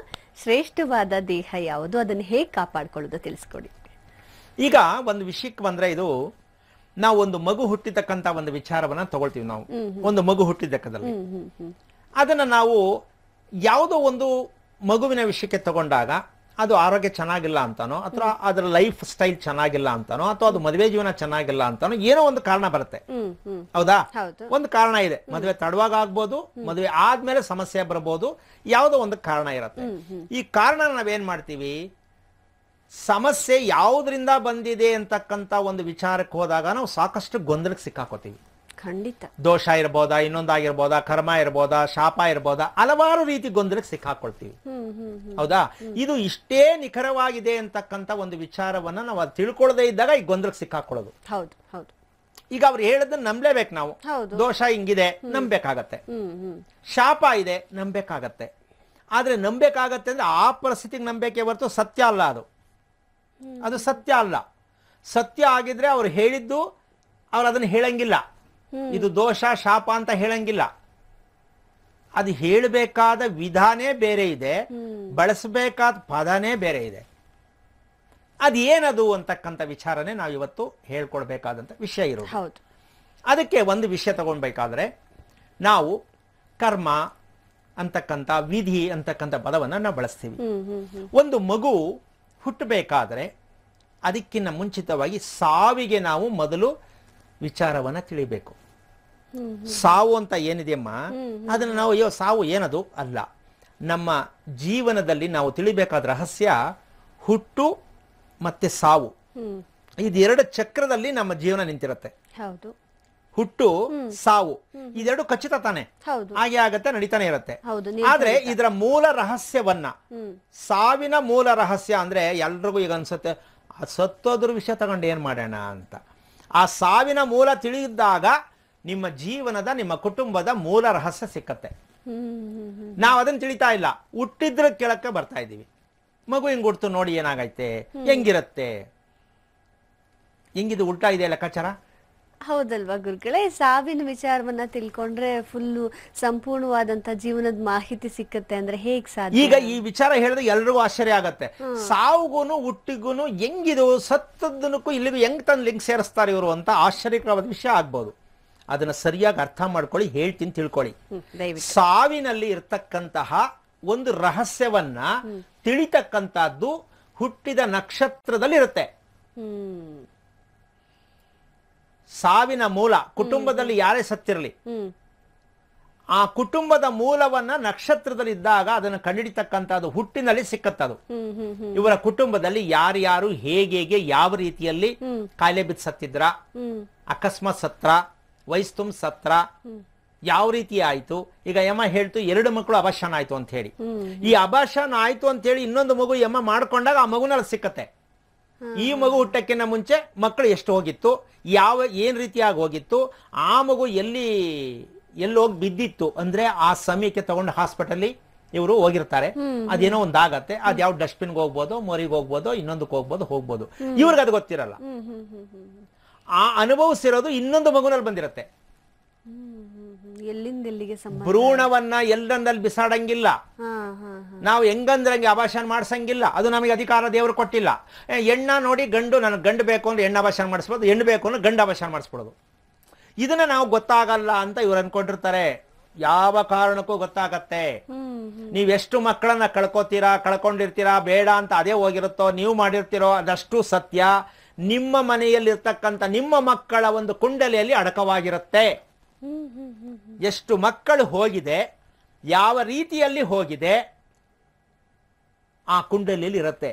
ಶ್ರೇಷ್ಠವಾದ ದೇಹ ಯಾವುದು ಅದನ್ನು ಹೇಗೆ ಕಾಪಾಡ್ಕೊಳ್ಳೋದು ತಿಳಿಸ್ಕೊಡಿ ಈಗ ಒಂದು ವಿಷಯಕ್ಕೆ ಬಂದ್ರೆ ಇದು ನಾವು ಒಂದು ಮಗು ಹುಟ್ಟಿದಕ್ಕಂತ ಒಂದು ವಿಚಾರವನ್ನ ತಗೊಳ್ತೀವಿ ನಾವು ಒಂದು ಮಗು ಹುಟ್ಟಿದ್ದಕ್ಕದಲ್ಲಿ ಅದನ್ನ ನಾವು ಯಾವುದೋ ಒಂದು ಮಗುವಿನ ವಿಷಯಕ್ಕೆ ತಗೊಂಡಾಗ ಅದು ಆರೋಗ್ಯ ಚೆನ್ನಾಗಿಲ್ಲ ಅಂತಾನೋ ಅಥವಾ ಅದರ ಲೈಫ್ ಸ್ಟೈಲ್ ಚೆನ್ನಾಗಿಲ್ಲ ಅಂತಾನೋ ಅಥವಾ ಅದು ಮದುವೆ ಜೀವನ ಚೆನ್ನಾಗಿಲ್ಲ ಅಂತಾನೋ ಏನೋ ಒಂದು ಕಾರಣ ಬರುತ್ತೆ ಹೌದಾ ಒಂದು ಕಾರಣ ಇದೆ ಮದುವೆ ತಡವಾಗ ಆಗ್ಬೋದು ಮದುವೆ ಆದ್ಮೇಲೆ ಸಮಸ್ಯೆ ಬರಬಹುದು ಯಾವುದೋ ಒಂದು ಕಾರಣ ಇರುತ್ತೆ ಈ ಕಾರಣ ನಾವೇನ್ ಮಾಡ್ತೀವಿ ಸಮಸ್ಯೆ ಯಾವುದರಿಂದ ಬಂದಿದೆ ಅಂತಕ್ಕಂತ ಒಂದು ವಿಚಾರಕ್ಕೆ ಹೋದಾಗ ನಾವು ಸಾಕಷ್ಟು ಗೊಂದಲಕ್ಕೆ ಸಿಕ್ಕಾಕೋತೀವಿ ಖಂಡಿತ ದೋಷ ಇರ್ಬೋದಾ ಇನ್ನೊಂದಾಗಿರ್ಬೋದಾ ಕರ್ಮ ಇರ್ಬೋದಾ ಶಾಪ ಇರ್ಬೋದಾ ಹಲವಾರು ರೀತಿ ಗೊಂದಲಕ್ಕೆ ಸಿಕ್ಕಾಕೊಳ್ತೀವಿ ಹೌದಾ ಇದು ಇಷ್ಟೇ ನಿಖರವಾಗಿದೆ ಅಂತಕ್ಕಂತ ಒಂದು ವಿಚಾರವನ್ನ ನಾವು ಅದು ತಿಳ್ಕೊಳ್ಳದೇ ಇದ್ದಾಗ ಈ ಗೊಂದಲಕ್ಕೆ ಸಿಕ್ಕಾಕೊಳ್ಳೋದು ಹೌದು ಹೌದು ಈಗ ಅವ್ರು ಹೇಳದನ್ನ ನಂಬಲೇಬೇಕು ನಾವು ದೋಷ ಹಿಂಗಿದೆ ನಂಬೇಕಾಗತ್ತೆ ಶಾಪ ಇದೆ ನಂಬೇಕಾಗತ್ತೆ ಆದ್ರೆ ನಂಬೇಕಾಗತ್ತೆ ಅಂದ್ರೆ ಆ ಪರಿಸ್ಥಿತಿಗೆ ನಂಬೇಕೆ ಹೊರತು ಸತ್ಯ ಅಲ್ಲ ಅದು ಅದು ಸತ್ಯ ಅಲ್ಲ ಸತ್ಯ ಆಗಿದ್ರೆ ಅವ್ರು ಹೇಳಿದ್ದು ಅವ್ರು ಅದನ್ನ ಹೇಳಂಗಿಲ್ಲ ಇದು ದೋಷ ಶಾಪ ಅಂತ ಹೇಳಂಗಿಲ್ಲ ಅದು ಹೇಳಬೇಕಾದ ವಿಧಾನೇ ಬೇರೆ ಇದೆ ಬಳಸಬೇಕಾದ ಪದನೇ ಬೇರೆ ಇದೆ ಅದೇನದು ಅಂತಕ್ಕಂಥ ವಿಚಾರನೆ ನಾವು ಇವತ್ತು ಹೇಳ್ಕೊಳ್ಬೇಕಾದಂತ ವಿಷಯ ಇರೋದು ಅದಕ್ಕೆ ಒಂದು ವಿಷಯ ತಗೊಳ್ಬೇಕಾದ್ರೆ ನಾವು ಕರ್ಮ ಅಂತಕ್ಕಂಥ ವಿಧಿ ಅಂತಕ್ಕಂಥ ಪದವನ್ನು ನಾವು ಬಳಸ್ತೀವಿ ಒಂದು ಮಗು ಹುಟ್ಟಬೇಕಾದ್ರೆ ಅದಕ್ಕಿಂತ ಮುಂಚಿತವಾಗಿ ಸಾವಿಗೆ ನಾವು ಮೊದಲು ವಿಚಾರವನ್ನ ತಿಳಿಬೇಕು ಸಾವು ಅಂತ ಏನಿದೆಯಮ್ಮ ಅದನ್ನ ನಾವು ಅಯ್ಯೋ ಸಾವು ಏನದು ಅಲ್ಲ ನಮ್ಮ ಜೀವನದಲ್ಲಿ ನಾವು ತಿಳಿಬೇಕಾದ ರಹಸ್ಯ ಹುಟ್ಟು ಮತ್ತೆ ಸಾವು ಇದೆರಡು ಚಕ್ರದಲ್ಲಿ ನಮ್ಮ ಜೀವನ ನಿಂತಿರುತ್ತೆ ಹೌದು ಹುಟ್ಟು ಸಾವು ಇದೆರಡು ಖಚಿತ ತಾನೆ ಹಾಗೆ ಆಗತ್ತೆ ನಡೀತಾನೆ ಇರುತ್ತೆ ಆದ್ರೆ ಇದರ ಮೂಲ ರಹಸ್ಯವನ್ನ ಸಾವಿನ ಮೂಲ ರಹಸ್ಯ ಅಂದ್ರೆ ಎಲ್ರಿಗೂ ಈಗ ಅನ್ಸುತ್ತೆ ಸತ್ತೋದ್ರ ವಿಷಯ ತಗೊಂಡು ಏನ್ ಮಾಡೋಣ ಅಂತ ಆ ಸಾವಿನ ಮೂಲ ತಿಳಿದಾಗ ನಿಮ್ಮ ಜೀವನದ ನಿಮ್ಮ ಕುಟುಂಬದ ಮೂಲ ರಹಸ್ಯ ಸಿಕ್ಕತ್ತೆ ನಾವ್ ಅದನ್ನ ತಿಳಿತಾ ಇಲ್ಲ ಹುಟ್ಟಿದ್ರ ಕೆಳಕ್ಕೆ ಬರ್ತಾ ಇದ್ದೀವಿ ಮಗು ಹಿಂಗ್ ಹುಡ್ತು ನೋಡಿ ಏನಾಗೈತೆ ಹೆಂಗಿರತ್ತೆ ಹೆಂಗಿದು ಉಲ್ಟಾ ಇದೆ ಲೆಕ್ಕಾಚಾರ ಹೌದಲ್ವಾ ಗುರುಗಳೇ ಸಾವಿನ ವಿಚಾರವನ್ನ ತಿಳ್ಕೊಂಡ್ರೆ ಫುಲ್ಲು ಸಂಪೂರ್ಣವಾದಂತ ಜೀವನದ ಮಾಹಿತಿ ಸಿಕ್ಕತ್ತೆ ಅಂದ್ರೆ ಹೇಗ್ ಸಾಧ್ಯ ಈಗ ಈ ವಿಚಾರ ಹೇಳಿದ್ರೆ ಎಲ್ರಿಗೂ ಆಶ್ಚರ್ಯ ಆಗತ್ತೆ ಸಾವುಗೂನು ಹುಟ್ಟಿಗೂನು ಹೆಂಗಿದು ಸತ್ತದಕ್ಕೂ ಇಲ್ಲಿಗೂ ಹೆಂಗ್ ತಂದು ಲಿಂಕ್ ಸೇರಿಸ್ತಾರೆ ಇವರು ಅಂತ ಆಶ್ಚರ್ಯಕರವಾದ ವಿಷಯ ಆಗ್ಬೋದು ಅದನ್ನ ಸರಿಯಾಗಿ ಅರ್ಥ ಮಾಡ್ಕೊಳ್ಳಿ ಹೇಳ್ತೀನಿ ತಿಳ್ಕೊಳ್ಳಿ ಸಾವಿನಲ್ಲಿ ಇರ್ತಕ್ಕಂತಹ ಒಂದು ರಹಸ್ಯವನ್ನ ತಿಳಿತಕ್ಕಂತಹದ್ದು ಹುಟ್ಟಿದ ನಕ್ಷತ್ರದಲ್ಲಿ ಇರುತ್ತೆ ಸಾವಿನ ಮೂಲ ಕುಟುಂಬದಲ್ಲಿ ಯಾರೇ ಸತ್ತಿರಲಿ ಆ ಕುಟುಂಬದ ಮೂಲವನ್ನ ನಕ್ಷತ್ರದಲ್ಲಿ ಇದ್ದಾಗ ಅದನ್ನು ಕಂಡಿಡಿತಕ್ಕಂಥದ್ದು ಹುಟ್ಟಿನಲ್ಲಿ ಸಿಕ್ಕತ್ತದು ಇವರ ಕುಟುಂಬದಲ್ಲಿ ಯಾರ್ಯಾರು ಹೇಗೆ ಯಾವ ರೀತಿಯಲ್ಲಿ ಕಾಯಿಲೆ ಬಿದ್ದು ಸತ್ತಿದ್ರ ಅಕಸ್ಮಾತ್ ಸತ್ರ ವಯಸ್ತುಂ ಸತ್ರ ಯಾವ ರೀತಿ ಆಯ್ತು ಈಗ ಯಮ ಹೇಳ್ತು ಎರಡು ಮಕ್ಕಳು ಅಭಾಷಣ ಆಯ್ತು ಅಂತ ಹೇಳಿ ಈ ಅಭಾಷಣ ಆಯ್ತು ಅಂತ ಹೇಳಿ ಇನ್ನೊಂದು ಮಗು ಯಮ ಮಾಡ್ಕೊಂಡಾಗ ಆ ಮಗುನಲ್ಲಿ ಸಿಕ್ಕತ್ತೆ ಈ ಮಗು ಹುಟ್ಟಕ್ಕಿಂತ ಮುಂಚೆ ಮಕ್ಕಳು ಎಷ್ಟು ಹೋಗಿತ್ತು ಯಾವ ಏನ್ ರೀತಿಯಾಗಿ ಹೋಗಿತ್ತು ಆ ಮಗು ಎಲ್ಲಿ ಎಲ್ಲಿ ಹೋಗಿ ಬಿದ್ದಿತ್ತು ಅಂದ್ರೆ ಆ ಸಮಯಕ್ಕೆ ತಗೊಂಡು ಹಾಸ್ಪಿಟಲ್ ಇವರು ಹೋಗಿರ್ತಾರೆ ಅದೇನೋ ಒಂದಾಗತ್ತೆ ಅದ್ ಯಾವ ಡಸ್ಟ್ಬಿನ್ಗೆ ಹೋಗ್ಬೋದು ಮೋರಿಗೆ ಹೋಗ್ಬೋದು ಇನ್ನೊಂದಕ್ಕೆ ಹೋಗ್ಬೋದು ಹೋಗ್ಬೋದು ಇವ್ರಿಗೆ ಅದು ಗೊತ್ತಿರಲ್ಲ ಆ ಅನುಭವಿಸಿರೋದು ಇನ್ನೊಂದು ಮಗುನಲ್ಲಿ ಬಂದಿರತ್ತೆ ಭ್ರೂಣವನ್ನ ಎಲ್ಲಂದಲ್ಲಿ ಬಿಸಾಡಂಗಿಲ್ಲ ನಾವು ಹೆಂಗಂದ್ರಂಗೆ ಅಭಾಷಣ ಮಾಡಿಸಂಗಿಲ್ಲ ಅದು ನಮಗೆ ಅಧಿಕಾರ ದೇವರು ಕೊಟ್ಟಿಲ್ಲ ಎಣ್ಣ ನೋಡಿ ಗಂಡು ನನಗೆ ಗಂಡು ಬೇಕು ಅಂದ್ರೆ ಹೆಣ್ಣು ಅಭಾಷಣ ಮಾಡಿಸ್ಬೋದು ಹೆಣ್ಣು ಬೇಕು ಅಂದ್ರೆ ಗಂಡು ಅಭಾಷಣ ಮಾಡಿಸ್ಬಿಡೋದು ಇದನ್ನ ನಾವು ಗೊತ್ತಾಗಲ್ಲ ಅಂತ ಇವ್ರು ಅನ್ಕೊಂಡಿರ್ತಾರೆ ಯಾವ ಕಾರಣಕ್ಕೂ ಗೊತ್ತಾಗತ್ತೆ ನೀವೆಷ್ಟು ಮಕ್ಕಳನ್ನ ಕಳ್ಕೊತೀರಾ ಕಳ್ಕೊಂಡಿರ್ತೀರಾ ಬೇಡ ಅಂತ ಅದೇ ಹೋಗಿರುತ್ತೋ ನೀವು ಮಾಡಿರ್ತೀರೋ ಅದಷ್ಟು ಸತ್ಯ ನಿಮ್ಮ ಮನೆಯಲ್ಲಿರ್ತಕ್ಕಂಥ ನಿಮ್ಮ ಮಕ್ಕಳ ಒಂದು ಕುಂಡಲಿಯಲ್ಲಿ ಅಡಕವಾಗಿರುತ್ತೆ ಎಷ್ಟು ಮಕ್ಕಳು ಹೋಗಿದೆ ಯಾವ ರೀತಿಯಲ್ಲಿ ಹೋಗಿದೆ ಆ ಕುಂಡಲಿಯಲ್ಲಿ ಇರುತ್ತೆ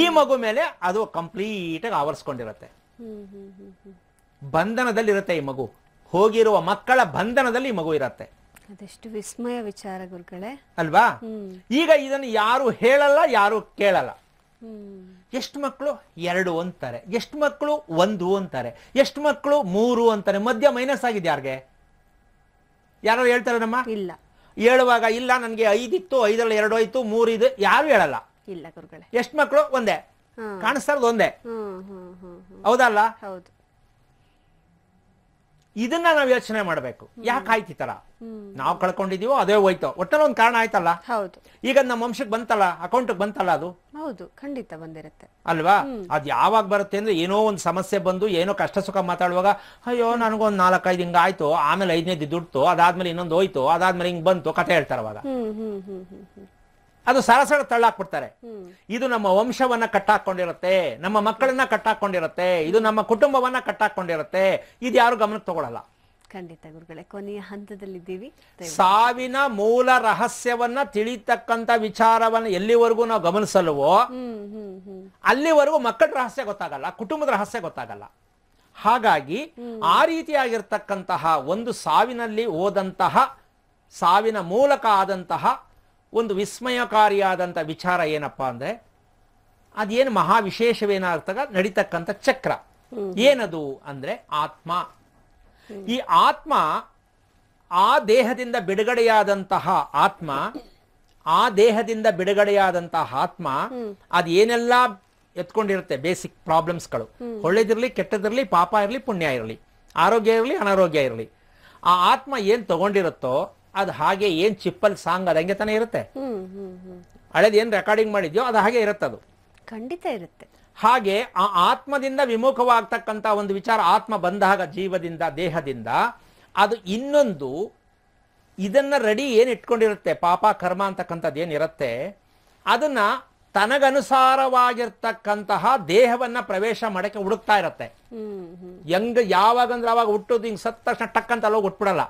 ಈ ಮಗು ಮೇಲೆ ಅದು ಕಂಪ್ಲೀಟ್ ಆಗಿ ಆವರಿಸ್ಕೊಂಡಿರುತ್ತೆ ಬಂಧನದಲ್ಲಿರುತ್ತೆ ಈ ಮಗು ಹೋಗಿರುವ ಮಕ್ಕಳ ಬಂಧನದಲ್ಲಿ ಈ ಮಗು ಇರುತ್ತೆ ಅದೆಷ್ಟು ವಿಸ್ಮಯ ವಿಚಾರ ಗುರುಗಳೇ ಅಲ್ವಾ ಈಗ ಇದನ್ನು ಯಾರು ಹೇಳಲ್ಲ ಯಾರು ಕೇಳಲ್ಲ ಎಷ್ಟು ಮಕ್ಕಳು ಎರಡು ಅಂತಾರೆ ಎಷ್ಟು ಮಕ್ಕಳು ಒಂದು ಅಂತಾರೆ ಎಷ್ಟು ಮಕ್ಕಳು ಮೂರು ಅಂತಾರೆ ಮಧ್ಯ ಮೈನಸ್ ಆಗಿದೆ ಯಾರಿಗೆ ಯಾರು ಹೇಳ್ತಾರೆ ನಮ್ಮ ಇಲ್ಲ ಹೇಳುವಾಗ ಇಲ್ಲ ನನಗೆ ಐದಿತ್ತು ಐದರಲ್ಲಿ ಎರಡು ಆಯ್ತು ಮೂರು ಇದು ಯಾರು ಹೇಳಲ್ಲ ಇಲ್ಲ ಎಷ್ಟು ಮಕ್ಕಳು ಒಂದೇ ಕಾಣಿಸ್ತಾ ಒಂದೇ ಹೌದಲ್ಲ ಹೌದು ಇದನ್ನ ನಾವು ಯೋಚನೆ ಮಾಡಬೇಕು ಯಾಕೆ ಆಯ್ತಿ ತರ ನಾವು ಕಳ್ಕೊಂಡಿದೀವೋ ಅದೇ ಹೋಯ್ತು ಒಟ್ಟಲ್ಲಿ ಒಂದ್ ಕಾರಣ ಆಯ್ತಲ್ಲ ಹೌದು ಈಗ ನಮ್ಮ ವಂಶಕ್ಕೆ ಬಂತಲ್ಲ ಅಕೌಂಟ್ ಬಂತಲ್ಲ ಅದು ಹೌದು ಖಂಡಿತ ಬಂದಿರುತ್ತೆ ಅಲ್ವಾ ಅದ್ ಯಾವಾಗ ಬರುತ್ತೆ ಅಂದ್ರೆ ಏನೋ ಒಂದು ಸಮಸ್ಯೆ ಬಂದು ಏನೋ ಕಷ್ಟ ಸುಖ ಮಾತಾಡುವಾಗ ಅಯ್ಯೋ ನನಗೊಂದು ನಾಲ್ಕೈದು ಹಿಂಗ ಆಯ್ತು ಆಮೇಲೆ ಐದನೇದು ದುಡ್ತು ಅದಾದ್ಮೇಲೆ ಇನ್ನೊಂದು ಹೋಯ್ತು ಅದಾದ್ಮೇಲೆ ಹಿಂಗ್ ಬಂತು ಕತೆ ಹೇಳ್ತಾರವಾಗ ಅದು ಸರಸರ ತಳ್ಳಾಕ್ಬಿಡ್ತಾರೆ ಇದು ನಮ್ಮ ವಂಶವನ್ನ ಕಟ್ಟಾಕೊಂಡಿರುತ್ತೆ ನಮ್ಮ ಮಕ್ಕಳನ್ನ ಕಟ್ಟಾಕೊಂಡಿರುತ್ತೆ ಇದು ನಮ್ಮ ಕುಟುಂಬವನ್ನ ಕಟ್ಟಾಕೊಂಡಿರುತ್ತೆ ಇದು ಯಾರು ಗಮನಕ್ಕೆ ತಗೊಳಲ್ಲ ಖಂಡಿತ ಗುರುಗಳೇ ಕೊನೆಯ ಹಂತದಲ್ಲಿದ್ದೀವಿ ಸಾವಿನ ಮೂಲ ರಹಸ್ಯವನ್ನ ತಿಳಿತಕ್ಕಂತ ವಿಚಾರವನ್ನ ಎಲ್ಲಿವರೆಗೂ ನಾವು ಗಮನಿಸಲ್ವೋ ಅಲ್ಲಿವರೆಗೂ ಮಕ್ಕಳ ರಹಸ್ಯ ಗೊತ್ತಾಗಲ್ಲ ಕುಟುಂಬದ ರಹಸ್ಯ ಗೊತ್ತಾಗಲ್ಲ ಹಾಗಾಗಿ ಆ ರೀತಿಯಾಗಿರ್ತಕ್ಕಂತಹ ಒಂದು ಸಾವಿನಲ್ಲಿ ಹೋದಂತಹ ಸಾವಿನ ಮೂಲಕ ಆದಂತಹ ಒಂದು ವಿಸ್ಮಯಕಾರಿಯಾದಂಥ ವಿಚಾರ ಏನಪ್ಪ ಅಂದರೆ ಅದೇನು ಮಹಾವಿಶೇಷವೇನಾಗ್ತಾಗ ನಡೀತಕ್ಕಂಥ ಚಕ್ರ ಏನದು ಅಂದರೆ ಆತ್ಮ ಈ ಆತ್ಮ ಆ ದೇಹದಿಂದ ಬಿಡುಗಡೆಯಾದಂತಹ ಆತ್ಮ ಆ ದೇಹದಿಂದ ಬಿಡುಗಡೆಯಾದಂತಹ ಆತ್ಮ ಏನೆಲ್ಲ ಎತ್ಕೊಂಡಿರುತ್ತೆ ಬೇಸಿಕ್ ಪ್ರಾಬ್ಲಮ್ಸ್ಗಳು ಒಳ್ಳೇದಿರಲಿ ಕೆಟ್ಟದಿರಲಿ ಪಾಪ ಇರಲಿ ಪುಣ್ಯ ಇರಲಿ ಆರೋಗ್ಯ ಇರಲಿ ಅನಾರೋಗ್ಯ ಇರಲಿ ಆ ಆತ್ಮ ಏನು ತಗೊಂಡಿರುತ್ತೋ ಅದು ಹಾಗೆ ಏನು ಚಿಪ್ಪಲ್ ಸಾಂಗ್ ಅದಂಗೆ ತಾನೇ ಇರುತ್ತೆ ಹಳೇದ್ ಏನು ರೆಕಾರ್ಡಿಂಗ್ ಮಾಡಿದ್ಯೋ ಅದು ಹಾಗೆ ಇರುತ್ತೆ ಅದು ಖಂಡಿತ ಇರುತ್ತೆ ಹಾಗೆ ಆ ಆತ್ಮದಿಂದ ವಿಮುಖವಾಗ್ತಕ್ಕಂಥ ಒಂದು ವಿಚಾರ ಆತ್ಮ ಬಂದಾಗ ಜೀವದಿಂದ ದೇಹದಿಂದ ಅದು ಇನ್ನೊಂದು ಇದನ್ನ ರೆಡಿ ಏನು ಇಟ್ಕೊಂಡಿರುತ್ತೆ ಪಾಪ ಕರ್ಮ ಅಂತಕ್ಕಂಥದ್ದು ಏನಿರುತ್ತೆ ಅದನ್ನ ತನಗನುಸಾರವಾಗಿರ್ತಕ್ಕಂತಹ ದೇಹವನ್ನ ಪ್ರವೇಶ ಮಾಡಕ್ಕೆ ಹುಡುಕ್ತಾ ಇರುತ್ತೆ ಹೆಂಗ್ ಯಾವಾಗಂದ್ರೆ ಅವಾಗ ಹುಟ್ಟೋದು ಹಿಂಗೆ ಸತ್ತ ತಕ್ಷಣ ಟಕ್ಕಂತ ಅಲ್ಲೋಗಿ ಹುಟ್ಬಿಡಲ್ಲ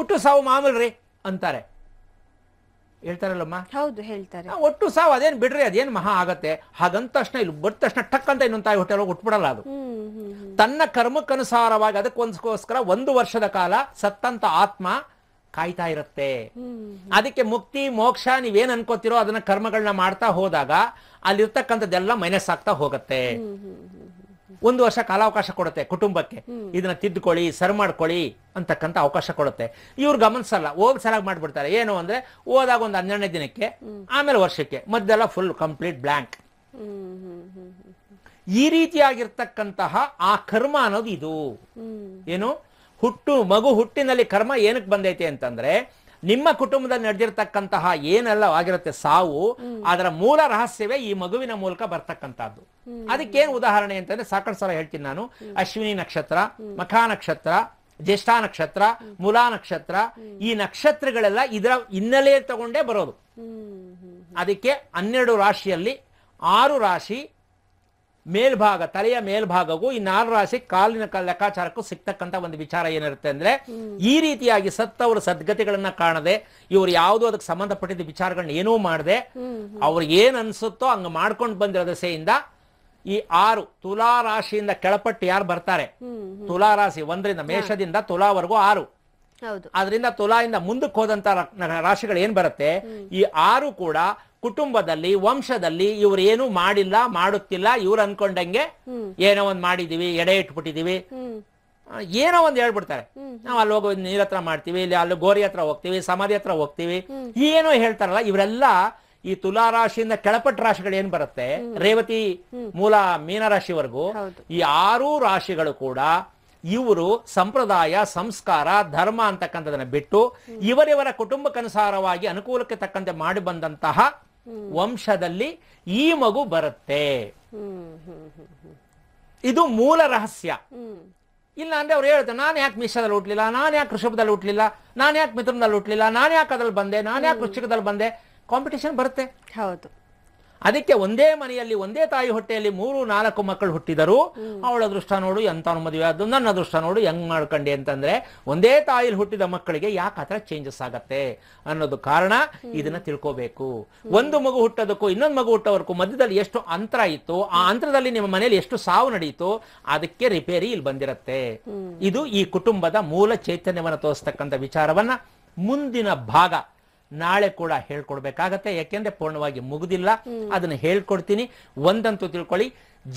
ಒಟ್ಟು ಸಾವು ರೀ ಅಂತಾರೆ ಹೇಳ್ತಾರಲ್ಲಮ್ಮ ಹೌದು ಹೇಳ್ತಾರೆ ಒಟ್ಟು ಸಾವು ಅದೇನ್ ಬಿಡ್ರಿ ಅದೇನ್ ಮಹಾ ಆಗತ್ತೆ ಹಾಗಂತ ತಕ್ಷಣ ಇಲ್ಲಿ ಬಂದ ತಕ್ಷಣ ಟಕ್ ಅಂತ ಇನ್ನೊಂದು ತಾಯಿ ಹೋಟೆಲ್ ಉಟ್ಬಿಡಲ್ಲ ಅದು ತನ್ನ ಕರ್ಮಕ್ಕನುಸಾರವಾಗಿ ಅದಕ್ಕೋಸ್ಕರ ಒಂದು ವರ್ಷದ ಕಾಲ ಸತ್ತಂತ ಆತ್ಮ ಕಾಯ್ತಾ ಇರುತ್ತೆ ಅದಕ್ಕೆ ಮುಕ್ತಿ ಮೋಕ್ಷ ನೀವೇನ್ ಅನ್ಕೋತಿರೋ ಅದನ್ನ ಕರ್ಮಗಳನ್ನ ಮಾಡ್ತಾ ಹೋದಾಗ ಅಲ್ಲಿರ್ತಕ್ಕಂಥದ್ದೆಲ್ಲ ಮೈನಸ್ ಆಗ್ತಾ ಹೋಗತ್ತೆ ಒಂದು ವರ್ಷ ಕಾಲಾವಕಾಶ ಕೊಡುತ್ತೆ ಕುಟುಂಬಕ್ಕೆ ಇದನ್ನ ತಿದ್ದುಕೊಳ್ಳಿ ಸರ್ ಮಾಡ್ಕೊಳ್ಳಿ ಅಂತಕ್ಕಂಥ ಅವಕಾಶ ಕೊಡುತ್ತೆ ಇವ್ರು ಗಮನಿಸಲ್ಲ ಹೋಗಿ ಸರಿಯಾಗಿ ಮಾಡಿಬಿಡ್ತಾರೆ ಏನು ಅಂದ್ರೆ ಹೋದಾಗ ಒಂದು ಹನ್ನೆರಡನೇ ದಿನಕ್ಕೆ ಆಮೇಲೆ ವರ್ಷಕ್ಕೆ ಮದ್ದೆಲ್ಲ ಫುಲ್ ಕಂಪ್ಲೀಟ್ ಬ್ಲ್ಯಾಂಕ್ ಈ ರೀತಿಯಾಗಿರ್ತಕ್ಕಂತಹ ಆ ಕರ್ಮ ಅನ್ನೋದು ಇದು ಏನು ಹುಟ್ಟು ಮಗು ಹುಟ್ಟಿನಲ್ಲಿ ಕರ್ಮ ಏನಕ್ಕೆ ಬಂದೈತೆ ಅಂತಂದ್ರೆ ನಿಮ್ಮ ಕುಟುಂಬದಲ್ಲಿ ನಡೆದಿರ್ತಕ್ಕಂತಹ ಏನೆಲ್ಲ ಆಗಿರುತ್ತೆ ಸಾವು ಅದರ ಮೂಲ ರಹಸ್ಯವೇ ಈ ಮಗುವಿನ ಮೂಲಕ ಬರ್ತಕ್ಕಂಥದ್ದು ಏನು ಉದಾಹರಣೆ ಅಂತಂದ್ರೆ ಸಾಕಷ್ಟು ಸಲ ಹೇಳ್ತೀನಿ ನಾನು ಅಶ್ವಿನಿ ನಕ್ಷತ್ರ ಮಖಾ ನಕ್ಷತ್ರ ಜ್ಯೇಷ್ಠಾ ನಕ್ಷತ್ರ ಮೂಲಾ ನಕ್ಷತ್ರ ಈ ನಕ್ಷತ್ರಗಳೆಲ್ಲ ಇದರ ಹಿನ್ನೆಲೆ ತಗೊಂಡೇ ಬರೋದು ಅದಕ್ಕೆ ಹನ್ನೆರಡು ರಾಶಿಯಲ್ಲಿ ಆರು ರಾಶಿ ಮೇಲ್ಭಾಗ ತಲೆಯ ಮೇಲ್ಭಾಗಗೂ ಈ ನಾಲ್ ರಾಶಿ ಕಾಲಿನ ಲೆಕ್ಕಾಚಾರಕ್ಕೂ ಸಿಗ್ತಕ್ಕಂತ ಒಂದು ವಿಚಾರ ಏನಿರುತ್ತೆ ಅಂದ್ರೆ ಈ ರೀತಿಯಾಗಿ ಸತ್ತವರು ಸದ್ಗತಿಗಳನ್ನ ಕಾಣದೆ ಇವರು ಯಾವುದೋ ಅದಕ್ಕೆ ಸಂಬಂಧಪಟ್ಟಿದ್ದ ವಿಚಾರಗಳನ್ನ ಏನೂ ಮಾಡದೆ ಅವ್ರಿಗೆ ಏನ್ ಅನ್ಸುತ್ತೋ ಹಂಗ ಮಾಡ್ಕೊಂಡು ಬಂದಿರೋ ದಸೆಯಿಂದ ಈ ಆರು ತುಲಾ ರಾಶಿಯಿಂದ ಕೆಳಪಟ್ಟು ಯಾರು ಬರ್ತಾರೆ ತುಲಾ ರಾಶಿ ಒಂದರಿಂದ ಮೇಷದಿಂದ ತುಲಾವರೆಗೂ ಆರು ಅದರಿಂದ ತುಲಾಯಿಂದ ಮುಂದಕ್ಕೆ ಹೋದಂತ ರಾಶಿಗಳು ಏನ್ ಬರುತ್ತೆ ಈ ಆರು ಕೂಡ ಕುಟುಂಬದಲ್ಲಿ ವಂಶದಲ್ಲಿ ಇವ್ರು ಏನು ಮಾಡಿಲ್ಲ ಮಾಡುತ್ತಿಲ್ಲ ಇವ್ರು ಅನ್ಕೊಂಡಂಗೆ ಏನೋ ಒಂದ್ ಮಾಡಿದೀವಿ ಎಡೆ ಇಟ್ಬಿಟ್ಟಿದೀವಿ ಏನೋ ಒಂದ್ ಹೇಳ್ಬಿಡ್ತಾರೆ ನಾವ್ ಅಲ್ಲಿ ಹೋಗೋ ನೀರ್ ಹತ್ರ ಮಾಡ್ತೀವಿ ಇಲ್ಲಿ ಅಲ್ಲಿ ಗೋರಿ ಹತ್ರ ಹೋಗ್ತೀವಿ ಸಮಾಧಿ ಹತ್ರ ಹೋಗ್ತೀವಿ ಏನೋ ಹೇಳ್ತಾರಲ್ಲ ಇವರೆಲ್ಲ ಈ ತುಲಾ ರಾಶಿಯಿಂದ ಕೆಳಪಟ್ಟ ರಾಶಿಗಳು ಏನ್ ಬರುತ್ತೆ ರೇವತಿ ಮೂಲ ಮೀನರಾಶಿವರೆಗೂ ಈ ಆರು ರಾಶಿಗಳು ಕೂಡ ಇವರು ಸಂಪ್ರದಾಯ ಸಂಸ್ಕಾರ ಧರ್ಮ ಅಂತಕ್ಕಂಥದನ್ನ ಬಿಟ್ಟು ಇವರಿವರ ಕುಟುಂಬಕ್ಕನುಸಾರವಾಗಿ ಅನುಕೂಲಕ್ಕೆ ತಕ್ಕಂತೆ ಮಾಡಿ ಬಂದಂತಹ ವಂಶದಲ್ಲಿ ಈ ಮಗು ಬರುತ್ತೆ ಇದು ಮೂಲ ರಹಸ್ಯ ಇಲ್ಲ ಅಂದ್ರೆ ಅವ್ರು ಹೇಳ್ತಾರೆ ನಾನು ಯಾಕೆ ಮಿಶ್ರದಲ್ಲಿ ಹುಟ್ಲಿಲ್ಲ ನಾನು ಯಾಕೆ ಋಷಭದಲ್ಲಿ ಹುಟ್ಲಿಲ್ಲ ನಾನು ಯಾಕೆ ಮಿತ್ರದಲ್ಲಿ ಹುಟ್ಲಿಲ್ಲ ನಾನು ಯಾಕೆ ಅದ್ರಲ್ಲಿ ಬಂದೆ ನಾನು ಯಾಕೆ ವೃಶ್ಚಿಕದಲ್ಲಿ ಬಂದೆ ಕಾಂಪಿಟೇಷನ್ ಬರುತ್ತೆ ಹೌದು ಅದಕ್ಕೆ ಒಂದೇ ಮನೆಯಲ್ಲಿ ಒಂದೇ ತಾಯಿ ಹೊಟ್ಟೆಯಲ್ಲಿ ಮೂರು ನಾಲ್ಕು ಮಕ್ಕಳು ಹುಟ್ಟಿದರು ಅವಳ ದೃಷ್ಟ ನೋಡು ಎಂತ ಮದುವೆ ಅದು ನನ್ನ ದೃಷ್ಟ ನೋಡು ಹೆಂಗ್ ಮಾಡ್ಕೊಂಡೆ ಅಂತಂದ್ರೆ ಒಂದೇ ತಾಯಿಲಿ ಹುಟ್ಟಿದ ಮಕ್ಕಳಿಗೆ ಯಾಕೆ ಆತರ ಚೇಂಜಸ್ ಆಗತ್ತೆ ಅನ್ನೋದು ಕಾರಣ ಇದನ್ನ ತಿಳ್ಕೋಬೇಕು ಒಂದು ಮಗು ಹುಟ್ಟೋದಕ್ಕೂ ಇನ್ನೊಂದು ಮಗು ಹುಟ್ಟೋವರೆಗೂ ಮಧ್ಯದಲ್ಲಿ ಎಷ್ಟು ಅಂತರ ಇತ್ತು ಆ ಅಂತರದಲ್ಲಿ ನಿಮ್ಮ ಮನೆಯಲ್ಲಿ ಎಷ್ಟು ಸಾವು ನಡೆಯಿತು ಅದಕ್ಕೆ ರಿಪೇರಿ ಇಲ್ಲಿ ಬಂದಿರತ್ತೆ ಇದು ಈ ಕುಟುಂಬದ ಮೂಲ ಚೈತನ್ಯವನ್ನು ತೋರಿಸ್ತಕ್ಕಂಥ ವಿಚಾರವನ್ನ ಮುಂದಿನ ಭಾಗ ನಾಳೆ ಕೂಡ ಹೇಳ್ಕೊಡ್ಬೇಕಾಗತ್ತೆ ಯಾಕೆಂದ್ರೆ ಪೂರ್ಣವಾಗಿ ಮುಗುದಿಲ್ಲ ಅದನ್ನು ಹೇಳ್ಕೊಡ್ತೀನಿ ಒಂದಂತೂ ತಿಳ್ಕೊಳ್ಳಿ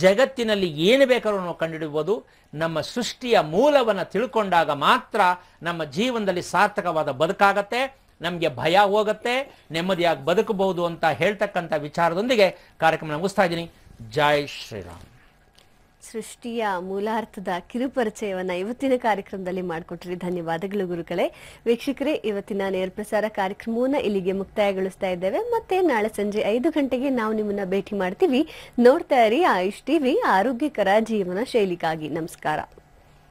ಜಗತ್ತಿನಲ್ಲಿ ಏನು ಬೇಕಾದ್ರೂ ನಾವು ಕಂಡುಹಿಡಬಹುದು ನಮ್ಮ ಸೃಷ್ಟಿಯ ಮೂಲವನ್ನು ತಿಳ್ಕೊಂಡಾಗ ಮಾತ್ರ ನಮ್ಮ ಜೀವನದಲ್ಲಿ ಸಾರ್ಥಕವಾದ ಬದುಕಾಗತ್ತೆ ನಮಗೆ ಭಯ ಹೋಗುತ್ತೆ ನೆಮ್ಮದಿಯಾಗಿ ಬದುಕಬಹುದು ಅಂತ ಹೇಳ್ತಕ್ಕಂಥ ವಿಚಾರದೊಂದಿಗೆ ಕಾರ್ಯಕ್ರಮ ಮುಗಿಸ್ತಾ ಇದ್ದೀನಿ ಜೈ ಶ್ರೀರಾಮ್ ಸೃಷ್ಟಿಯ ಮೂಲಾರ್ಥದ ಕಿರುಪರಿಚಯವನ್ನ ಇವತ್ತಿನ ಕಾರ್ಯಕ್ರಮದಲ್ಲಿ ಮಾಡಿಕೊಟ್ರಿ ಧನ್ಯವಾದಗಳು ಗುರುಗಳೇ ವೀಕ್ಷಕರೇ ಇವತ್ತಿನ ನೇರ ಪ್ರಸಾರ ಕಾರ್ಯಕ್ರಮವನ್ನ ಇಲ್ಲಿಗೆ ಮುಕ್ತಾಯಗೊಳಿಸ್ತಾ ಇದ್ದೇವೆ ಮತ್ತೆ ನಾಳೆ ಸಂಜೆ ಐದು ಗಂಟೆಗೆ ನಾವು ನಿಮ್ಮನ್ನ ಭೇಟಿ ಮಾಡ್ತೀವಿ ನೋಡ್ತಾ ಇರಿ ಆಯುಷ್ ಟಿವಿ ಆರೋಗ್ಯಕರ ಜೀವನ ಶೈಲಿಗಾಗಿ ನಮಸ್ಕಾರ